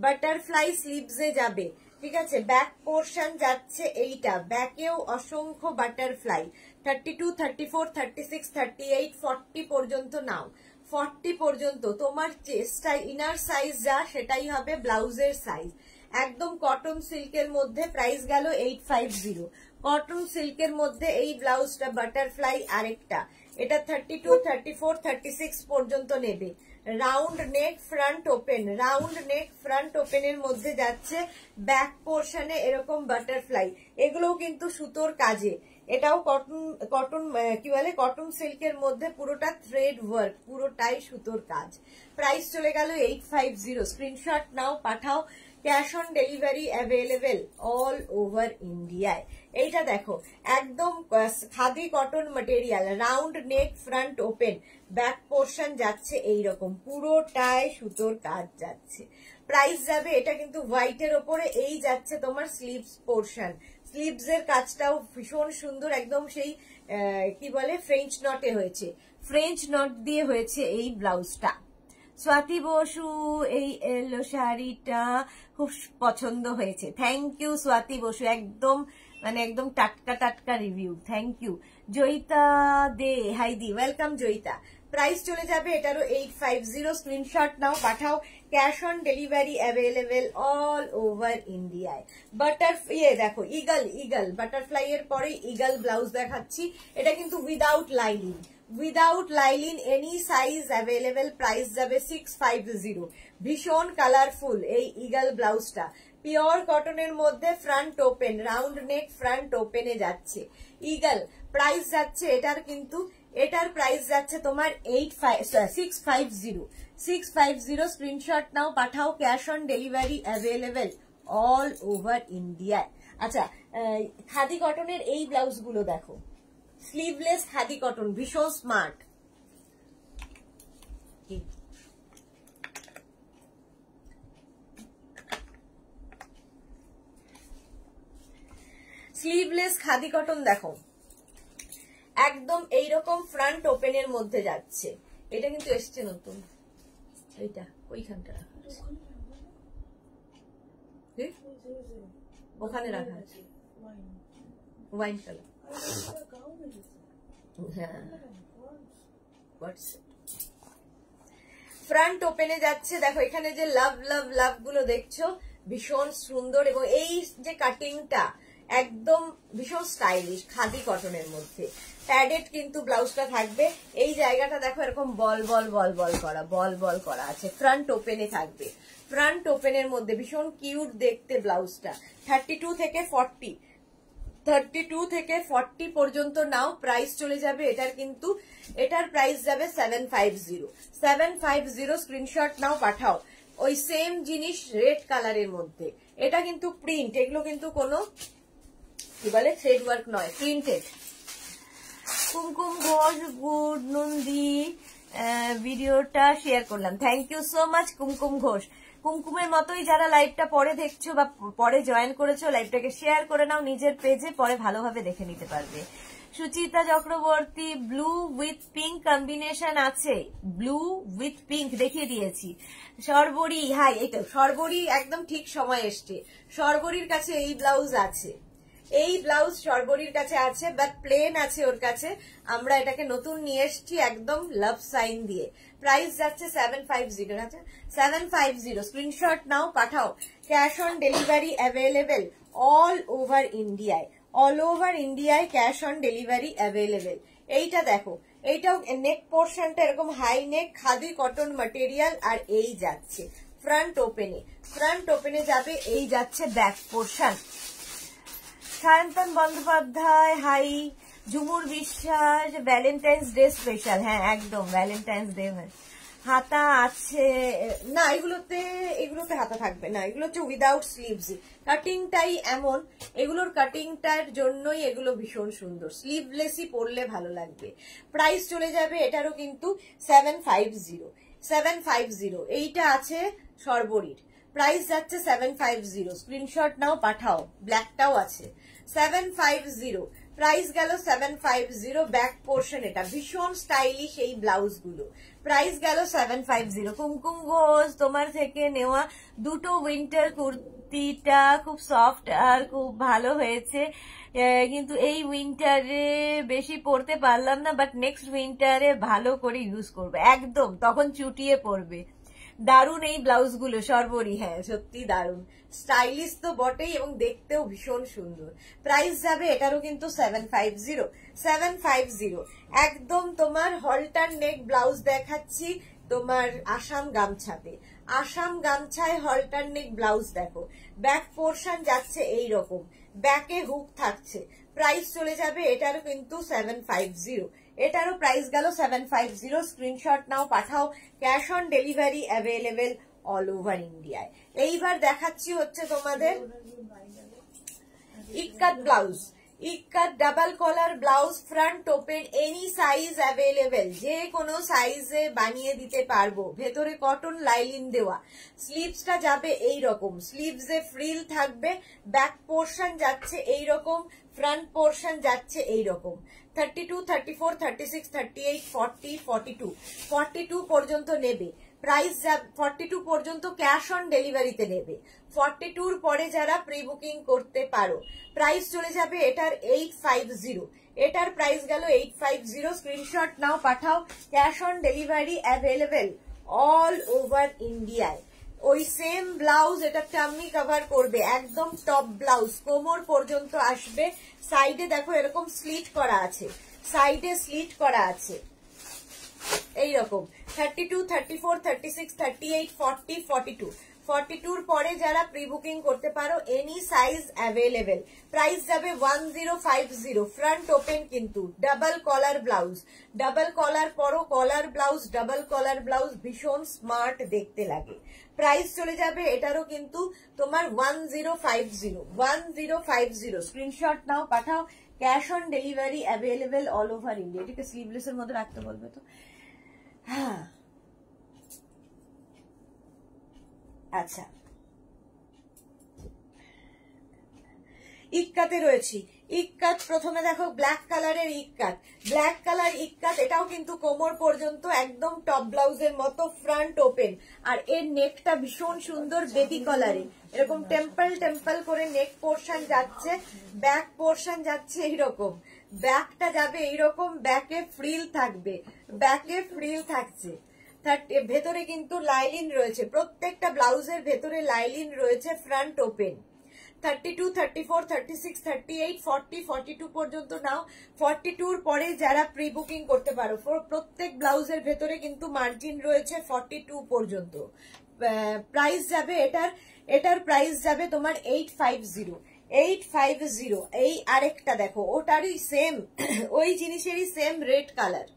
বাটারফ্লাই স্লিভসে যাবে ঠিক আছে ব্যাক পোর্শন যাচ্ছে এইটা ব্যাকেও অসংখ্য butterfly thirty two thirty four thirty six thirty eight পর্যন্ত নাও ফর্টি পর্যন্ত তোমার চেস্টটা ইনার সাইজ যা সেটাই হবে ব্লাউজের সাইজ একদম কটন সিল্কের মধ্যে প্রাইস গেল এইট ফাইভ জিরো কটন সিল্কের মধ্যে এই ব্লাউজটা বাটারফ্লাই আরেকটা এটা thirty two thirty four thirty six পর্যন্ত নেবে round neck front open round neck front ওপেনের মধ্যে যাচ্ছে ব্যাক পোর্শনে এরকম বাটারফ্লাই এগুলোও কিন্তু সুতোর কাজে এটাও কটন কটন কি বলে কটন সিল্কের মধ্যে পুরোটা থ্রেড ওয়ার্ক পুরোটাই সুতোর কাজ প্রাইস চলে গেল এইট ফাইভ জিরো স্ক্রিনশট নাও পাঠাও cash on delivery available all over ইন্ডিয়ায় এইটা দেখো একদম khadi cotton material round neck front open back portion যাচ্ছে এইরকম পুরোটায় সুতোর কাজ যাচ্ছে প্রাইস যাবে এটা কিন্তু হোয়াইটের ওপরে এই যাচ্ছে তোমার স্লিভস পোর্শন স্লিভস এর কাজটাও ভীষণ সুন্দর একদম সেই কি বলে ফ্রেঞ্চ নটে হয়েছে ফ্রেঞ্চ নট দিয়ে হয়েছে এই ব্লাউজটা স্বাতি বসু এই এলো শাড়িটা খুব পছন্দ হয়েছে থ্যাংক ইউ স্বাতি বসু একদম মানে একদম টাটকা টাটকা review thank you Joyita De hi দি ওয়েলকাম জয়িতা প্রাইস চলে যাবে এটারও এইট ফাইভ জিরো স্ক্রিনশট নাও পাঠাও cash on delivery available all over ইন্ডিয়ায় বাটার ইয়ে দেখো ইগল ইগল বাটারফ্লাই এর পরে ইগল ব্লাউজ দেখাচ্ছি এটা কিন্তু without lining without lining any size available price যাবে সিক্স ফাইভ জিরো ভীষণ কালারফুল এই ইগাল ব্লাউজটা পিওর কটনের মধ্যে front open round neck front ওপেনে যাচ্ছে ইগাল প্রাইস যাচ্ছে এটার কিন্তু এটার প্রাইস যাচ্ছে তোমার eight five six five zero six five zero screenshot নাও পাঠাও cash on delivery available all over ইন্ডিয়ায় আচ্ছা খাদি কটনের এই ব্লাউজগুলো দেখো স্লিভলেস খাদি কটন ভীষণ স্মার্ট স্লিভলেস খাদি কটন দেখো একদম এইরকম ফ্রন্ট ওপেনের মধ্যে যাচ্ছে এটা কিন্তু এসছে নতুন এইটা ওইখানটা রাখা ওখানে রাখা আছে ওয়াইন কালার হ্যাঁ ফ্রন্ট ওপেনে যাচ্ছে দেখো এখানে যে লাভ লাভ লাভ গুলো দেখছো ভীষণ সুন্দর এবং এই যে কাটিংটা একদম ভীষণ স্টাইলিশ খাদি কটনের মধ্যে প্যাডেড কিন্তু ব্লাউজটা থাকবে এই জায়গাটা দেখো এরকম বল বল বল বল করা বল বল করা আছে ফ্রন্ট ওপেনে থাকবে ফ্রন্ট ওপেনের মধ্যে ভীষণ কিউট দেখতে ব্লাউজটা থার্টি টু থেকে ফর্টি থার্টি টু থেকে ফর্টি পর্যন্ত নাও প্রাইস চলে যাবে এটার কিন্তু এটার প্রাইস যাবে seven five zero seven five zero screenshot নাও পাঠাও ওই সেম জিনিস রেড কালারের মধ্যে এটা কিন্তু প্রিন্ট এগুলো কিন্তু কোনো কি বলে থ্রেড ওয়ার্ক নয় প্রিন্টেড কুমকুম ঘোষ গুড নন্দী ভিডিওটা শেয়ার করলাম thank you so much Kumkum Ghosh কুমকুমের মতোই যারা লাইভটা পরে দেখছো বা পরে জয়েন করেছো লাইভটাকে শেয়ার করে নাও নিজের পেজে পরে ভালোভাবে দেখে নিতে পারবে Suchita Chakraborty blue with pink combination আছে ব্লু উইথ পিঙ্ক দেখিয়ে দিয়েছি সরবরি হাই এই তো সরবরি একদম ঠিক সময় এসছে সরবরির কাছে এই ব্লাউজ আছে এই ব্লাউজ সর্বরীর কাছে আছে বাট প্লেন আছে ওর কাছে আমরা এটাকে নতুন নিয়ে এসছি একদম লাভ সাইন দিয়ে প্রাইস যাচ্ছে সেভেন ফাইভ জিরো আচ্ছা সেভেন ফাইভ জিরো স্ক্রিনশট নাও পাঠাও cash on delivery available all over ইন্ডিয়ায় অল ওভার ইন্ডিয়ায় ক্যাশ অন ডেলিভারি অ্যাভেলেবেল এইটা দেখো এইটাও নেক পোর্শনটা এরকম high neck khadi cotton material আর এই যাচ্ছে ফ্রন্ট ওপেনে ফ্রন্ট ওপেনে যাবে এই যাচ্ছে back portion Sayantan Bandyopadhyay hi Jhumur Biswas Valentine's day special হ্যাঁ একদম ভ্যালেন্টাইন্স ডে হাতা আছে না এগুলোতে এগুলোতে হাতা থাকবে না এগুলো হচ্ছে উইদাউট স্লিভস কাটিংটাই এমন এগুলোর কাটিংটার জন্যই এগুলো ভীষণ সুন্দর স্লিভলেসই পরলে ভালো লাগবে প্রাইস চলে যাবে এটারও কিন্তু seven five zero seven five zero এইটা আছে সর্বরীর প্রাইস যাচ্ছে সেভেন ফাইভ জিরো স্ক্রিনশট নাও পাঠাও ব্ল্যাকটাও আছে সেভেন ফাইভ জিরো প্রাইস গেল seven five zero back portion এটা ভীষণ স্টাইলিশ এই ব্লাউজ গুলো প্রাইস গেল seven five zero Kumkum Ghosh তোমার থেকে নেওয়া দুটো উইন্টার কুর্তিটা খুব সফট আর খুব ভালো হয়েছে কিন্তু এই উইন্টারে বেশি পরতে পারলাম না বাট নেক্সট উইন্টারে ভালো করে ইউজ করবে একদম তখন চুটিয়ে পড়বে দারুণ এই ব্লাউজগুলো সর্বরি হ্যাঁ সত্যি দারুণ স্টাইলিশ তো বটেই এবং দেখতেও ভীষণ সুন্দর প্রাইস যাবে এটারও কিন্তু seven five zero seven five zero একদম তোমার হলটার নেক ব্লাউজ দেখাচ্ছি তোমার আসাম গামছাতে আসাম গামছায় হলটার নেক ব্লাউজ দেখো ব্যাক পোর্শন যাচ্ছে এই রকম ব্যাকে হুক থাকছে প্রাইস চলে যাবে এটারও কিন্তু সেভেন ফাইভ জিরো এটারও প্রাইস গেল সেভেন ফাইভ জিরো স্ক্রিনশট নাও পাঠাও cash on delivery available all over ইন্ডিয়ায় এইবার দেখাচ্ছি হচ্ছে তোমাদের ikat blouse ikat double collar blouse front open any size available যে কোনো সাইজে বানিয়ে দিতে পারবো ভেতরে কটন লাইলিন দেওয়া স্লিভসটা যাবে এই রকম স্লিভসে ফ্রিল থাকবে ব্যাক পোর্শন যাচ্ছে এই রকম ফ্রন্ট পোর্শন যাচ্ছে এই রকম thirty two thirty four thirty six thirty eight forty forty two forty two পর্যন্ত নেবে প্রাইস ফর্টি টু পর্যন্ত ক্যাশ অন ডেলিভারিতে নেবে ফর্টি টুর পরে যারা প্রি বুকিং করতে পারো প্রাইস চলে যাবে এটার এইট ফাইভ জিরো এটার প্রাইস গেল এইট ফাইভ জিরো স্ক্রিনশট নাও পাঠাও cash on delivery available all over ইন্ডিয়ায় ওই সেম ব্লাউজ এটা টামি কভার করবে একদম টপ ব্লাউজ কোমর পর্যন্ত আসবে সাইডে দেখো এরকম স্লিট করা আছে সাইডে স্লিট করা আছে এইরকম thirty two thirty four thirty six thirty eight forty two টুর পরে যারা প্রি বুকিং করতে পারো এনি সাইজ অ্যাভেলেবেল প্রাইস যাবে one zero five zero front open কিন্তু double collar blouse double collar পরও collar blouse double collar blouse ভীষণ smart দেখতে লাগে প্রাইস চলে যাবে এটারও কিন্তু তোমার one zero five zero one zero five zero screenshot নাও পাঠাও cash on delivery available all over India এটাকে স্লিভলেসের মধ্যে রাখতে বলবে তো হ্যাঁ। আচ্ছা ইক্কাতে রয়েছি ইক্কাত প্রথমে দেখো ব্ল্যাক কালারের ইক্কাত ব্ল্যাক কালার ইক্কাত এটাও কিন্তু কোমর পর্যন্ত একদম টপ ব্লাউজের মতো ফ্রন্ট ওপেন আর এর নেকটা ভীষণ সুন্দর বেবি কালারে এরকম টেম্পল টেম্পল করে নেক পোর্শন যাচ্ছে ব্যাক পোর্শন যাচ্ছে এইরকম ব্যাকটা যাবে এইরকম ব্যাকে ফ্রিল থাকবে ব্যাকে ফ্রিল থাকছে ভেতরে কিন্তু লাইলিন রয়েছে প্রত্যেকটা ব্লাউজের ভেতরে লাইলিন রয়েছে front open thirty two thirty four thirty six thirty eight forty forty two পর্যন্ত নাও টুর পরে যারা করতে পারো প্রত্যেক ব্লাউজের ভেতরে কিন্তু মার্জিন রয়েছে ফর্টি টু পর্যন্ত প্রাইস যাবে এটার এটার প্রাইস যাবে তোমার eight five zero eight five zero এই আরেকটা দেখো ওটারই সেম ওই জিনিসেরই same red colour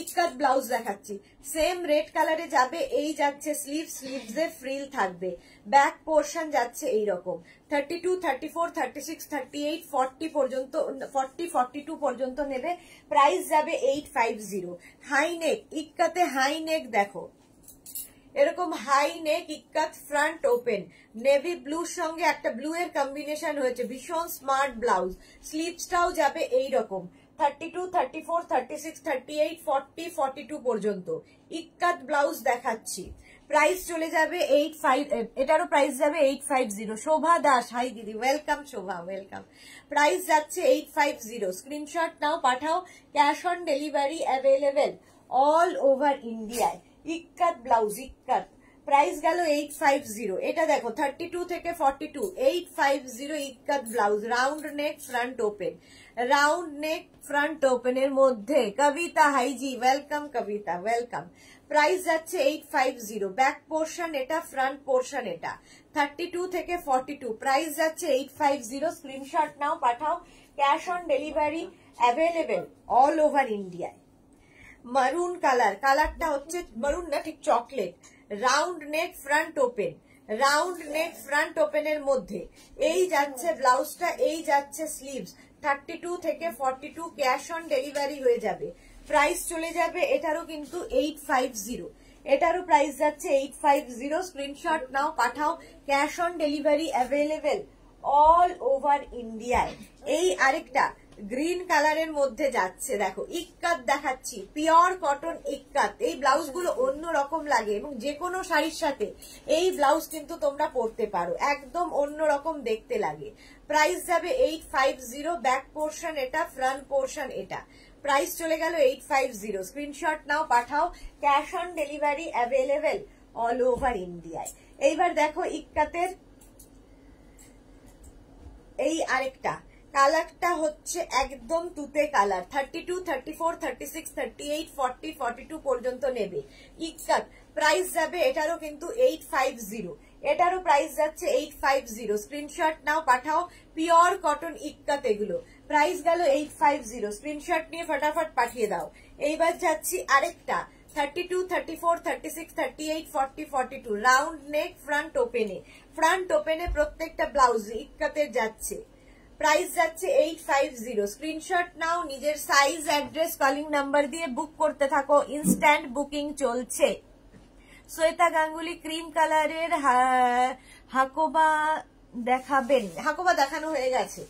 ikat blouse দেখাচ্ছি সেম রেড কালারে যাবে এই যাচ্ছে স্লিভ স্লিভসে ফ্রিল থাকবে ব্যাক পোর্শন যাচ্ছে এই রকম thirty two thirty four thirty six thirty eight forty পর্যন্ত ফর্টি ফর্টি টু পর্যন্ত নেবে প্রাইস যাবে eight five zero high neck ইটকাতে হাই নেক দেখো এরকম high neck ikat front open navy ব্লুর সঙ্গে একটা ব্লু এর কম্বিনেশন হয়েছে ভীষণ স্মার্ট ব্লাউজ স্লিভসটাও যাবে এই রকম thirty two thirty four thirty six thirty eight forty forty two পর্যন্ত ইকাত ব্লাউজ দেখাচ্ছি প্রাইস চলে যাবে এইট ফাইভ এটারও প্রাইস যাবে eight five zero Shobha Das hi দিদি ওয়েলকাম শোভা ওয়েলকাম প্রাইস যাচ্ছে এইট ফাইভ জিরো স্ক্রিনশট নাও পাঠাও cash on delivery available all over ইন্ডিয়ায় ইকাত ব্লাউজ ইকাত প্রাইস গেল এইট ফাইভ জিরো এটা দেখো থার্টি টু থেকে forty two eight five zero ইকাত blouse round neck front open round neck front ওপেনের মধ্যে কবিতা হাইজি welcome কবিতা welcome price যাচ্ছে eight five zero back portion এটা front portion এটা thirty two থেকে ফর্টি টু প্রাইস যাচ্ছে এইট ফাইভ জিরো স্ক্রিনশট নাও পাঠাও cash on delivery available all over ইন্ডিয়ায় মারুন কালার কালারটা হচ্ছে মারুন না ঠিক chocolate round neck front open round neck front ওপেনের মধ্যে এই যাচ্ছে ব্লাউজটা এই যাচ্ছে স্লিভস থার্টি টু থেকে forty two cash on delivery হয়ে যাবে প্রাইস চলে যাবে এটারও কিন্তু এইট ফাইভ জিরো এটারও প্রাইস যাচ্ছে এইট ফাইভ জিরো স্ক্রিনশট নাও পাঠাও cash on delivery available all over ইন্ডিয়ায় এই আরেকটা গ্রিন কালারের মধ্যে যাচ্ছে দেখো ইক্কাত দেখাচ্ছি পিওর কটন ইক্কাত এই ব্লাউজ গুলো অন্য রকম লাগে এবং যে কোনো শাড়ির সাথে এই ব্লাউজ কিন্তু তোমরা পরতে পারো একদম অন্য রকম দেখতে লাগে প্রাইস যাবে eight five zero back portion এটা ফ্রন্ট পোর্শন এটা প্রাইস চলে গেল এইট ফাইভ জিরো স্ক্রিনশট নাও পাঠাও cash on delivery available all over ইন্ডিয়ায় এইবার দেখো ইক্কাতের এই আরেকটা কালারটা হচ্ছে একদম তুতে colour thirty two thirty four thirty six thirty eight two পর্যন্ত নেবে ইকসাত প্রাইস যাবে এটারও কিন্তু এইট ফাইভ জিরো এটারও প্রাইস যাচ্ছে এইট ফাইভ জিরো স্ক্রিনশট নাও পাঠাও পিওর কটন ইকাত এগুলো প্রাইস গেল এইট ফাইভ জিরো স্ক্রিনশট নিয়ে ফটাফট পাঠিয়ে দাও এইবার যাচ্ছি আরেকটা thirty two thirty four thirty six thirty eight forty forty two round neck front ওপেনে ফ্রন্ট ওপেনে প্রত্যেকটা ব্লাউজ ইক্কাতের যাচ্ছে প্রাইস যাচ্ছে এইট ফাইভ জিরো স্ক্রিনশট নাও নিজের সাইজ অ্যাড্রেস কলিং নাম্বার দিয়ে বুক করতে থাকো ইনস্ট্যান্ট বুকিং চলছে শ্বেতা গাঙ্গুলি ক্রিম কালারের হাকোবা দেখাবেন হাকোবা দেখানো হয়ে গেছে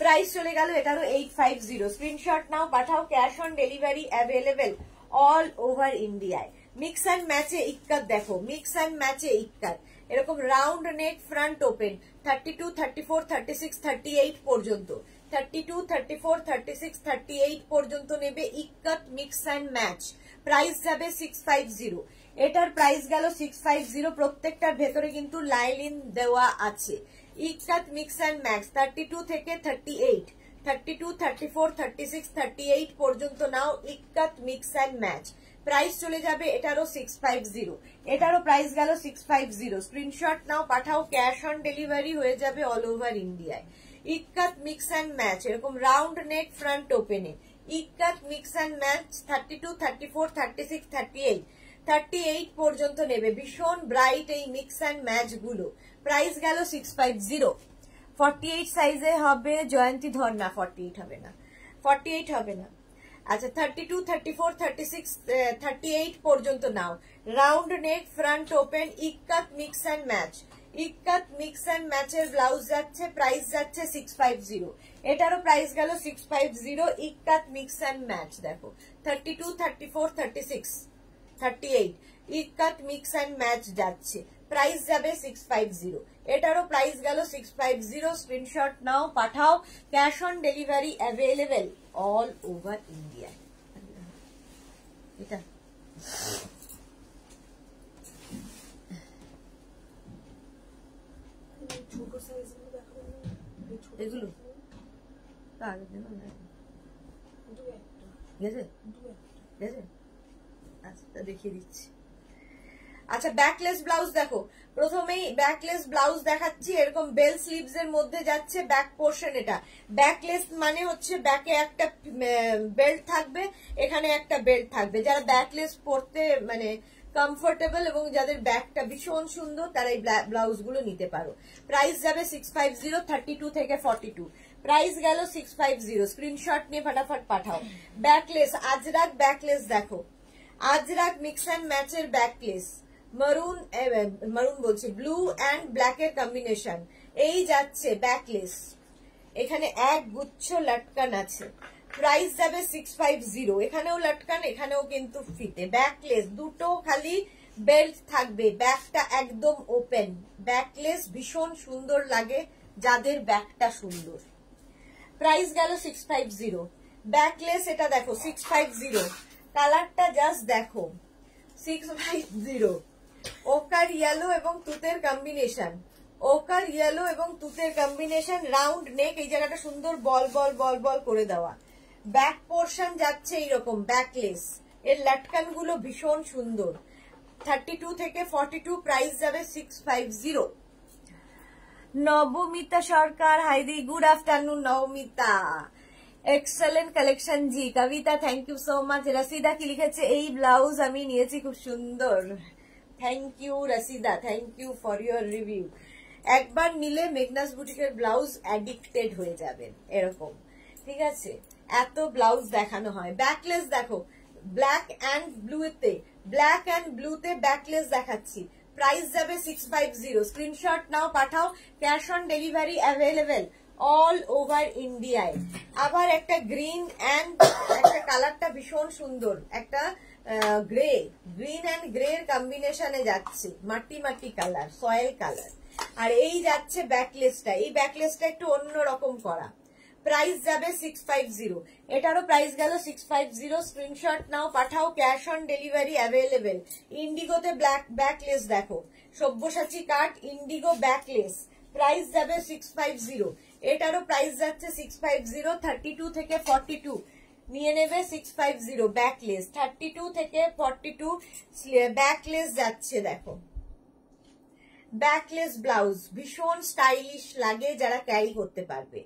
প্রাইস চলে গেল এটারও এইট ফাইভ জিরো স্ক্রিনশট নাও পাঠাও cash on delivery available all over ইন্ডিয়ায় মিক্স অ্যান্ড ম্যাচে ইক্কাত দেখো মিক্স অ্যান্ড ম্যাচে ইক্কাত এরকম round neck front open thirty two thirty four thirty six thirty eight পর্যন্ত thirty two thirty four thirty six thirty eight পর্যন্ত নেবে ikat mix and match price যাবে সিক্স ফাইভ জিরো এটার প্রাইস গেল six five zero প্রত্যেকটার ভেতরে কিন্তু lining দেওয়া আছে ikat mix and match thirty two থেকে thirty eight thirty two thirty four thirty six thirty eight পর্যন্ত নাও ikat mix and match price চলে যাবে এটারও সিক্স ফাইভ জিরো এটারও প্রাইস গেল সিক্স ফাইভ জিরো স্ক্রিনশট নাও পাঠাও ক্যাশ অন ডেলিভারি হয়ে যাবে অল ওভার ইন্ডিয়ায় ইকাত মিক্স অ্যান্ড ম্যাচ এরকম রাউন্ড নেট ফ্রন্ট ওপেনে ikat mix and match thirty two thirty four thirty six thirty eight thirty eight পর্যন্ত নেবে ভীষণ ব্রাইট এই মিক্স অ্যান্ড ম্যাচ গুলো প্রাইস গেল six five zero forty eight সাইজে হবে জয়ন্তী ধর্না ফর্টি এইট হবে না ফর্টি এইট হবে না আচ্ছা thirty two thirty four thirty six thirty eight পর্যন্ত নাও round neck front open ikat mix and match ikat mix and ম্যাচের ব্লাউজ যাচ্ছে প্রাইস যাচ্ছে সিক্স ফাইভ জিরো এটারও প্রাইস গেল six five zero ikat mix and match দেখো thirty two thirty four thirty six thirty eight ikat mix and match যাচ্ছে price যাবে six five zero এটারও price গেল সিক্স ফাইভ জিরো স্ক্রিনশট নাও পাঠাও cash on delivery available all over India এটা আচ্ছা, দেখিয়ে দিচ্ছি আচ্ছা ব্যাকলেস ব্লাউজ দেখো প্রথমেই ব্যাকলেস ব্লাউজ দেখাচ্ছি এরকম বেল স্লিভস এর মধ্যে যাচ্ছে ব্যাক পোর্শন এটা ব্যাকলেস মানে হচ্ছে ব্যাকে একটা বেল্ট থাকবে এখানে একটা বেল্ট থাকবে যারা ব্যাকলেস পরতে মানে কমফোর্টেবল এবং যাদের ব্যাকটা ভীষণ সুন্দর তারা এই ব্লাউজ গুলো নিতে পারো প্রাইস যাবে six five zero thirty two থেকে ফর্টি টু প্রাইস গেল সিক্স ফাইভ জিরো স্ক্রিনশট নিয়ে ফটাফট পাঠাও ব্যাকলেস আজরাক ব্যাকলেস দেখো আজরাক মিক্স অ্যান্ড ম্যাচের ব্যাকলেস মারুন মারুন eh, বলছি ব্লু অ্যান্ড ব্ল্যাকের কম্বিনেশন এই যাচ্ছে ব্যাকলেস এখানে এক গুচ্ছ লটকান আছে প্রাইস যাবে সিক্স ফাইভ জিরো এখানেও লটকান এখানেও কিন্তু ফিতে ব্যাকলেস দুটো খালি বেল্ট থাকবে ব্যাকটা একদম ওপেন ব্যাকলেস ভীষণ সুন্দর লাগে যাদের ব্যাকটা সুন্দর প্রাইস গেল সিক্স ফাইভ জিরো ব্যাকলেস এটা দেখো সিক্স ফাইভ জিরো কালারটা জাস্ট দেখো six five zero ochre yellow এবং তুতের কম্বিনেশন ওকার ইয়েলো এবং তুতের কম্বিনেশন রাউন্ড নেক এই জায়গাটা সুন্দর বল বল বল বল করে দেওয়া ব্যাক পোর্শন যাচ্ছে এইরকম ব্যাকলেস এর ল্যাটকান গুলো ভীষণ সুন্দর থার্টি টু থেকে ফর্টি টু প্রাইস যাবে six five zero Nabamita Sarkar হাইদি good afternoon Nabamita excellent collection ji Kabita thank you so much Rasida কি লিখেছে এই ব্লাউজ আমি নিয়েছি খুব সুন্দর thank you Rasida thank you for your review একবার নিলে মেঘনাস বুটিকের ব্লাউজ অ্যাডিক্টেড হয়ে যাবেন এরকম ঠিক আছে এত ব্লাউজ দেখানো হয় ব্যাকলেস দেখো ব্ল্যাক অ্যান্ড ব্লুতে ব্ল্যাক অ্যান্ড ব্লুতে ব্যাকলেস দেখাচ্ছি প্রাইস যাবে সিক্স ফাইভ জিরো স্ক্রিনশট নাও পাঠাও cash on delivery available all over ইন্ডিয়ায় আবার একটা গ্রিন অ্যান্ড একটা কালারটা ভীষণ সুন্দর একটা গ্রে গ্রিন অ্যান্ড গ্রে এর কম্বিনেশনে যাচ্ছে মাটি মাটি কালার সয়েল কালার আর এই যাচ্ছে ব্যাকলেসটা এই ব্যাকলেসটা একটু অন্য রকম করা প্রাইস যাবে সিক্স ফাইভ জিরো এটারও প্রাইস গেল সিক্স ফাইভ জিরো স্ক্রিনশট নাও পাঠাও ক্যাশ অন ডেলিভারি অ্যাভেলেবেল ইন্ডিগোতে ব্ল্যাক ব্যাকলেস দেখো Sabyasachi cut indigo backless price যাবে সিক্স ফাইভ জিরো এটারও প্রাইস যাচ্ছে six five zero thirty two থেকে ফর্টি টু নিয়ে নেবে six five zero backless thirty two থেকে ফর্টি টু ব্যাকলেস যাচ্ছে দেখো ব্যাকলেস ব্লাউজ ভীষণ স্টাইলিশ লাগে যারা ক্যারি করতে পারবে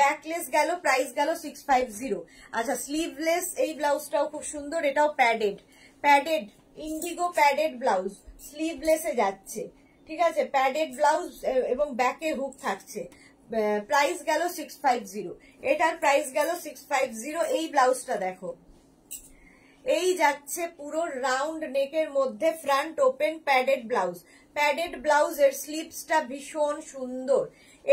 ব্যাকলেস গেল প্রাইস গেল সিক্স ফাইভ জিরো আচ্ছা স্লিভলেস এই ব্লাউজটাও খুব সুন্দর এটাও padded padded indigo padded blouse স্লিভলেসে যাচ্ছে ঠিক আছে প্যাডেড ব্লাউজ এবং ব্যাকে হুক থাকছে প্রাইস গেল সিক্স ফাইভ জিরো এটার প্রাইস গেল সিক্স ফাইভ জিরো এই ব্লাউজটা দেখো এই যাচ্ছে পুরো রাউন্ড নেকের মধ্যে front open padded blouse padded ব্লাউজের স্লিভসটা ভীষণ সুন্দর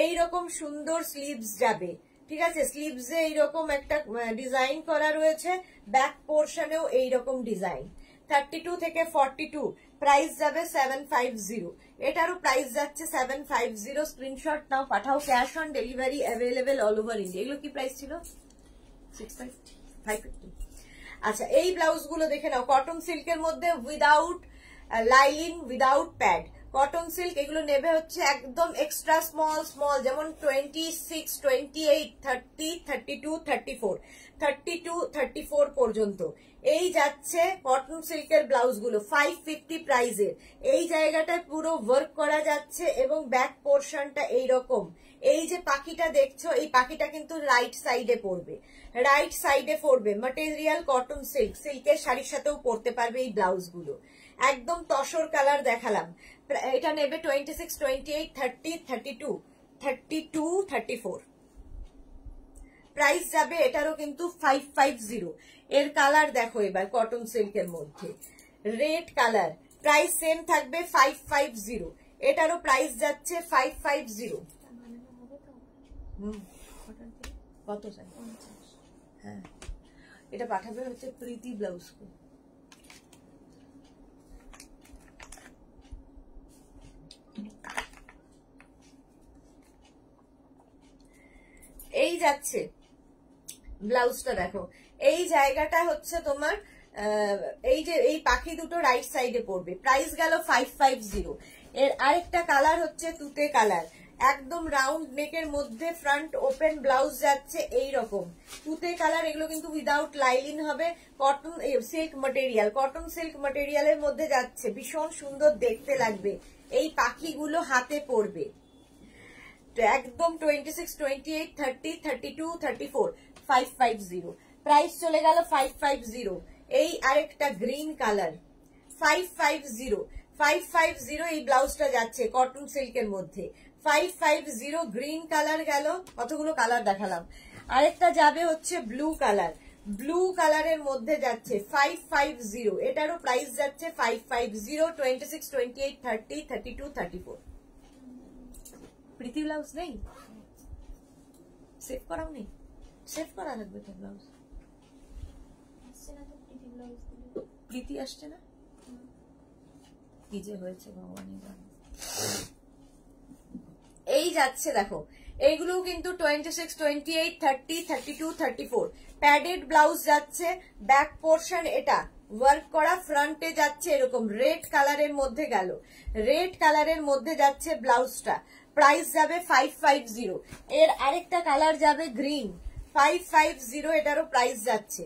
এই রকম সুন্দর স্লিভস যাবে ঠিক আছে স্লিভসে এইরকম একটা ডিজাইন করা রয়েছে ব্যাক পোর্শনেও এইরকম ডিজাইন থার্টি টু থেকে ফর্টি টু প্রাইস যাবে সেভেন ফাইভ জিরো এটারও প্রাইস যাচ্ছে সেভেন ফাইভ জিরো স্ক্রিনশট নাও পাঠাও cash on delivery available all over India এগুলো কি প্রাইস ছিল সিক্স ফাইভ ফিফটি আচ্ছা এই ব্লাউজগুলো দেখে নাও কটন সিল্কের মধ্যে without lining without pad cotton silk এগুলো নেবে হচ্ছে একদম এক্সট্রা স্মল স্মল যেমন twenty six twenty eight thirty thirty two thirty four thirty two thirty four পর্যন্ত এই যাচ্ছে কটন সিল্কের ব্লাউজ গুলো ফাইভ ফিফটি প্রাইজের এই জায়গাটায় পুরো ওয়ার্ক করা যাচ্ছে এবং ব্যাক পোর্শনটা এইরকম এই যে পাখিটা দেখছো এই পাখিটা কিন্তু রাইট সাইডে পড়বে রাইট সাইডে পড়বে মেটেরিয়াল কটন সিল্ক সিল্কের শাড়ির সাথেও পরতে পারবে এই ব্লাউজগুলো একদম তসর কালার দেখালাম এটা নেবে twenty six twenty eight thirty thirty two thirty two thirty four price যাবে এটারও কিন্তু ফাইভ ফাইভ জিরো এর কালার দেখো এবার কটন সিল্কের মধ্যে রেড কালার প্রাইস সেম থাকবে ফাইভ ফাইভ জিরো এটারও প্রাইস যাচ্ছে ফাইভ ফাইভ জিরো কত চাই হ্যাঁ এটা পাঠাবে হচ্ছে প্রীতি ব্লাউজ এই যাচ্ছে ব্লাউজটা দেখো এই জায়গাটা হচ্ছে তোমার এই যে এই পাখি দুটো রাইট সাইডে পড়বে প্রাইস গেল ফাইভ ফাইভ জিরো এর আরেকটা কালার হচ্ছে তুতে কালার একদম রাউন্ড নেকের মধ্যে ফ্রন্ট ওপেন ব্লাউজ যাচ্ছে এই রকম তুতে কালার এগুলো কিন্তু উইদাউট লাইলিন হবে cotton silk material cotton silk মটেরিয়ালের মধ্যে যাচ্ছে ভীষণ সুন্দর দেখতে লাগবে এই পাখিগুলো হাতে পড়বে একদম twenty six twenty eight thirty thirty two thirty four five five zero price চলে গেল ফাইভ ফাইভ জিরো এই আরেকটা green colour five five zero five five zero এই ব্লাউজটা যাচ্ছে কটন সিল্কের মধ্যে five five zero green colour গেল কতগুলো কালার দেখালাম আরেকটা যাবে হচ্ছে ব্লু কালার ব্লু কালারের মধ্যে যাচ্ছে ফাইভ ফাইভ জিরো এটারও প্রাইস যাচ্ছে five five zero twenty six twenty eight thirty thirty two thirty four Priti blouse নেই সেভ করাও নেই সেভ করা লাগবে তো ব্লাউজ প্রীতি আসছে না কি যে হয়েছে ভগবানই এই যাচ্ছে দেখো এইগুলো কিন্তু twenty six twenty eight thirty thirty two thirty four padded blouse যাচ্ছে ব্যাক পোর্শন এটা ওয়ার্ক করা ফ্রন্টে যাচ্ছে এরকম রেড কালারের মধ্যে গেল রেড কালারের মধ্যে যাচ্ছে ব্লাউজটা প্রাইস যাবে ফাইভ ফাইভ জিরো এর আরেকটা কালার যাবে গ্রিন ফাইভ ফাইভ জিরো এটারও প্রাইস যাচ্ছে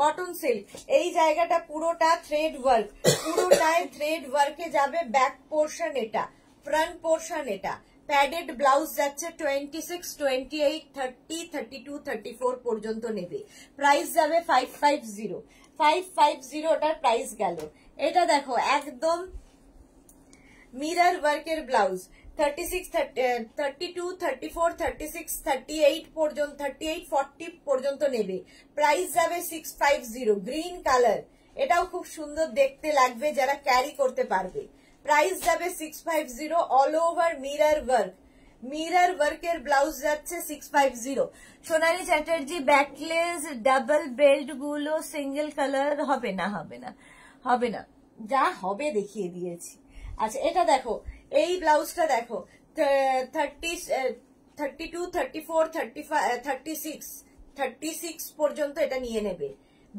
কটন সিল্ক এই জায়গাটা পুরোটা থ্রেড ওয়ার্ক পুরোটায় থ্রেড ওয়ার্কে যাবে ব্যাক পোর্শন এটা ফ্রন্ট পোর্শন এটা প্যাডেড ব্লাউজ যাচ্ছে twenty six twenty eight thirty thirty two thirty four পর্যন্ত নেবে প্রাইস যাবে five five zero five five zero ওটার প্রাইস গেল এটা দেখো একদম মিরার ওয়ার্কের blouse thirty six thirty two thirty four thirty six thirty eight পর্যন্ত থার্টি এইট ফর্টি পর্যন্ত প্রাইস যাবে সিক্স ফাইভ জিরো কালার এটাও খুব সুন্দর দেখতে লাগবে যারা ক্যারি করতে পারবে প্রাইস যাবে six five zero all over work ওয়ার্কের ব্লাউজ যাচ্ছে six five zero Sonali Chatterjee backless double belt গুলো সিঙ্গেল কালার হবে না হবে না হবে না যা হবে দেখিয়ে দিয়েছি আচ্ছা এটা দেখো এই ব্লাউজটা দেখো thirty thirty two thirty four thirty five thirty six thirty six পর্যন্ত এটা নিয়ে নেবে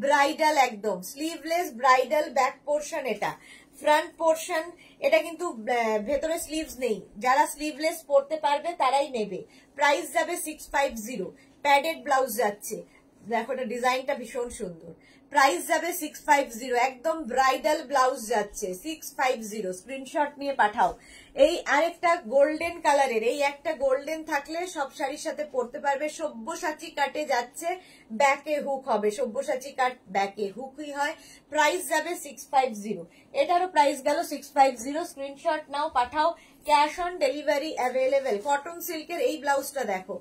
ব্রাইডাল একদম স্লিভলেস ব্রাইডাল ব্যাক পোর্শন এটা ফ্রন্ট পোর্শন এটা কিন্তু ভেতরে স্লিভস নেই যারা স্লিভলেস পরতে পারবে তারাই নেবে প্রাইস যাবে six five zero padded blouse যাচ্ছে দেখো এটা ডিজাইনটা ভীষণ সুন্দর প্রাইস যাবে সিক্স ফাইভ জিরো একদম ব্রাইডাল ব্লাউজ যাচ্ছে সিক্স ফাইভ জিরো স্ক্রিনশট নিয়ে পাঠাও এই আরেকটা গোল্ডেন কালারের এই একটা গোল্ডেন থাকলে সব শাড়ির সাথে পরতে পারবে সব্যসাচী কাটে যাচ্ছে ব্যাকে হুক হবে সব্যসাচী কাট ব্যাকে হুকই হয় প্রাইস যাবে সিক্স ফাইভ জিরো এটারও প্রাইস গেল সিক্স ফাইভ জিরো স্ক্রিনশট নাও পাঠাও cash on delivery available cotton সিল্কের এই ব্লাউজটা দেখো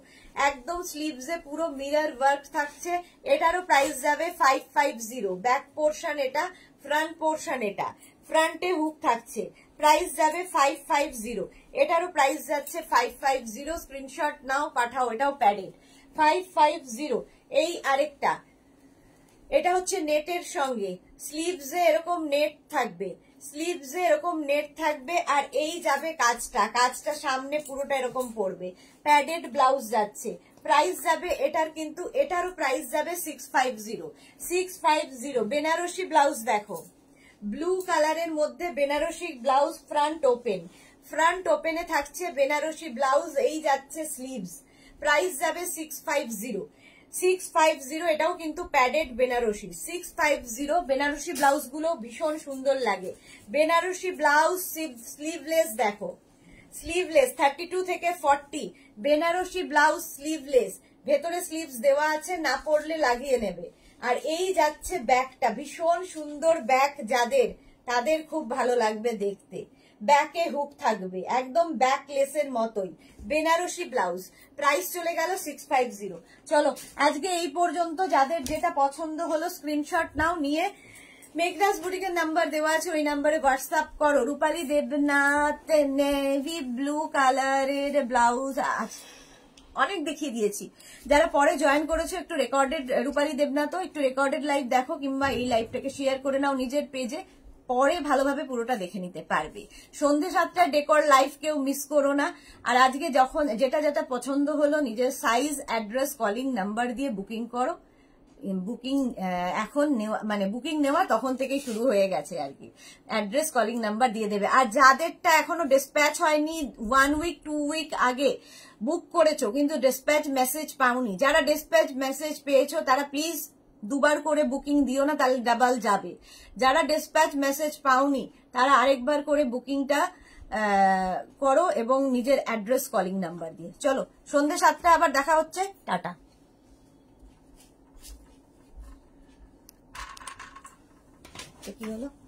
একদম স্লিভসে পুরো মিরার ওয়ার্ক থাকছে এটারও প্রাইস যাবে five five zero back portion এটা ফ্রন্ট পোর্শন এটা ফ্রন্টে হুক থাকছে প্রাইস যাবে ফাইভ ফাইভ জিরো এটারও প্রাইস যাচ্ছে ফাইভ ফাইভ জিরো স্ক্রিনশট নাও পাঠাও এটাও প্যাডেড ফাইভ ফাইভ জিরো এই আরেকটা এটা হচ্ছে নেটের সঙ্গে স্লিভসে এরকম নেট থাকবে স্লিভস এরকম নেট থাকবে আর এই যাবে কাজটা কাজটা সামনে পুরোটা এরকম পড়বে প্যাডেড ব্লাউজ যাচ্ছে প্রাইস যাবে এটার কিন্তু এটারও প্রাইস যাবে six five zero six five zero Banarasi blouse দেখো ব্লু কালারের মধ্যে Banarasi blouse front open front ওপেনে থাকছে বেনারসি ব্লাউজ এই যাচ্ছে স্লিভস প্রাইস যাবে six five zero six five zero এটাও কিন্তু padded Banarasi six five zero Banarasi blouse গুলো ভীষণ সুন্দর লাগে বেনারসি ব্লাউজ স্লিভলেস দেখো স্লিভলেস থার্টি টু থেকে ফর্টি বেনারসি ব্লাউজ স্লিভলেস ভেতরে স্লিভস দেওয়া আছে না পড়লে লাগিয়ে নেবে আর এই যাচ্ছে ব্যাগটা ভীষণ সুন্দর ব্যাগ যাদের তাদের খুব ভালো লাগবে দেখতে ব্যাকে হুক থাকবে একদম ব্যাক লেসের মতোই বেনারসি ব্লাউজ প্রাইস চলে গেল সিক্স ফাইভ জিরো চলো আজকে এই পর্যন্ত যাদের যেটা পছন্দ হলো স্ক্রিনশট নাও নিয়ে মেঘদাস বুটিকের নাম্বার দেওয়া আছে ওই নাম্বারে হোয়াটসঅ্যাপ করো রূপালী দেবনাথ নেভি ব্লু কালারের ব্লাউজ আছে অনেক দেখিয়ে দিয়েছি যারা পরে জয়েন করেছো একটু রেকর্ডেড রূপালী দেবনাথও একটু রেকর্ডেড লাইভ দেখো কিংবা এই লাইভটাকে শেয়ার করে নাও নিজের পেজে পরে ভালোভাবে পুরোটা দেখে নিতে পারবে সন্ধে সাতটার ডেকর লাইফ কেউ মিস করো না আর আজকে যখন যেটা যেটা পছন্দ হলো নিজের সাইজ অ্যাড্রেস কলিং নাম্বার দিয়ে বুকিং করো বুকিং এখন নেওয়া মানে বুকিং নেওয়া তখন থেকেই শুরু হয়ে গেছে আর কি অ্যাড্রেস কলিং নাম্বার দিয়ে দেবে আর যাদেরটা এখনো ডিসপ্যাচ হয়নি ওয়ান উইক টু উইক আগে বুক করেছো কিন্তু ডিসপ্যাচ মেসেজ পাওনি যারা ডিসপ্যাচ মেসেজ পেয়েছো তারা প্লিজ দুবার করে বুকিং দিও না তাহলে ডাবল যাবে যারা ডিসপ্যাচ মেসেজ পাওনি তারা আরেকবার করে বুকিংটা করো এবং নিজের অ্যাড্রেস কলিং নাম্বার দিয়ে চলো সন্ধে সাতটা আবার দেখা হচ্ছে টাটা কি হলো